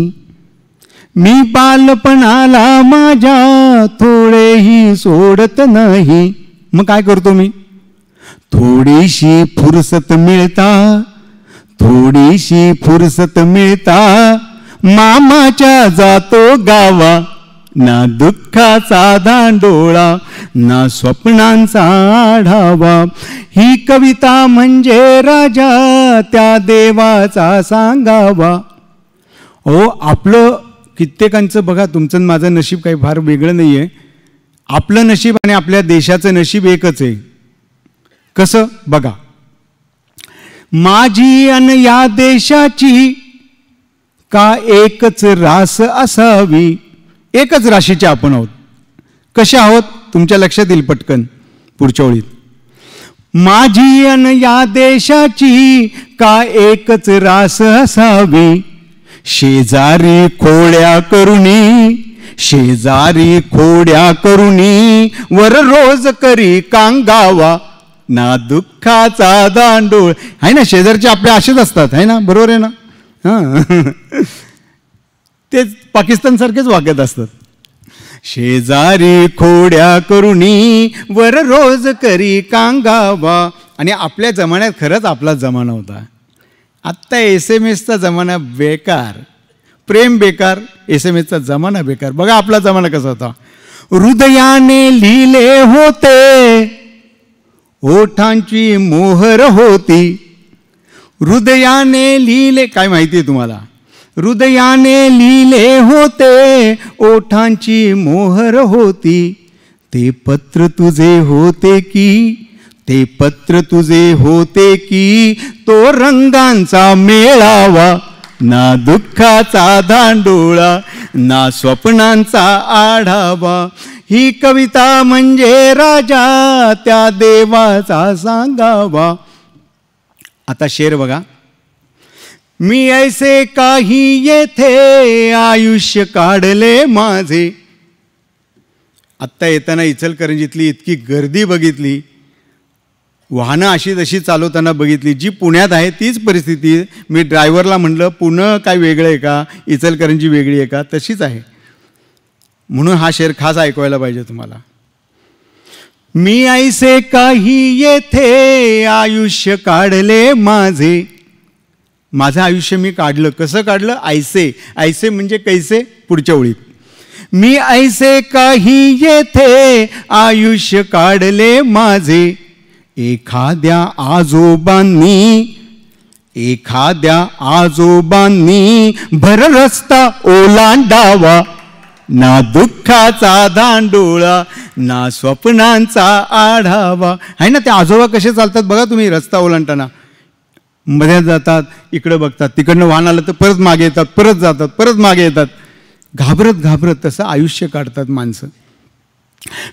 मी बालपणाला माझ्या थोडेही सोडत नाही मग काय करतो मी थोडीशी फुरसत मिळता थोडीशी फुरसत मिळता मामाच्या जातो गावा ना दुःखाचा दांडोळा ना स्वप्नांचा आढावा ही कविता म्हणजे राजा त्या देवाचा सांगावा ओ आपलं कित्येकांचं बघा तुमचं माझं नशीब काही फार वेगळं नाही आहे आपलं नशीब आणि आपल्या देशाचं नशीब एकच आहे कसं बघा माझी अन या देशाची का एकच रास असावी एकच राशीचे आपण आहोत कसे आहोत तुमच्या लक्षात येईल पटकन पुढच्या ओळीत माझी अन या देशाची का एकच रास असावी शेजारी खोड्या करुणी शेजारी खोड्या करुणी वर रोज करी कांगावा ना दुःखाचा दांडोळ आहे ना शेजारचे आपले असेच असतात आहे ना बरोबर आहे ना [LAUGHS] ते तेच पाकिस्तानसारखेच वागत असतात शेजारी खोड्या करुणी वर रोज करी कांगावा आणि आपल्या जमान्यात खरंच आपला जमाना होता आत्ता एस एम एसचा जमाना बेकार प्रेम बेकार एस एम एसचा जमाना बेकार बघा आपला जमाना कसा होता हृदयाने लिहिले होते ओठांची मोहर होती हृदयाने लिहिले काय माहिती आहे तुम्हाला हृदयाने लिहिले होते ओठांची मोहर होती ते पत्र तुझे होते की ते पत्र तुझे होते की तो रंगांचा मेळावा ना दुःखाचा दांडोळा ना स्वप्नांचा आढावा ही कविता म्हणजे राजा त्या देवाचा सांगावा आता शेर बघा मी ऐसे काही येथे आयुष्य काढले माझे आत्ता येताना इचलकरंजीतली इतकी गर्दी बघितली वाहनं अशी तशी चालवताना बघितली जी पुण्यात आहे तीच परिस्थिती मी ड्रायव्हरला म्हटलं पुणं काय वेगळं आहे का इचलकरंजी वेगळी आहे का तशीच आहे म्हणून हा शेर खास ऐकवायला पाहिजे तुम्हाला मी आईसे काही येथे आयुष्य काढले माझे माझं आयुष्य मी काढलं कसं काढलं आयसे आयसे म्हणजे कैसे पुढच्या ओळीत मी ऐसे काही येथे आयुष्य काढले माझे एखाद्या आजोबांनी एखाद्या आजोबांनी भर रस्ता ओलांडावा ना दुःखाचा दांडोळा ना स्वप्नांचा आढावा आहे ना ते आजोबा कसे चालतात बघा तुम्ही रस्ता ओलांडताना मध्ये जातात इकडं बघतात तिकडनं वाहन आलं तर परत मागे येतात परत जातात परत मागे येतात घाबरत घाबरत तसं आयुष्य काढतात माणसं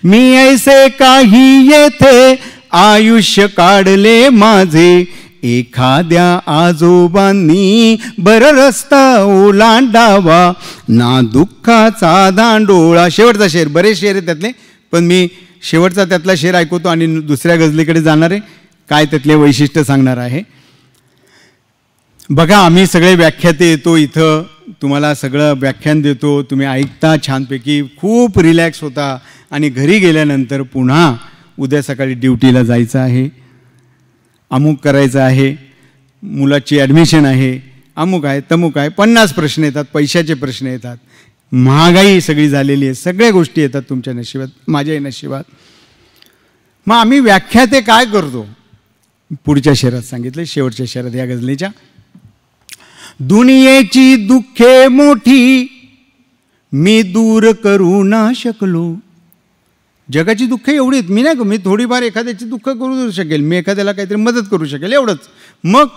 मी ऐसे काही येथे आयुष्य काढले माझे एखाद्या आजोबांनी बर रस्ता ओलांडावा ना दुःखाचा दांडोळा शेवटचा शेर बरेच शेर आहे त्यातले पण मी शेवटचा त्यातला शेर ऐकवतो आणि दुसऱ्या गजलीकडे जाणार आहे काय त्यातले वैशिष्ट्य सांगणार आहे बघा आम्ही सगळे व्याख्याते येतो इथं तुम्हाला सगळं व्याख्यान देतो तुम्ही ऐकता छानपैकी खूप रिलॅक्स होता आणि घरी गेल्यानंतर पुन्हा उद्या सकाळी ड्युटीला जायचं आहे अमुक करायचं आहे मुलाची ॲडमिशन आहे अमुक आहे तमुक आहे पन्नास प्रश्न येतात पैशाचे प्रश्न येतात महागाई सगळी झालेली आहे सगळ्या गोष्टी येतात तुमच्या नशिबात माझ्याही नशिबात मग आम्ही व्याख्या ते काय करतो पुढच्या शहरात सांगितलं शेवटच्या शहरात या गजलेच्या दुनियेची दुःखे मोठी मी दूर करू ना शकलो जगाची दुःख एवढीत मी नाही मी थोडीफार एखाद्याची दुःख करू शकेल मी एखाद्याला काहीतरी मदत करू शकेल एवढंच मग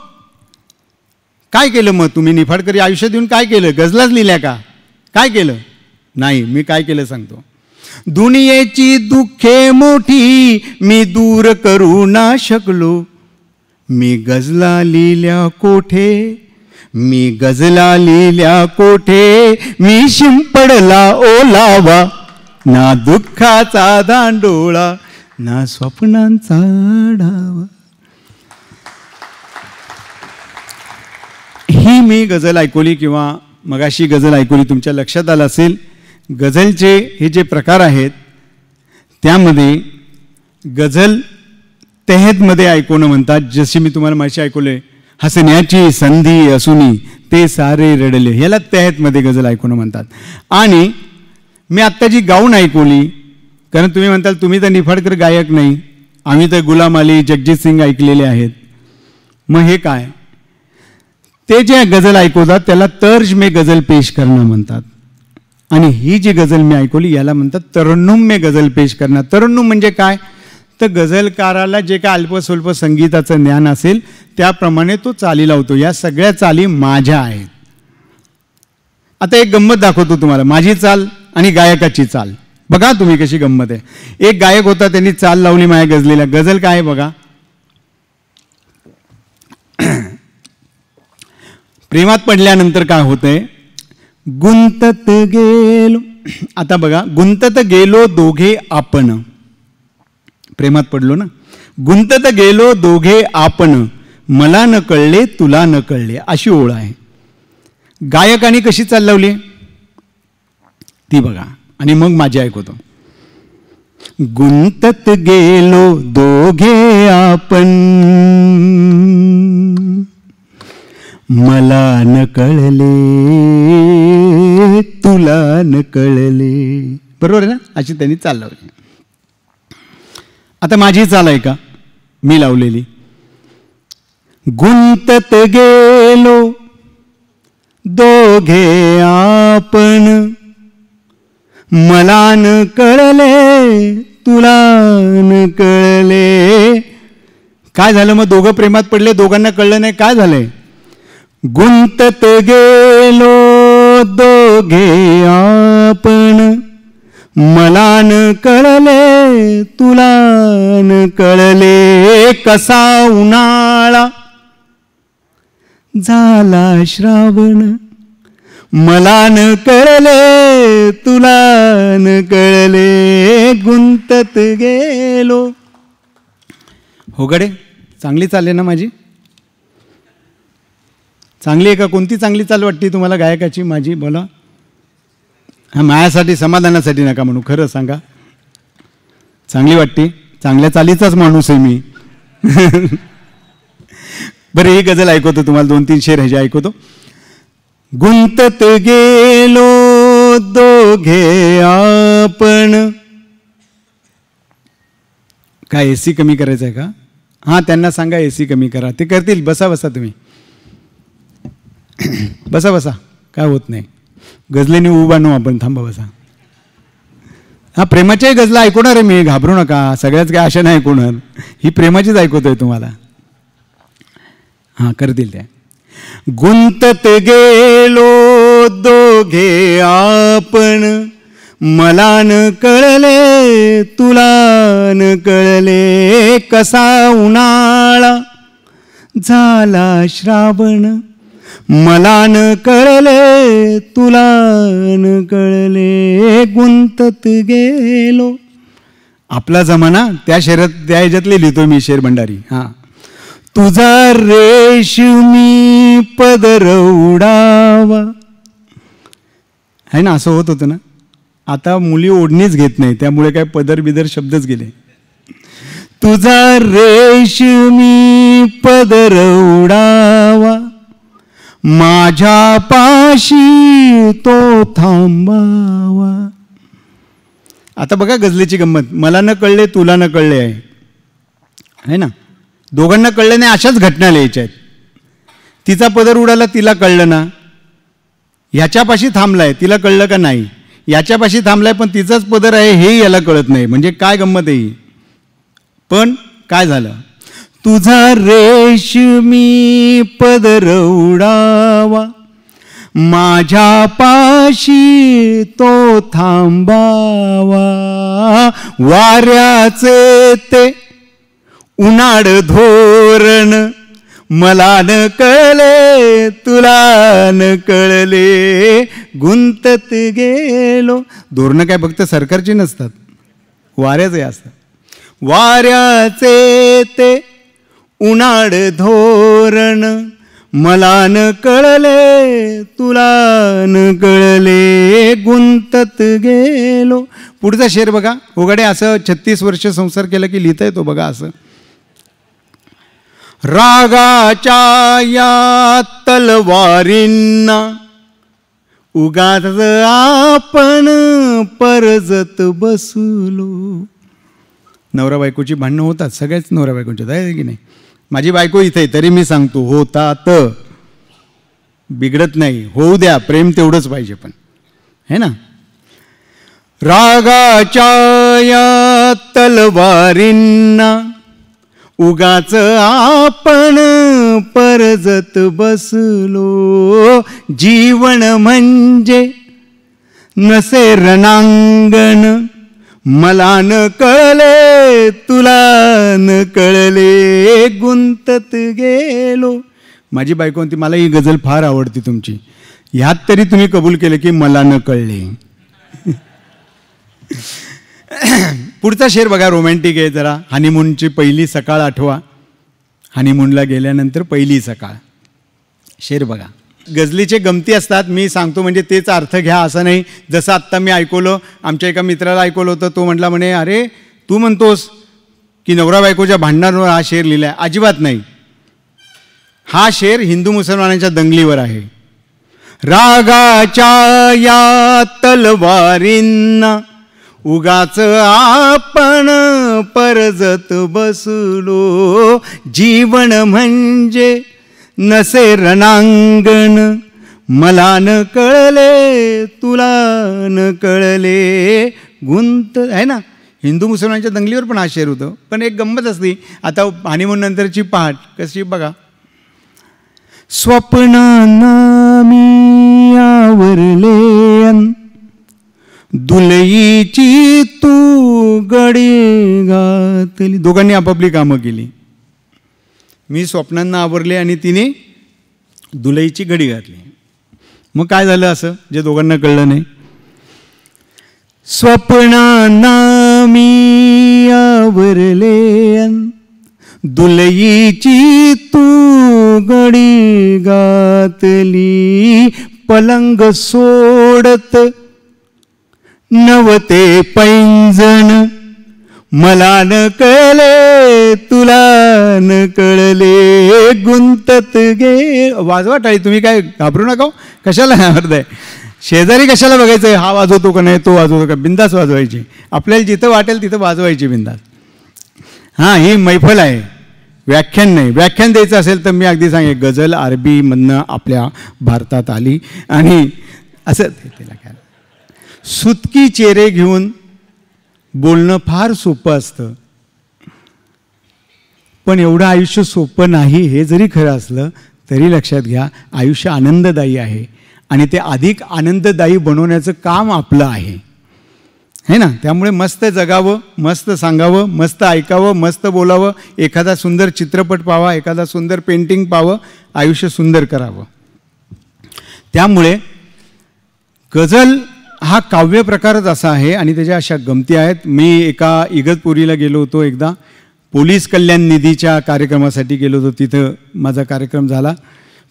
काय केलं मग तुम्ही निफाडकरी आयुष्य देऊन काय केलं गजलाच लिहिल्या का काय केलं नाही मी काय केलं सांगतो दुनियेची दुःखे मोठी मी दूर करू ना शकलो मी गजला लिहिल्या कोठे मी गजला लिहिल्या कोठे मी शिंपडला ओलावा ना दुःखाचा दांडोळा ना स्वप्नांचा डावा ही मी गजल ऐकवली किंवा मगाशी गजल ऐकवली तुमच्या लक्षात आलं असेल गझलचे हे जे प्रकार आहेत त्यामध्ये गझल तेहेदमध्ये ऐकवणं म्हणतात जशी मी तुम्हाला माहिती ऐकवले हसण्याची संधी असुनी ते सारे रडले ह्याला तेहेदमध्ये गझल ऐकवणं म्हणतात आणि मी आत्ता जी गाऊन ऐकवली कारण तुम्ही म्हणताल तुम्ही तर निफाडकर गायक नाही आम्ही तर गुलाम अली जगजित सिंग ऐकलेले आहेत मग हे काय ते जे गजल ऐकवतात त्याला तर्ज मे गझल पेश करणं म्हणतात आणि ही जी गझल मी ऐकवली याला म्हणतात तरुणुम मे गजल पेश करणं तरुणुम म्हणजे काय तर गझलकाराला जे काय अल्पस्वल्प संगीताचं ज्ञान असेल त्याप्रमाणे तो चाली लावतो या सगळ्या चाली माझ्या आहेत आता एक गंमत दाखवतो तुम्हाला माझी चाल आणि गायकाची चाल बघा तुम्ही कशी गंमत आहे एक गायक होता त्यांनी चाल लावली माझ्या गजलेला गझल काय बघा [CLEARS THROAT] प्रेमात पडल्यानंतर काय होतंय गुंतत गेलो आता बघा गुंतत गेलो दोघे आपण प्रेमात पडलो ना गुंतत गेलो दोघे आपण मला न कळले तुला न कळले अशी ओळ आहे गायकाने कशी चाल लावली ती बघा आणि मग माझी ऐकवतो गुंतत गेलो दोघे आपण मला न कळले तुला न कळले बरोबर आहे ना अशी त्यांनी चाल लावली आता माझी चाल आहे का मी लावलेली गुंतत गेलो दोघे आपण मला न कळले तुला न कळले काय झालं मग दोघं प्रेमात पडले दोघांना कळलं नाही काय झालंय गुंतत गेलो दोघे आपण मला न कळले तुला न कळले कसा उन्हाळा झाला श्रावण मला न कळले तुला न कळले गुंतत गेलो हो गडे चांगली चालले ना माझी चांगली आहे का कोणती चांगली चाल वाटते तुम्हाला गायकाची माझी बोला हा माझ्यासाठी समाधानासाठी नका म्हणू खरं सांगा चांगली वाटते चांगल्या चालीचाच माणूस आहे मी [LAUGHS] बरं ही गजल ऐकवतो तुम्हाला दोन तीन शेर ह्याची ऐकवतो गुंतत गेलो दोघे आपण काय एसी कमी करायचं आहे का हां त्यांना सांगा एसी कमी करा ते करतील बसा बसा तुम्ही बसा बसा काय होत नाही गजलेने उभानू आपण थांबा बसा हा प्रेमाच्याही गजला ऐकवणार आहे मी घाबरू नका सगळ्याच काय आशा नाही ऐकवणार ही प्रेमाचीच ऐकवतोय तुम्हाला हां करतील त्या गुंतत गेलो दोघे आपण मलान न कळले तुला न कळले कसा उन्हाळा झाला श्रावण मला न कळले तुला कळले गुंतत गेलो आपला जमाना त्या शेरात त्या ह्याच्यात लिहितो मी शेर भंडारी हां तुझा रेशमी पदर उडावा है ना असं होत होतं ना आता मुली ओढणीच घेत नाही त्यामुळे काय पदर बिदर शब्दच गेले तुझा रेशमी पदर उडावा माझ्या पाशी तो थांबावा आता बघा गजलेची गंमत मला न कळले तुला न कळले आहे ना दोघांना कळलं नाही अशाच घटना लिहायच्या आहेत तिचा पदर उडाला तिला कळलं ना ह्याच्यापाशी थांबलाय तिला कळलं का नाही याच्यापाशी थांबलाय पण तिचाच पदर आहे हे याला कळत नाही म्हणजे काय गंमत आहे पण काय झालं तुझा रेशमी पदर उडावा माझ्या पाशी तो थांबावा वाऱ्याचे ते उन्हाड धोरण मला न कळले तुला न कळले गुंतत गेलो धोरणं काय फक्त सरकारची नसतात वाऱ्याचे असतात वाऱ्याचे ते उन्हाड धोरण मला न कळले तुला न कळले गुंतत गेलो पुढचा शेर बघा उघडे असं छत्तीस वर्ष संसार केला की लिहिता येतो बघा असं रागाच्या या तलवारींना उगाच आपण परजत बसलो नवरा बायकोची भांडणं होतात सगळ्याच नवरा बायकोच्या आहे की नाही माझी बायको इथे तरी मी सांगतो होतात बिघडत नाही होऊ द्या प्रेम तेवढंच पाहिजे पण है ना रागाच्या या तलवारींना उगाच आपण परजत बसलो जीवन म्हणजे नसे रणांगण मला न कळले तुला न कळले गुंतत गेलो माझी बायको ती मला ही गझल फार आवडती तुमची ह्यात तरी तुम्ही कबूल केले की मला न कळले [LAUGHS] [LAUGHS] पुढचा शेर बघा रोमॅन्टिक आहे जरा हनीमूनची पहिली सकाळ आठवा हनीमूनला गेल्यानंतर पहिली सकाळ शेर बघा गजलीचे गमती असतात मी सांगतो म्हणजे तेच अर्थ घ्या असं नाही जसं आत्ता मी ऐकवलं आमच्या एका मित्राला ऐकवलं होतं तो म्हटला म्हणे अरे तू म्हणतोस की नवरा बायकोच्या भांडणांवर हा शेर लिहिला आहे अजिबात नाही हा शेर हिंदू मुसलमानांच्या दंगलीवर आहे रागाच्या या तलवारींना उगाच आपण परजत बसलो जीवन म्हणजे नसे रणांगण मला न कळले तुला न कळले गुंत आहे ना हिंदू मुसलमानच्या दंगलीवर पण आशेर होतं पण एक गंमत असली आता हानिमून नंतरची पहाट कशी बघा स्वप्नांना मी आवरले दुलईची तू गडी घातली दोघांनी आपापली कामं केली मी स्वप्नांना आवरले आणि तिने दुलईची घडी घातली मग काय झालं असं जे दोघांना कळलं नाही स्वप्नांना मी आवरले दुलईची तू गडी गातली पलंग सोडत नवते पैंजण मला न कळले तुला न कळले गुंतत गे वाजवा टाळी तुम्ही काय घाबरू नका हो. कशाला अर्ध शेजारी कशाला बघायचं हा वाजवतो का नाही तो वाजवतो का बिंदास वाजवायची आपल्याला जिथं वाटेल तिथं वाजवायची बिंदास हां ही मैफल आहे व्याख्यान नाही व्याख्यान द्यायचं असेल तर मी अगदी सांगे गझल अरबीमधनं आपल्या भारतात आली आणि असं त्याला काय सुतकी चेहरे घेऊन बोलणं फार सोपं असतं पण एवढं आयुष्य सोपं नाही हे जरी खरं असलं तरी लक्षात घ्या आयुष्य आनंददायी आहे आणि ते अधिक आनंददायी बनवण्याचं काम आपलं आहे है ना त्यामुळे मस्त जगावं मस्त सांगावं मस्त ऐकावं मस्त बोलावं एखादा सुंदर चित्रपट पावा एखादा सुंदर पेंटिंग पावं आयुष्य सुंदर करावं त्यामुळे गझल हा काव्य प्रकारच असा आहे आणि त्याच्या अशा गमती आहेत मी एका इगतपुरीला गेलो होतो एकदा पोलीस कल्याण निधीच्या कार्यक्रमासाठी गेलो होतो तिथं माझा कार्यक्रम झाला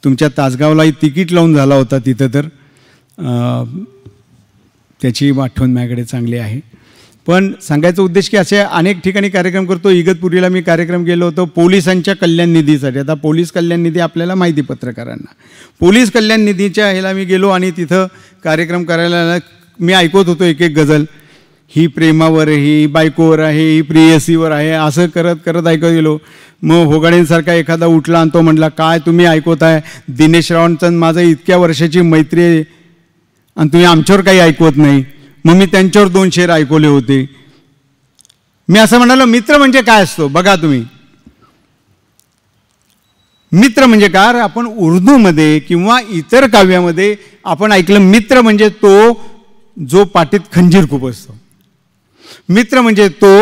तुमच्या तासगावलाही तिकीट लावून झाला होता तिथं तर त्याची आठवण माझ्याकडे चांगली आहे पण सांगायचा उद्देश की असे अनेक ठिकाणी कार्यक्रम करतो इगतपुरीला मी कार्यक्रम गेलो होतो पोलिसांच्या कल्याण निधीसाठी आता पोलीस कल्याण निधी आपल्याला माहिती पत्रकारांना पोलीस कल्याण निधीच्या ह्याला मी गेलो आणि तिथं कार्यक्रम करायला मी ऐकत होतो एक एक गजल ही प्रेमावर आहे ही बायकोवर आहे ही प्रियसीवर आहे असं करत करत ऐकत गेलो मग होगाडेंसारखा एखादा उठला आणि तो म्हटला काय तुम्ही ऐकवताय दिनेश रावणचं माझं इतक्या वर्षाची मैत्री आहे आणि तुम्ही आमच्यावर काही ऐकवत नाही मग मी त्यांच्यावर दोन शेर ऐकवले होते मी असं म्हणालो मित्र म्हणजे काय असतो बघा तुम्ही मित्र म्हणजे काय आपण उर्दूमध्ये किंवा इतर काव्यामध्ये आपण ऐकलं मित्र म्हणजे तो जो पाठीत खंजीर खूप असतो मित्र म्हणजे तो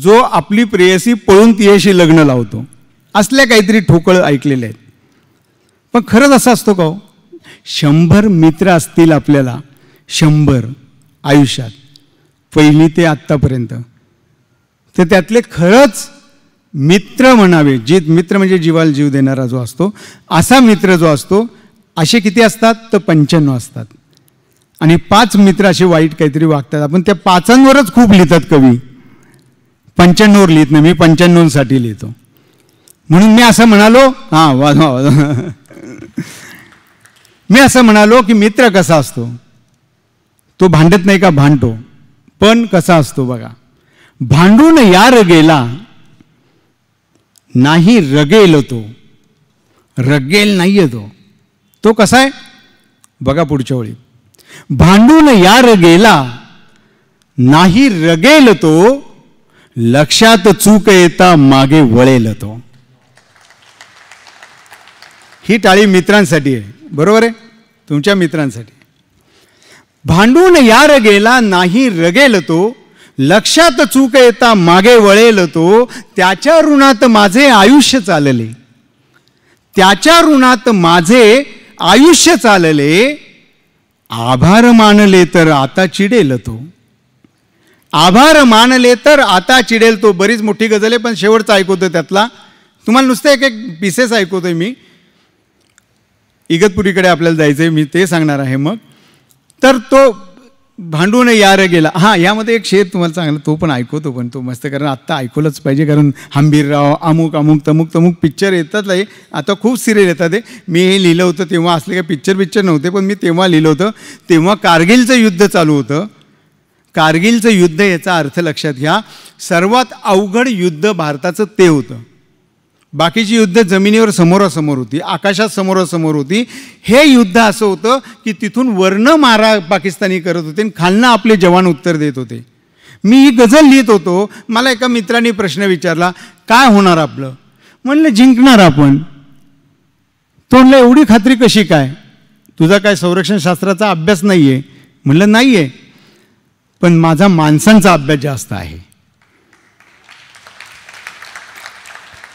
जो आपली प्रेयसी पळून तियाशी लग्न लावतो असल्या काहीतरी ठोकळ ऐकलेले आहेत पण खरंच असं असतो का हो? शंभर मित्र असतील आपल्याला शंभर आयुष्यात पहिली ते आत्तापर्यंत तर त्यातले खरंच मित्र म्हणावे जी मित्र म्हणजे जीवाला जीव देणारा जो असतो असा मित्र जो असतो असे किती असतात तर पंच्याण्णव असतात आणि पाच मित्र असे वाईट काहीतरी वागतात आपण त्या पाचांवरच खूप लिहितात कवी पंच्याण्णववर लिहित नाही मी पंच्याण्णवसाठी लिहितो म्हणून मी असं म्हणालो हां वाज वाज मी असं म्हणालो की मित्र कसा असतो तो भांडत नाही का भांडतो पण कसा असतो बघा भांडून या रगेला नाही रगेल तो रगेल नाही तो तो कसा आहे बघा पुढच्या वेळी भांडून यार गेला नाही रगेल तो लक्षात चूक येता मागे वळेल तो ही टाळी मित्रांसाठी आहे बरोबर आहे तुमच्या मित्रांसाठी भांडून यार गेला नाही रगेल तो लक्षात चूक येता मागे वळेल तो त्याच्या ऋणात माझे आयुष्य चालले त्याच्या ऋणात माझे आयुष्य चालले आभार मानले तर आता चिडेल तो आभार मानले तर आता चिडेल तो बरीच मोठी गजल आहे पण शेवटचा ऐकवतो त्यातला तुम्हाला नुसते एक एक पिसेस ऐकवतोय मी इगतपुरीकडे आपल्याला जायचंय आहे मी ते सांगणार आहे मग तर तो भांडून यार गेला हां यामध्ये एक शेर तुम्हाला चांगला तो पण ऐकवतो पण तो मस्त कारण आत्ता ऐकवलंच पाहिजे कारण हंबीरराव अमुक अमुक तमुक तमुक पिक्चर येतात नाही आता खूप सिरियल येतात ते मी हे लिहिलं होतं तेव्हा असले काही पिक्चर पिक्चर नव्हते पण मी तेव्हा लिहिलं होतं तेव्हा कारगिलचं युद्ध चालू होतं कारगिलचं युद्ध याचा अर्थ लक्षात घ्या सर्वात अवघड युद्ध भारताचं ते होतं बाकीची युद्ध जमिनीवर समोरासमोर होती आकाशात समोरासमोर होती हे युद्ध असं होतं की तिथून वर्ण मारा पाकिस्तानी करत होते आणि खालनं आपले जवान उत्तर देत होते मी ही गझल लिहित होतो मला एका मित्राने प्रश्न विचारला काय होणार आपलं म्हणलं जिंकणार आपण म्हणलं एवढी खात्री कशी काय तुझा काय संरक्षणशास्त्राचा अभ्यास नाही आहे म्हणलं नाही आहे पण माझा माणसांचा अभ्यास जास्त आहे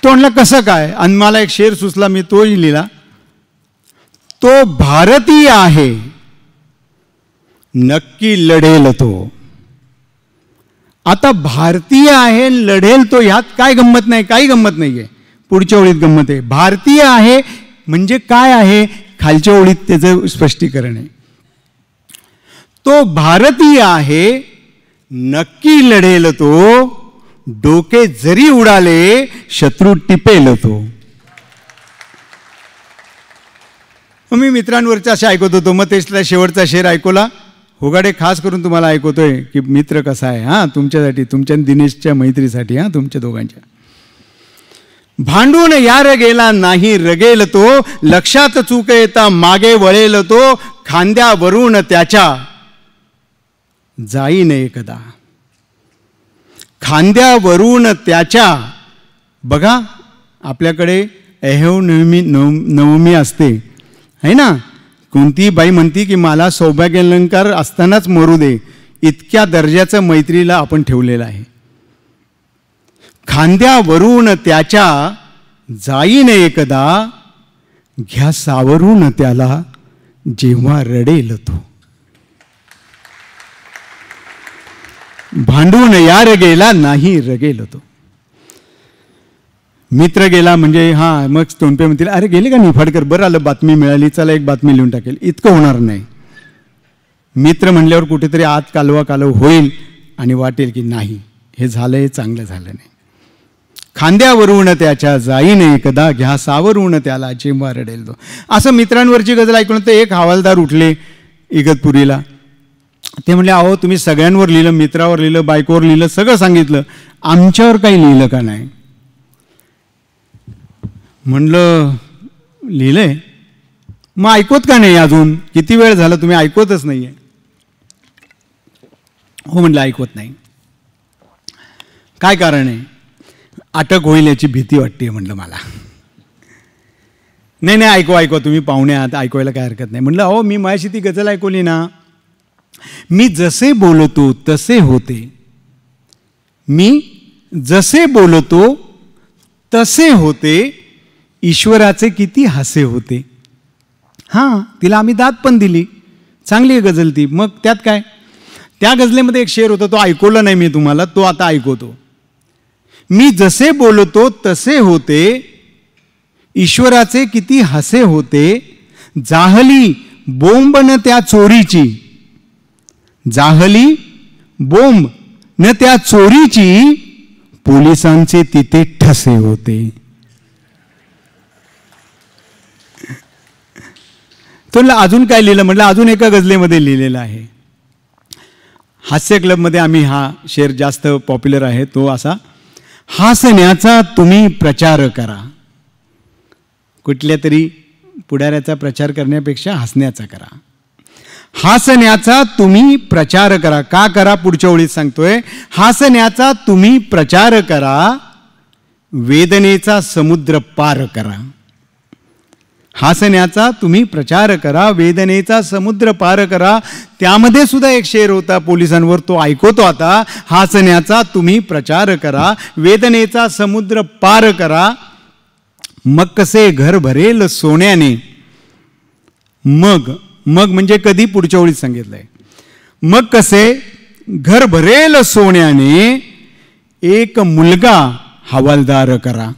तो म्हटला कसं काय आणि मला एक शेर सुचला मी तोही लिहिला तो भारतीय आहे नक्की लढेल तो आता भारतीय आहे लढेल तो ह्यात काय गंमत नाही काही गंमत नाही आहे पुढच्या ओळीत गंमत आहे भारतीय आहे म्हणजे काय आहे खालच्या ओळीत त्याचं स्पष्टीकरण आहे तो भारतीय आहे नक्की लढेल तो डोके जरी उडाले शत्रू टिपेल तो मी मित्रांवरचा असे ऐकत होतो मग तेचला शेवटचा शेर ऐकवला होगाडे खास करून तुम्हाला ऐकवतोय की मित्र कसा आहे हां तुमच्यासाठी तुमच्या दिनेशच्या मैत्रीसाठी हां तुमच्या दोघांच्या भांडून यार गेला नाही रगेल तो लक्षात चूक येता मागे वळेल तो खांद्यावरून त्याच्या जाई एकदा खांद्यावरून त्याच्या बघा आपल्याकडे अहेव नवमी नव नवमी असते है ना कोणतीही बाई म्हणती की मला सौभाग्य अलंकार असतानाच मरू दे इतक्या दर्जाचं मैत्रीला आपण ठेवलेलं आहे खांद्यावरून त्याच्या जाईन एकदा घ्या सावरून त्याला जेव्हा रडेल तो भांडून या रगेला नाही रगेल होतो मित्र गेला म्हणजे हां मग स्टोनपे म्हणतील अरे गेले का निफाडकर बरं आलं बातमी मिळाली चला एक बातमी लिहून टाकेल इतकं होणार नाही मित्र म्हणल्यावर कुठेतरी आत कालवा कालव होईल आणि वाटेल की नाही हे झालं हे चांगलं झालं नाही खांद्यावरून त्याच्या जाईने कदा घ्या सावरून त्याला जेव्हा रडेल तो असं मित्रांवरची गजल ऐकून तर एक हवालदार उठले इगतपुरीला ते म्हणले अहो तुम्ही सगळ्यांवर लिहिलं मित्रावर लिहिलं बायकोवर लिहिलं सगळं सांगितलं आमच्यावर काही लिहिलं का नाही म्हणलं लिहिलंय आहे मग ऐकवत का नाही अजून किती वेळ झाला तुम्ही ऐकवतच नाही हो म्हटलं ऐकवत नाही काय कारण आहे अटक होईल याची भीती वाटते म्हटलं मला नाही नाही ऐकू ऐकवा तुम्ही पाहुणे आहात ऐकवायला काय हरकत नाही म्हटलं अहो मी माझ्याशी ती गजल ऐकवली ना मी जसे बोलतो तसे होते मी जसे बोलतो तसे होते ईश्वराचे किती हसे होते हां तिला आम्ही दात पण दिली चांगली गजल ती मग त्यात काय त्या गजलेमध्ये एक शेर होता तो ऐकवला नाही मी तुम्हाला तो आता ऐकवतो मी जसे बोलतो तसे होते ईश्वराचे किती हसे होते जाहली बोंबन त्या चोरीची जाहली बोंब न त्या चोरीची पोलिसांचे तिथे ठसे होते तुला अजून काय लिहिलं म्हटलं अजून एका गजलेमध्ये लिहिलेलं आहे हास्य क्लबमध्ये आम्ही हा शेर जास्त पॉप्युलर आहे तो असा हासण्याचा तुम्ही प्रचार करा कुठल्या तरी पुढाऱ्याचा प्रचार करण्यापेक्षा हसण्याचा करा हासण्याचा तुम्ही प्रचार करा का करा पुढच्या ओळीत सांगतोय हासण्याचा तुम्ही प्रचार करा वेदनेचा समुद्र पार करा हासण्याचा तुम्ही प्रचार करा वेदनेचा समुद्र पार करा त्यामध्ये सुद्धा एक शेर होता पोलिसांवर तो ऐकवतो आता हासण्याचा तुम्ही प्रचार करा वेदनेचा समुद्र पार करा मग कसे घर भरेल सोन्याने मग मग म्हणजे कधी पुढच्या ओळीत सांगितलंय मग कसे घर भरेल सोन्याने एक मुलगा हवालदार करा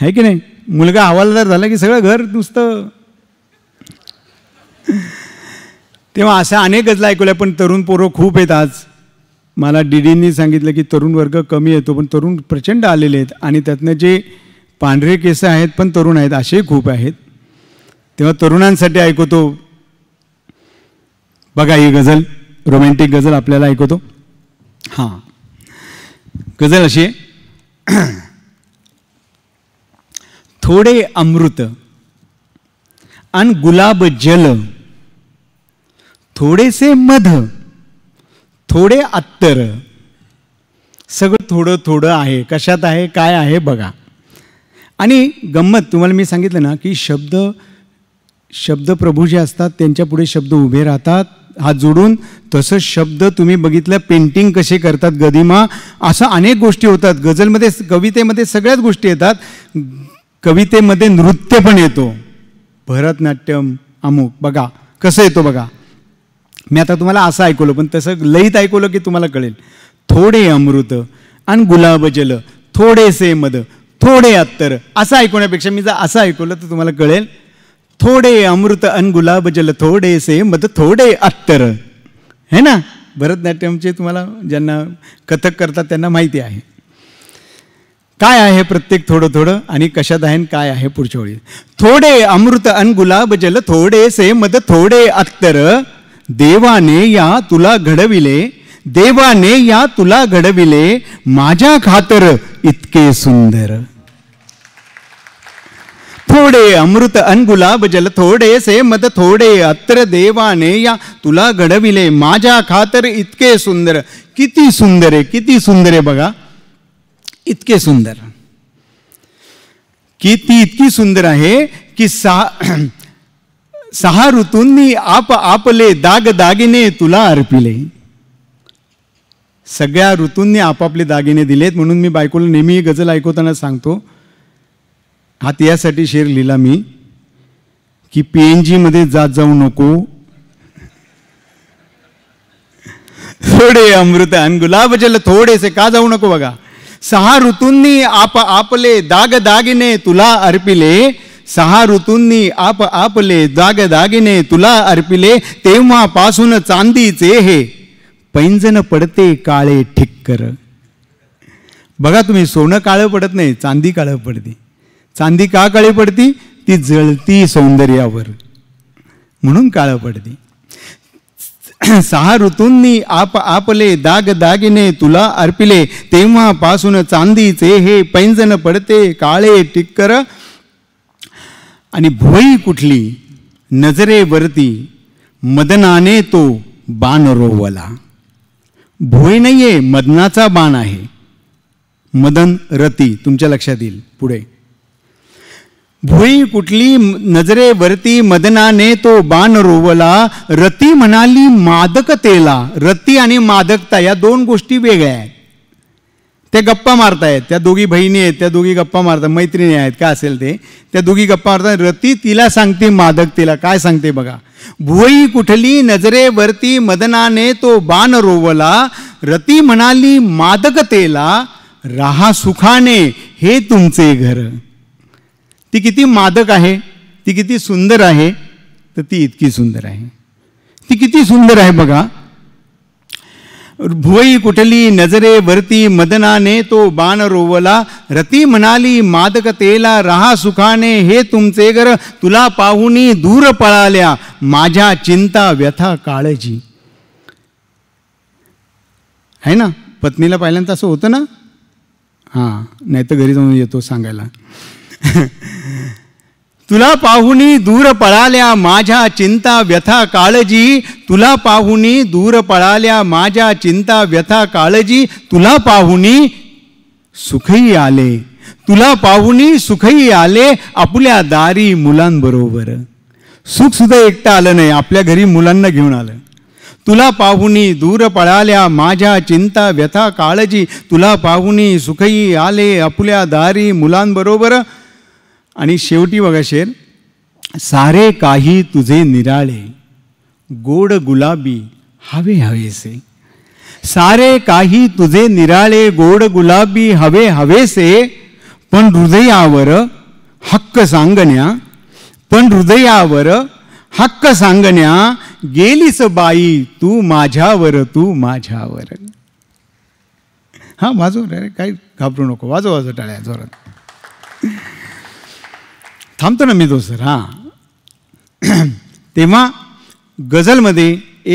है की नाही मुलगा हवालदार झाला की सगळं घर नुसतं तेव्हा अशा अनेक गजला ऐकूया पण तरुण पोरं खूप आहेत आज मला डीडींनी सांगितलं की तरुण वर्ग कमी येतो पण तरुण प्रचंड आलेले आहेत आणि त्यातनं जे पांढरे केस आहेत पण तरुण आहेत असेही खूप आहेत तेव्हा तरुणांसाठी ऐकवतो बघा ही गजल, रोमॅन्टिक गजल आपल्याला ऐकवतो हां गजल अशी आहे [CLEARS THROAT] थोडे अमृत आणि गुलाब जल थोडेसे मध थोडे अत्तर सगळं थोडं थोडं आहे कशात आहे काय आहे बघा आणि गंमत तुम्हाला मी सांगितलं ना की शब्द शब्द प्रभू जे असतात त्यांच्यापुढे शब्द उभे राहतात हा जोडून तसं शब्द तुम्ही बघितलं पेंटिंग कसे करतात गदिमा असं अनेक गोष्टी होतात गझलमध्ये कवितेमध्ये सगळ्याच गोष्टी येतात कवितेमध्ये नृत्य पण येतो भरतनाट्यम अमुक बघा कसं येतो बघा मी आता तुम्हाला असं ऐकवलं पण तसं लईत ऐकवलं की तुम्हाला कळेल थोडे अमृत आणि गुलाब जल थोडेसे मद थोडे अत्तर असं ऐकवण्यापेक्षा मी जर असं ऐकवलं तर तुम्हाला कळेल थोडे अमृत अन गुलाब जल थोडेसे मध थोडे अत्तर है ना भरतनाट्यमचे तुम्हाला ज्यांना कथक करतात त्यांना माहिती आहे काय आहे प्रत्येक थोडं थोडं आणि कशात आहे काय आहे पुढच्या वेळी थोडे अमृत अन गुलाब जल थोडेसे मत थोडे अत्तर देवाने या तुला घडविले देवाने या तुला घडविले माझ्या खातर इतके सुंदर थोडे अमृत अन गुलाब जल थोडेसे मद थोडे अत्र देवाने या तुला घडविले माझ्या खातर इतके सुंदर किती सुंदर आहे किती सुंदर आहे बघा इतके सुंदर किती इतकी सुंदर आहे की सहा [CLEARS THROAT] सहा ऋतूंनी आप आपले दाग दागिने तुला अर्पिले सगळ्या ऋतूंनी आपापले दागिने दिलेत म्हणून मी बायकोला नेहमी गजल ऐकवताना सांगतो आता यासाठी शेर लिहिला मी की पी एन जात जाऊ नको थोडे अमृत अन गुलाब जल थोडेसे का जाऊ नको बघा सहा ऋतूंनी आप आपले दाग दागिने तुला अर्पिले सहा ऋतूंनी आप आपले दाग दागिने तुला अर्पिले तेव्हापासून चांदीचे हे पैंजन पडते काळे ठिक्कर बघा तुम्ही सोनं काळं पडत नाही चांदी काळं पडते चांदी का काळी पडती ती जळती सौंदर्यावर म्हणून काळं पडती सहा ऋतूंनी आप आपले दाग दागिने तुला अर्पिले तेव्हापासून चांदीचे हे पैंजन पडते काळे टिक्कर आणि भोई कुठली नजरेवरती मदनाने तो बाण रोवला भोई नाहीये मदनाचा बाण आहे मदन रती तुमच्या लक्षात येईल पुढे भुई कुठली नजरेवरती मदनाने तो बाण रोवला रती म्हणाली मादकतेला रती आणि मादकता या दोन गोष्टी वेगळ्या आहेत त्या गप्पा मारतायत त्या दोघी बहिणी आहेत त्या दोघी गप्पा मारतात मैत्रिणी आहेत काय असेल ते त्या दोघी गप्पा मारतात रती तिला सांगते मादकतेला काय सांगते बघा भुई कुठली नजरेवरती मदनाने तो बाण रोवला रती म्हणाली मादकतेला राहा सुखाने हे तुमचे घर ती किती मादक आहे ती किती सुंदर आहे तर ती इतकी सुंदर आहे ती किती सुंदर आहे बघा भुवई कुठली नजरे वरती मदनाने तो बाण रोवला रती म्हणाली मादकतेला रहा सुखाने हे तुमचे घर तुला पाहुनी दूर पळाल्या माझ्या चिंता व्यथा काळजी आहे ना पत्नीला पाहिल्यानंतर असं होतं ना हां नाही तर घरी जाऊन येतो सांगायला [LAUGHS] तुला पाहुनी दूर पळाल्या माझ्या चिंता व्यथा काळजी तुला पाहुनी दूर पळाल्या माझ्या चिंता व्यथा काळजी तुला पाहुनी सुखही आले तुला पाहुनी सुखही आले आपल्या दारी मुलांबरोबर सुखसुद्धा एकटं आलं नाही आपल्या घरी मुलांना घेऊन आलं तुला पाहुनी दूर पळाल्या माझ्या चिंता व्यथा काळजी तुला पाहुनी सुखही आले आपल्या दारी मुलांबरोबर आणि शेवटी बघा शेर सारे काही तुझे निराळे गोड गुलाबी हवे हवेसे सारे काही तुझे निराळे गोड गुलाबी हवे हवेसे पण हृदयावर हक्क सांगण्या पण हृदयावर हक्क सांगण्या गेलीस बाई तू माझ्यावर तू माझ्यावर हां वाजव रे काही घाबरू नको वाजव वाजव टाळ्या जोरात थांबतो ना मी दोस्त हां [CLEARS THROAT] तेव्हा गझलमध्ये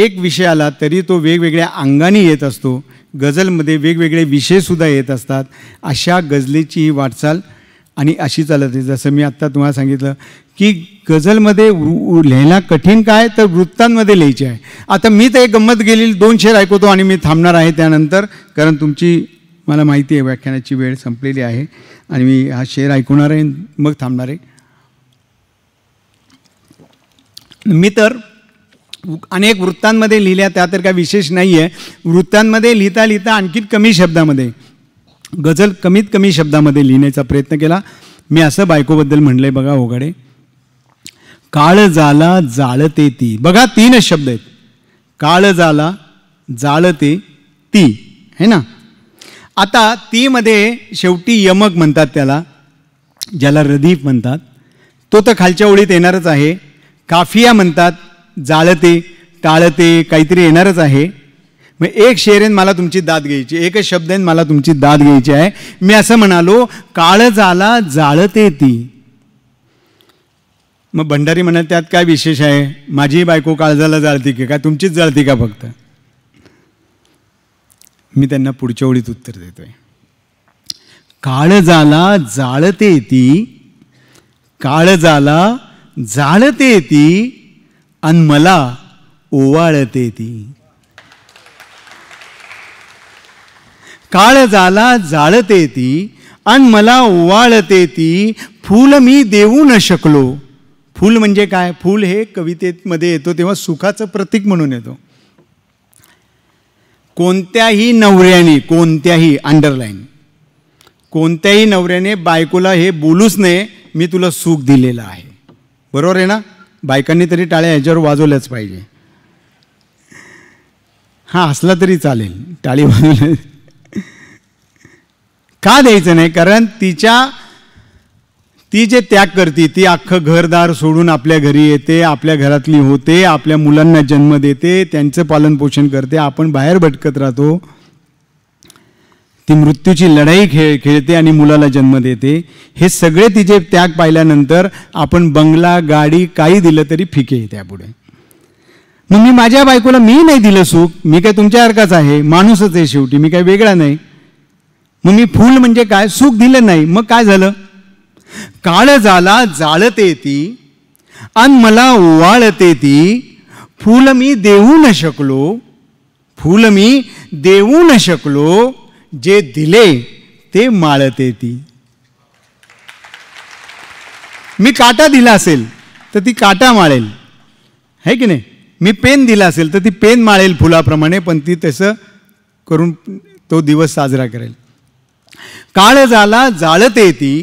एक विषय आला तरी तो वेगवेगळ्या अंगाने येत असतो गझलमध्ये वेगवेगळे विषयसुद्धा येत असतात अशा गझलेची ही वाटचाल आणि अशी चालत जसं मी आत्ता तुम्हाला सांगितलं की गझलमध्ये लिहायला कठीण काय तर वृत्तांमध्ये लिहायची आहे आता मी तर एक गंमत गेली दोन शेर ऐकवतो आणि मी थांबणार आहे त्यानंतर कारण तुमची मला माहिती आहे व्याख्यानाची वेळ संपलेली आहे आणि मी हा शेर ऐकवणार आहे मग थांबणार आहे मी तर अनेक वृत्तांमध्ये लिहिल्या त्या तर काय विशेष नाही आहे वृत्तांमध्ये लिहिता लिहिता आणखी कमी शब्दामध्ये गझल कमीत कमी शब्दामध्ये लिहिण्याचा प्रयत्न केला मी असं बायकोबद्दल म्हणलं आहे बघा ओघाडे काळ जाला जाळते ती बघा तीनच शब्द आहेत काळ जाला जाळते ती है ना आता तीमध्ये शेवटी यमक म्हणतात त्याला ज्याला रदीफ म्हणतात तो तर खालच्या ओळीत येणारच आहे काफिया म्हणतात जाळते टाळते काहीतरी येणारच आहे मग एक शेरेन मला तुमची दाद घ्यायची एकच शब्देन मला तुमची दाद घ्यायची आहे मी असं म्हणालो झाला जाळते ती मग भंडारी म्हणाल त्यात काय विशेष आहे माझी बायको काळजाला जाळती की काय तुमचीच जाळती का फक्त मी त्यांना पुढच्या ओळीत उत्तर देतोय झाला जाळते ती काळ झाला जाळते ती आणि मला ओवाळते ती काळ जाला जाळते ती आणि मला ओवाळते ती फूल मी देऊ न शकलो फूल म्हणजे काय फूल हे कवितेमध्ये येतो तेव्हा सुखाचं प्रतीक म्हणून येतो कोणत्याही नवऱ्याने कोणत्याही अंडरलाईन कोणत्याही नवऱ्याने बायकोला हे बोलूच नये मी तुला सुख दिलेलं आहे बरोबर आहे ना बायकांनी तरी टाळ्या ह्याच्यावर वाजवल्याच पाहिजे हा असला तरी चालेल टाळी वाजवल्या का द्यायचं नाही कारण तिच्या ती जे त्याग करते ती अख्खं घरदार सोडून आपल्या घरी येते आपल्या घरातली होते आपल्या मुलांना जन्म देते त्यांचं पालन पोषण करते आपण बाहेर भटकत राहतो ती मृत्यूची लढाई खेळ खेळते आणि मुलाला जन्म देते हे सगळे तिचे त्याग पाहिल्यानंतर आपण बंगला गाडी काही दिलं तरी फिके त्यापुढे मग मी माझ्या बायकोला मी नाही दिलं सुख मी काय तुमच्यासारखाच आहे माणूसच आहे शेवटी मी काय वेगळा नाही मग मी फूल म्हणजे काय सुख दिलं नाही मग काय झालं काळ झाला जाळते ती आणि मला ओवाळते ती फूल मी देऊ न शकलो फूल मी देऊ न शकलो जे दिले ते माळत ती मी काटा दिला असेल तर ती काटा माळेल है की नाही मी पेन दिला असेल तर ती पेन माळेल फुलाप्रमाणे पण ती तसं करून तो दिवस साजरा करेल काळ झाला जाळत ती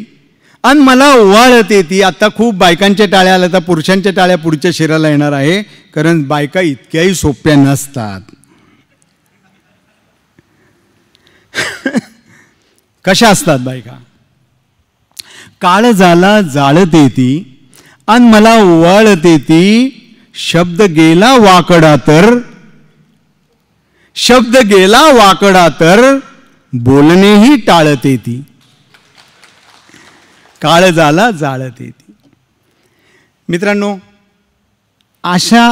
आणि मला ओवाळत ती आता खूप बायकांच्या टाळ्या आल्या तर पुरुषांच्या टाळ्या पुढच्या शिराला येणार आहे कारण बायका इतक्याही सोप्या नसतात [LAUGHS] कशा असतात बायका काळ झाला जाळत येती आणि मला वळत येती शब्द गेला वाकडा तर शब्द गेला वाकडा तर बोलणेही टाळत येते काळ झाला जाळत येते मित्रांनो अशा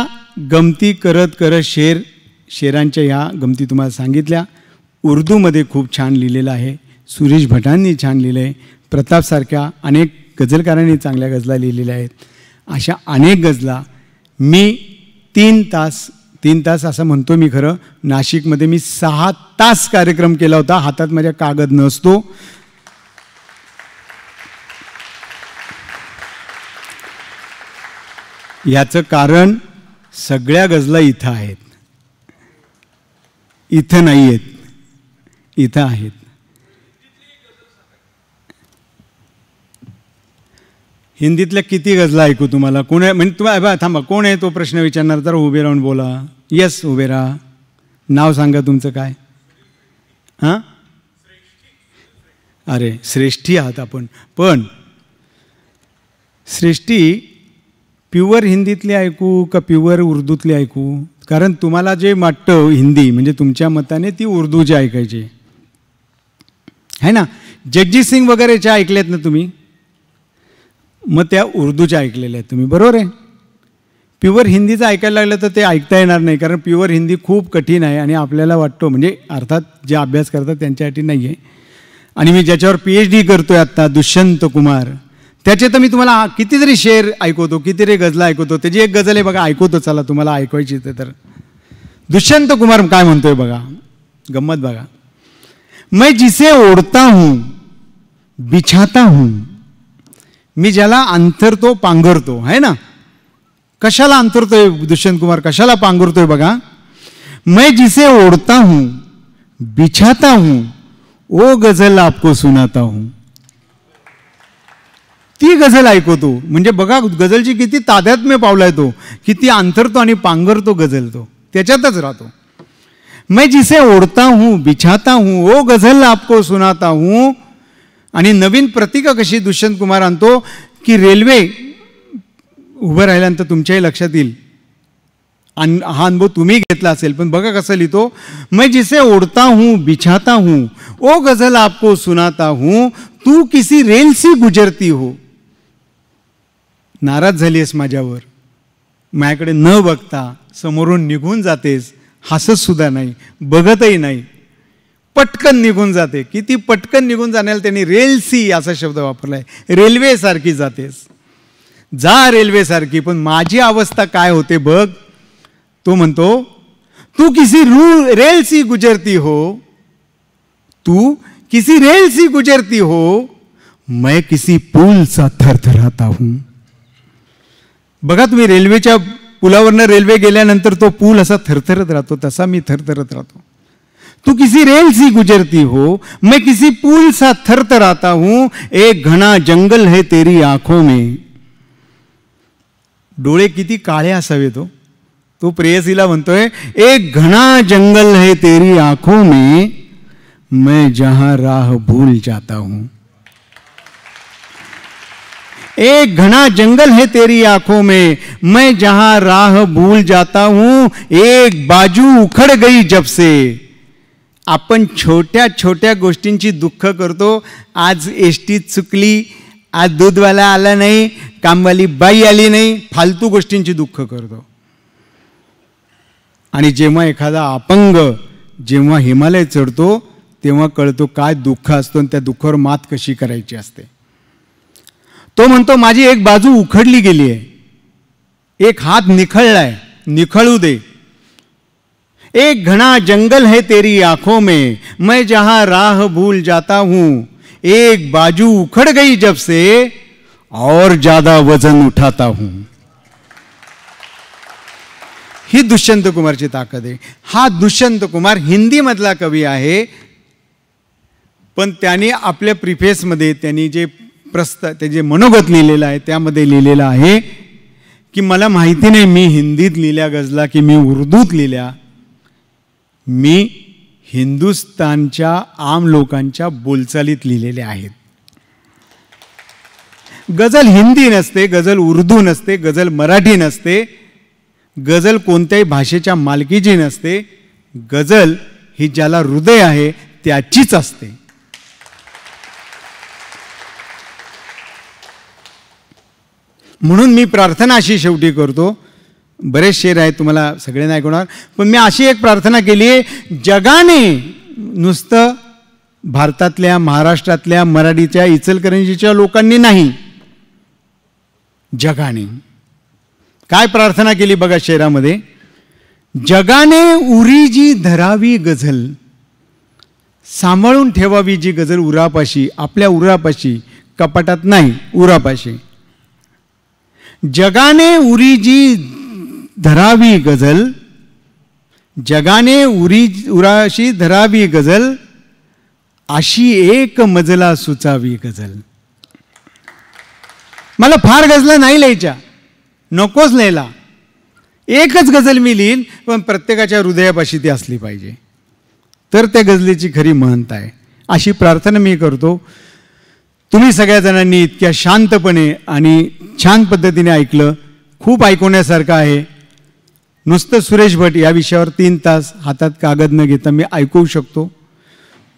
गमती करत करत शेर शेरांच्या ह्या गमती तुम्हाला सांगितल्या उर्दूमध्ये खूप छान लिहिलेलं आहे सुरेश भटांनी छान लिहिलं आहे प्रतापसारख्या अनेक गझलकारांनी चांगल्या गजला लिहिलेल्या आहेत अशा अनेक गजला मी तीन तास तीन तास असं म्हणतो मी खरं नाशिकमध्ये मी सहा तास कार्यक्रम केला होता हातात माझ्या कागद नसतो याचं कारण सगळ्या गजला इथं आहेत इथं नाही आहेत इथं आहेत हिंदीतल्या किती गजला ऐकू तुम्हाला कोण आहे म्हणजे तुम्हाला बा थांबा कोण आहे तो प्रश्न विचारणार तर उभे राहून बोला यस उभे राहा नाव सांगा तुमचं काय हां अरे श्रेष्ठी आहात आपण पण श्रेष्ठी प्युअर हिंदीतले ऐकू का प्युअर उर्दूतले ऐकू कारण तुम्हाला जे वाटतं हिंदी म्हणजे तुमच्या मताने ती उर्दू जे ऐकायची आहे ना जगजीत सिंग वगैरेच्या ऐकल्यात ना तुम्ही मग त्या उर्दूच्या ऐकलेल्या आहेत तुम्ही बरोबर आहे प्युअर हिंदीचं ऐकायला लागलं तर ते ऐकता येणार नाही कारण प्युअर हिंदी खूप कठीण आहे आणि आपल्याला वाटतो म्हणजे अर्थात जे अभ्यास करतात त्यांच्यासाठी नाही आहे आणि मी ज्याच्यावर पी एच डी करतो आहे आत्ता दुष्यंत कुमार त्याचे तर मी तुम्हाला कितीतरी शेर ऐकवतो कितीतरी गजला ऐकवतो त्याची एक गजल आहे बघा ऐकवतो चला तुम्हाला ऐकवायची तर दुष्यंत कुमार काय म्हणतोय बघा गंमत बघा मैं जिसे ओढता हूं बिछाता हूं मी ज्याला अंथरतो पांघरतो है ना कशाला अंतरतोय दुष्यंत कुमार कशाला पांघरतोय बघा मैं जिसे ओढ़ता हूं बिछाता हूं ओ गझल आपको सुनाता हूं ती गझल ऐकवतो म्हणजे बघा गझलची किती ताद्यात्म्य पावलाय तो किती अंतरतो आणि पांघरतो गझल तो त्याच्यातच राहतो मैं जिसे ओढता हूं बिछाता हूं वो गझल आपको सुनाता हूं आणि नवीन प्रतीक कशी दुष्यंत कुमार आणतो की रेल्वे उभं राहिल्यानंतर तुमच्याही लक्षात येईल आणि हा अनुभव तुम्ही घेतला असेल पण बघा कसं लिहितो मैं जिसे ओढता हूं बिछाता हूं ओ गझल आपको सुनाता हूं तू किसी रेल सी गुजरती हो नाराज झालीस माझ्यावर माझ्याकडे न बघता समोरून निघून जातेस सुद्धा नाही बघतही नाही पटकन निघून जाते किती पटकन निघून जाण्याला त्यांनी रेलसी असा शब्द वापरला आहे रेल्वेसारखी जातेस जा रेल्वेसारखी पण माझी अवस्था काय होते बघ तो म्हणतो तू किसी रू रेलसी गुजरती हो तू किसी रेलसी गुजरती हो मैं किसी पूल सा थरथराता हूं बघा तुम्ही रेल्वेच्या पुला रेलवे गेर तो पुल असा थरथरत रहो तसा मी थरथरत रहो तू किसी रेल सी गुजरती हो मैं किसी पुल सा आता हूं एक घना जंगल है तेरी आंखों में डोले किती काले असावे तो तू प्रेयसीला है एक घना जंगल है तेरी आंखों में मैं जहां राह भूल जाता हूं एक घना जंगल है तेरी आंखों में मैं जहां राह भूल जाता हूं एक बाजू उखड गई जब से आपण छोट्या छोट्या गोष्टींची दुःख करतो आज एस टी चुकली आज दूधवाला आला नाही कामवाली बाई आली नाही फालतू गोष्टींची दुःख करतो आणि जेव्हा एखादा अपंग जेव्हा हिमालय चढतो तेव्हा कळतो काय दुःख असतो आणि त्या दुःखावर मात कशी करायची असते तो म्हणतो माझी एक बाजू उखडली गेली आहे एक हात निखळलाय निखळू दे एक घणा जंगल है तेरी आंखों में मैं जहां राह भूल जाता हूं एक बाजू उखड़ गई जब से और ज्यादा वजन उठाता हूं ही दुष्यंत कुमारची ताकद आहे हा दुष्यंत कुमार मधला कवी आहे पण त्याने आपल्या प्रिफेसमध्ये त्यांनी जे प्रस्ता जे मनोगत लिहिलेलं आहे त्यामध्ये लिहिलेलं आहे की मला माहिती नाही मी हिंदीत लिहिल्या गजला की मी उर्दूत लिहिल्या मी हिंदुस्तानच्या आम लोकांच्या बोलचालीत लिहिलेले आहेत गजल हिंदी नसते गझल उर्दू नसते गजल मराठी नसते गझल कोणत्याही भाषेच्या मालकीची नसते गझल ही ज्याला हृदय आहे त्याचीच असते म्हणून मी प्रार्थना अशी शेवटी करतो बरेच शेर आहेत तुम्हाला सगळे नाही ऐकणार पण मी अशी एक प्रार्थना केली आहे जगाने नुसतं भारतातल्या महाराष्ट्रातल्या मराठीच्या इचलकरंजीच्या लोकांनी नाही जगाने काय प्रार्थना केली बघा शेरामध्ये जगाने उरी जी धरावी गझल सांभाळून ठेवावी जी गझल उरापाशी आपल्या उरापाशी कपाटात नाही उरापाशी जगाने उरीजी धरावी गजल, जगाने उरी उराशी धरावी गजल, अशी एक मजला सुचावी गजल. मला फार गजला नाही लिहायच्या नकोच लिहायला एकच गझल मी लिहीन पण प्रत्येकाच्या हृदयापाशी ती असली पाहिजे तर त्या गझलेची खरी महंत आहे अशी प्रार्थना मी करतो तुम्ही सगळ्या जणांनी इतक्या शांतपणे आणि छान पद्धतीने ऐकलं खूप ऐकवण्यासारखं आहे नुसतं सुरेश भट या विषयावर तीन तास हातात कागद न घेता मी ऐकवू शकतो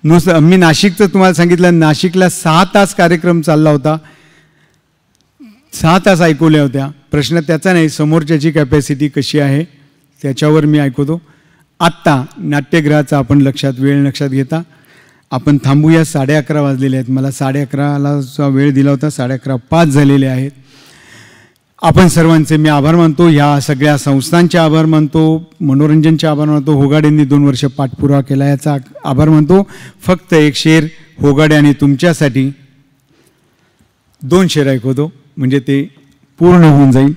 नुसतं मी नाशिकचं तुम्हाला सांगितलं नाशिकला सहा तास कार्यक्रम चालला होता सहा तास ऐकवल्या होत्या प्रश्न त्याचा नाही समोरच्याची कॅपॅसिटी कशी आहे त्याच्यावर मी ऐकवतो आत्ता नाट्यगृहाचा आपण लक्षात वेळ लक्षात घेता आपण थांबूया साडे अकरा वाजलेले आहेत मला साडे अकराला वेळ दिला होता साडे अकरा पाच झालेले आहेत आपण सर्वांचे मी आभार मानतो ह्या सगळ्या संस्थांचे आभार मानतो मनोरंजनचे आभार मानतो होगाड्यांनी दोन वर्ष पाठपुरावा केला याचा आभार मानतो फक्त एक शेर होगाडे आणि तुमच्यासाठी दोन शेर ऐकवतो म्हणजे ते पूर्ण होऊन जाईल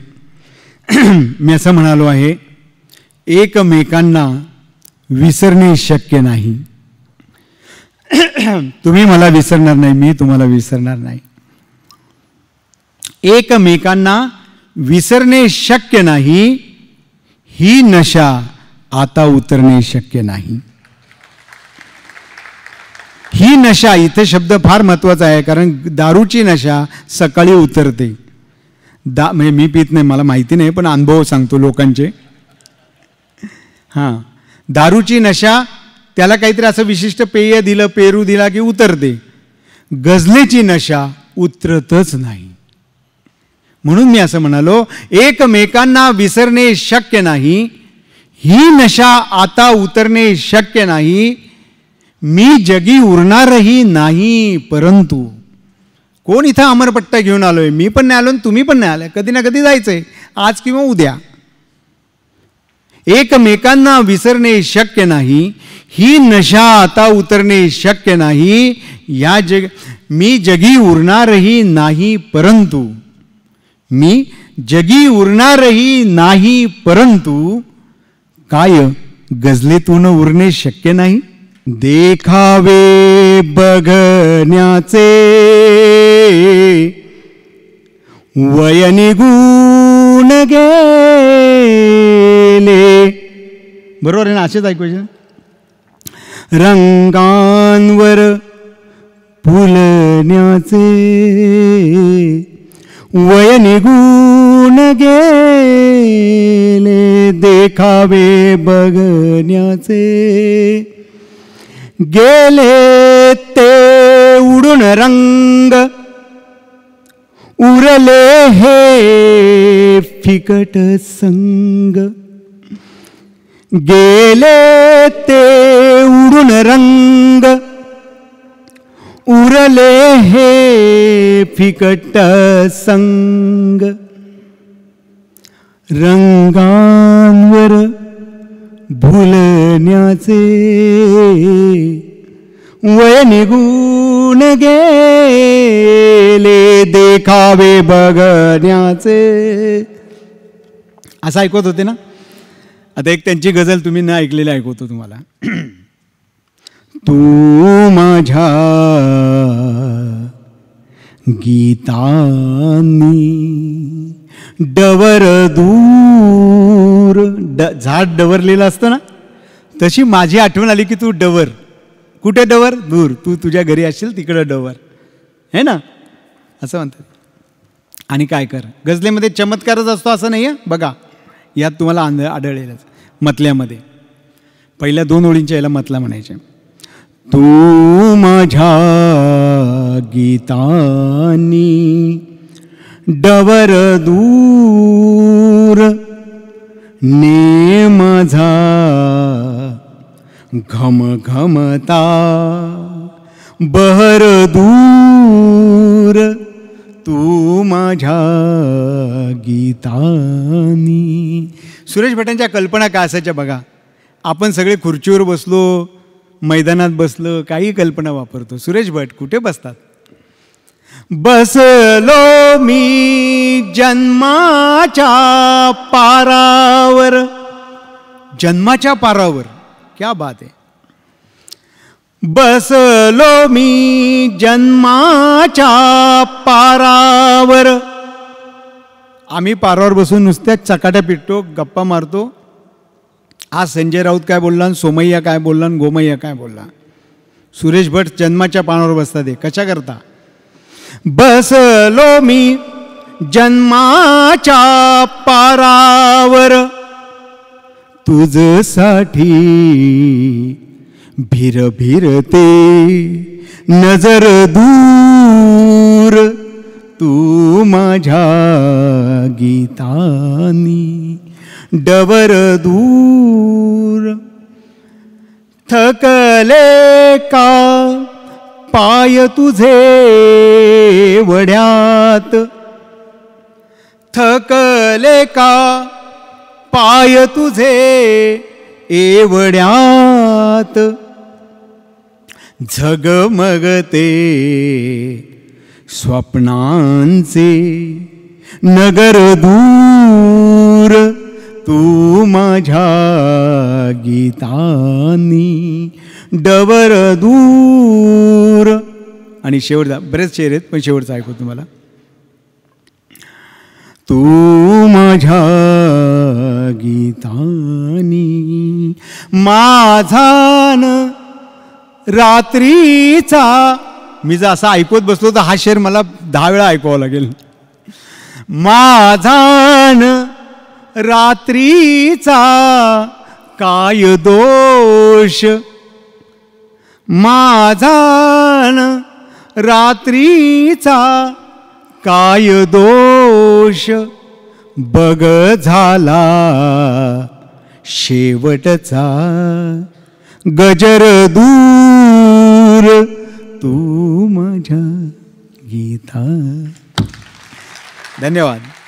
[CLEARS THROAT] मी असं म्हणालो आहे एकमेकांना विसरणे शक्य नाही [COUGHS] तुम्ही मला विसरणार नाही मी तुम्हाला विसरणार नाही एकमेकांना विसरणे शक्य नाही ही नशा आता उतरणे शक्य नाही ही नशा इथे शब्द फार महत्त्वाचा आहे कारण दारूची नशा सकाळी उतरते दा म्हणजे मी पित नाही मला माहिती नाही पण अनुभव सांगतो लोकांचे हां दारूची नशा त्याला काहीतरी असं विशिष्ट पेय दिलं पेरू दिला की उतरते गजलेची नशा उतरतच नाही म्हणून मी असं म्हणालो एकमेकांना विसरणे शक्य नाही ही नशा आता उतरणे शक्य नाही मी जगी उरणारही नाही परंतु कोण इथं अमरपट्टा घेऊन आलोय मी पण नाही आलो आणि तुम्ही पण नाही आलाय कधी ना कधी जायचंय आज किंवा उद्या एकमेकांना विसरणे शक्य नाही ही नशा आता उतरणे शक्य नाही या जग मी जगी उरणारही नाही परंतु मी जगी उरणारही नाही परंतु काय गजलेतून उरणे शक्य नाही देखावे बघण्याचे वयनिगून गे बरोबर आहे ना असेच ऐकूया रंगांवर फुलण्याचे वय निघून गेले देखावे बघण्याचे गेले ते उडून रंग उरले हे फिकट संग गेले ते उडून रंग उरले हे फिकट संग रंगांवर भुलण्याचे वय निघून गेले देखावे बघण्याचे असं ऐकत होते ना आता एक त्यांची गजल तुम्ही न ऐकलेली ऐकवतो तुम्हाला [CLEARS THROAT] तू माझ्या गीतानी डवर दूर ड झाड डवरलेलं असतं ना तशी माझी आठवण आली की तू डवर कुठे डवर दूर तू तुझ्या घरी असशील तिकडं डवर है ना असं म्हणतात आणि काय कर गजलेमध्ये चमत्कारच असतो असं नाही आहे बघा यात तुम्हाला आंध आढळेलच मतल्यामध्ये पहिल्या दोन ओळींच्या याला मतला म्हणायचे तू माझ्या गीतानी डवर दूर ने माझा घमता बहर दूर तू माझ्या गीतानी सुरेश भटांच्या कल्पना काय असायच्या बघा आपण सगळे खुर्चीवर बसलो मैदानात बसलो काही कल्पना वापरतो सुरेश भट कुठे बसतात बसलो मी जन्माच्या पारावर जन्माच्या पारावर क्या बात आहे बसलो मी जन्माच्या पारावर आम्ही पारावर बसून नुसत्या चकाट्या पिटतो गप्पा मारतो आज संजय राऊत काय बोलला सोमय्या काय बोलला गोमय्या काय बोलला सुरेश भट जन्माच्या पानावर बसता ते कशा करता बसलो मी जन्माच्या पारावर तुझसाठी भिर ते नजर दूर तू माझ्या गीतानी डबर दूर थकले का पाय तुझे वड्यात थकले का पाय तुझे एवढ्यात झगमगते स्वप्नांचे नगर दूर तू माझ्या गीतानी डबर दूर आणि शेवटचा बरेच शेर आहेत पण शेवटचा ऐकू तुम्हाला तू माझ्या गीतानी माझा रात्रीचा मी जर असा ऐकवत बसलो तर हा शेर मला दहा वेळा ऐकावं लागेल माझान रात्रीचा काय दोष माझान रात्रीचा काय दोष बघ झाला शेवटचा गजर दूर तू माझ्या गीता धन्यवाद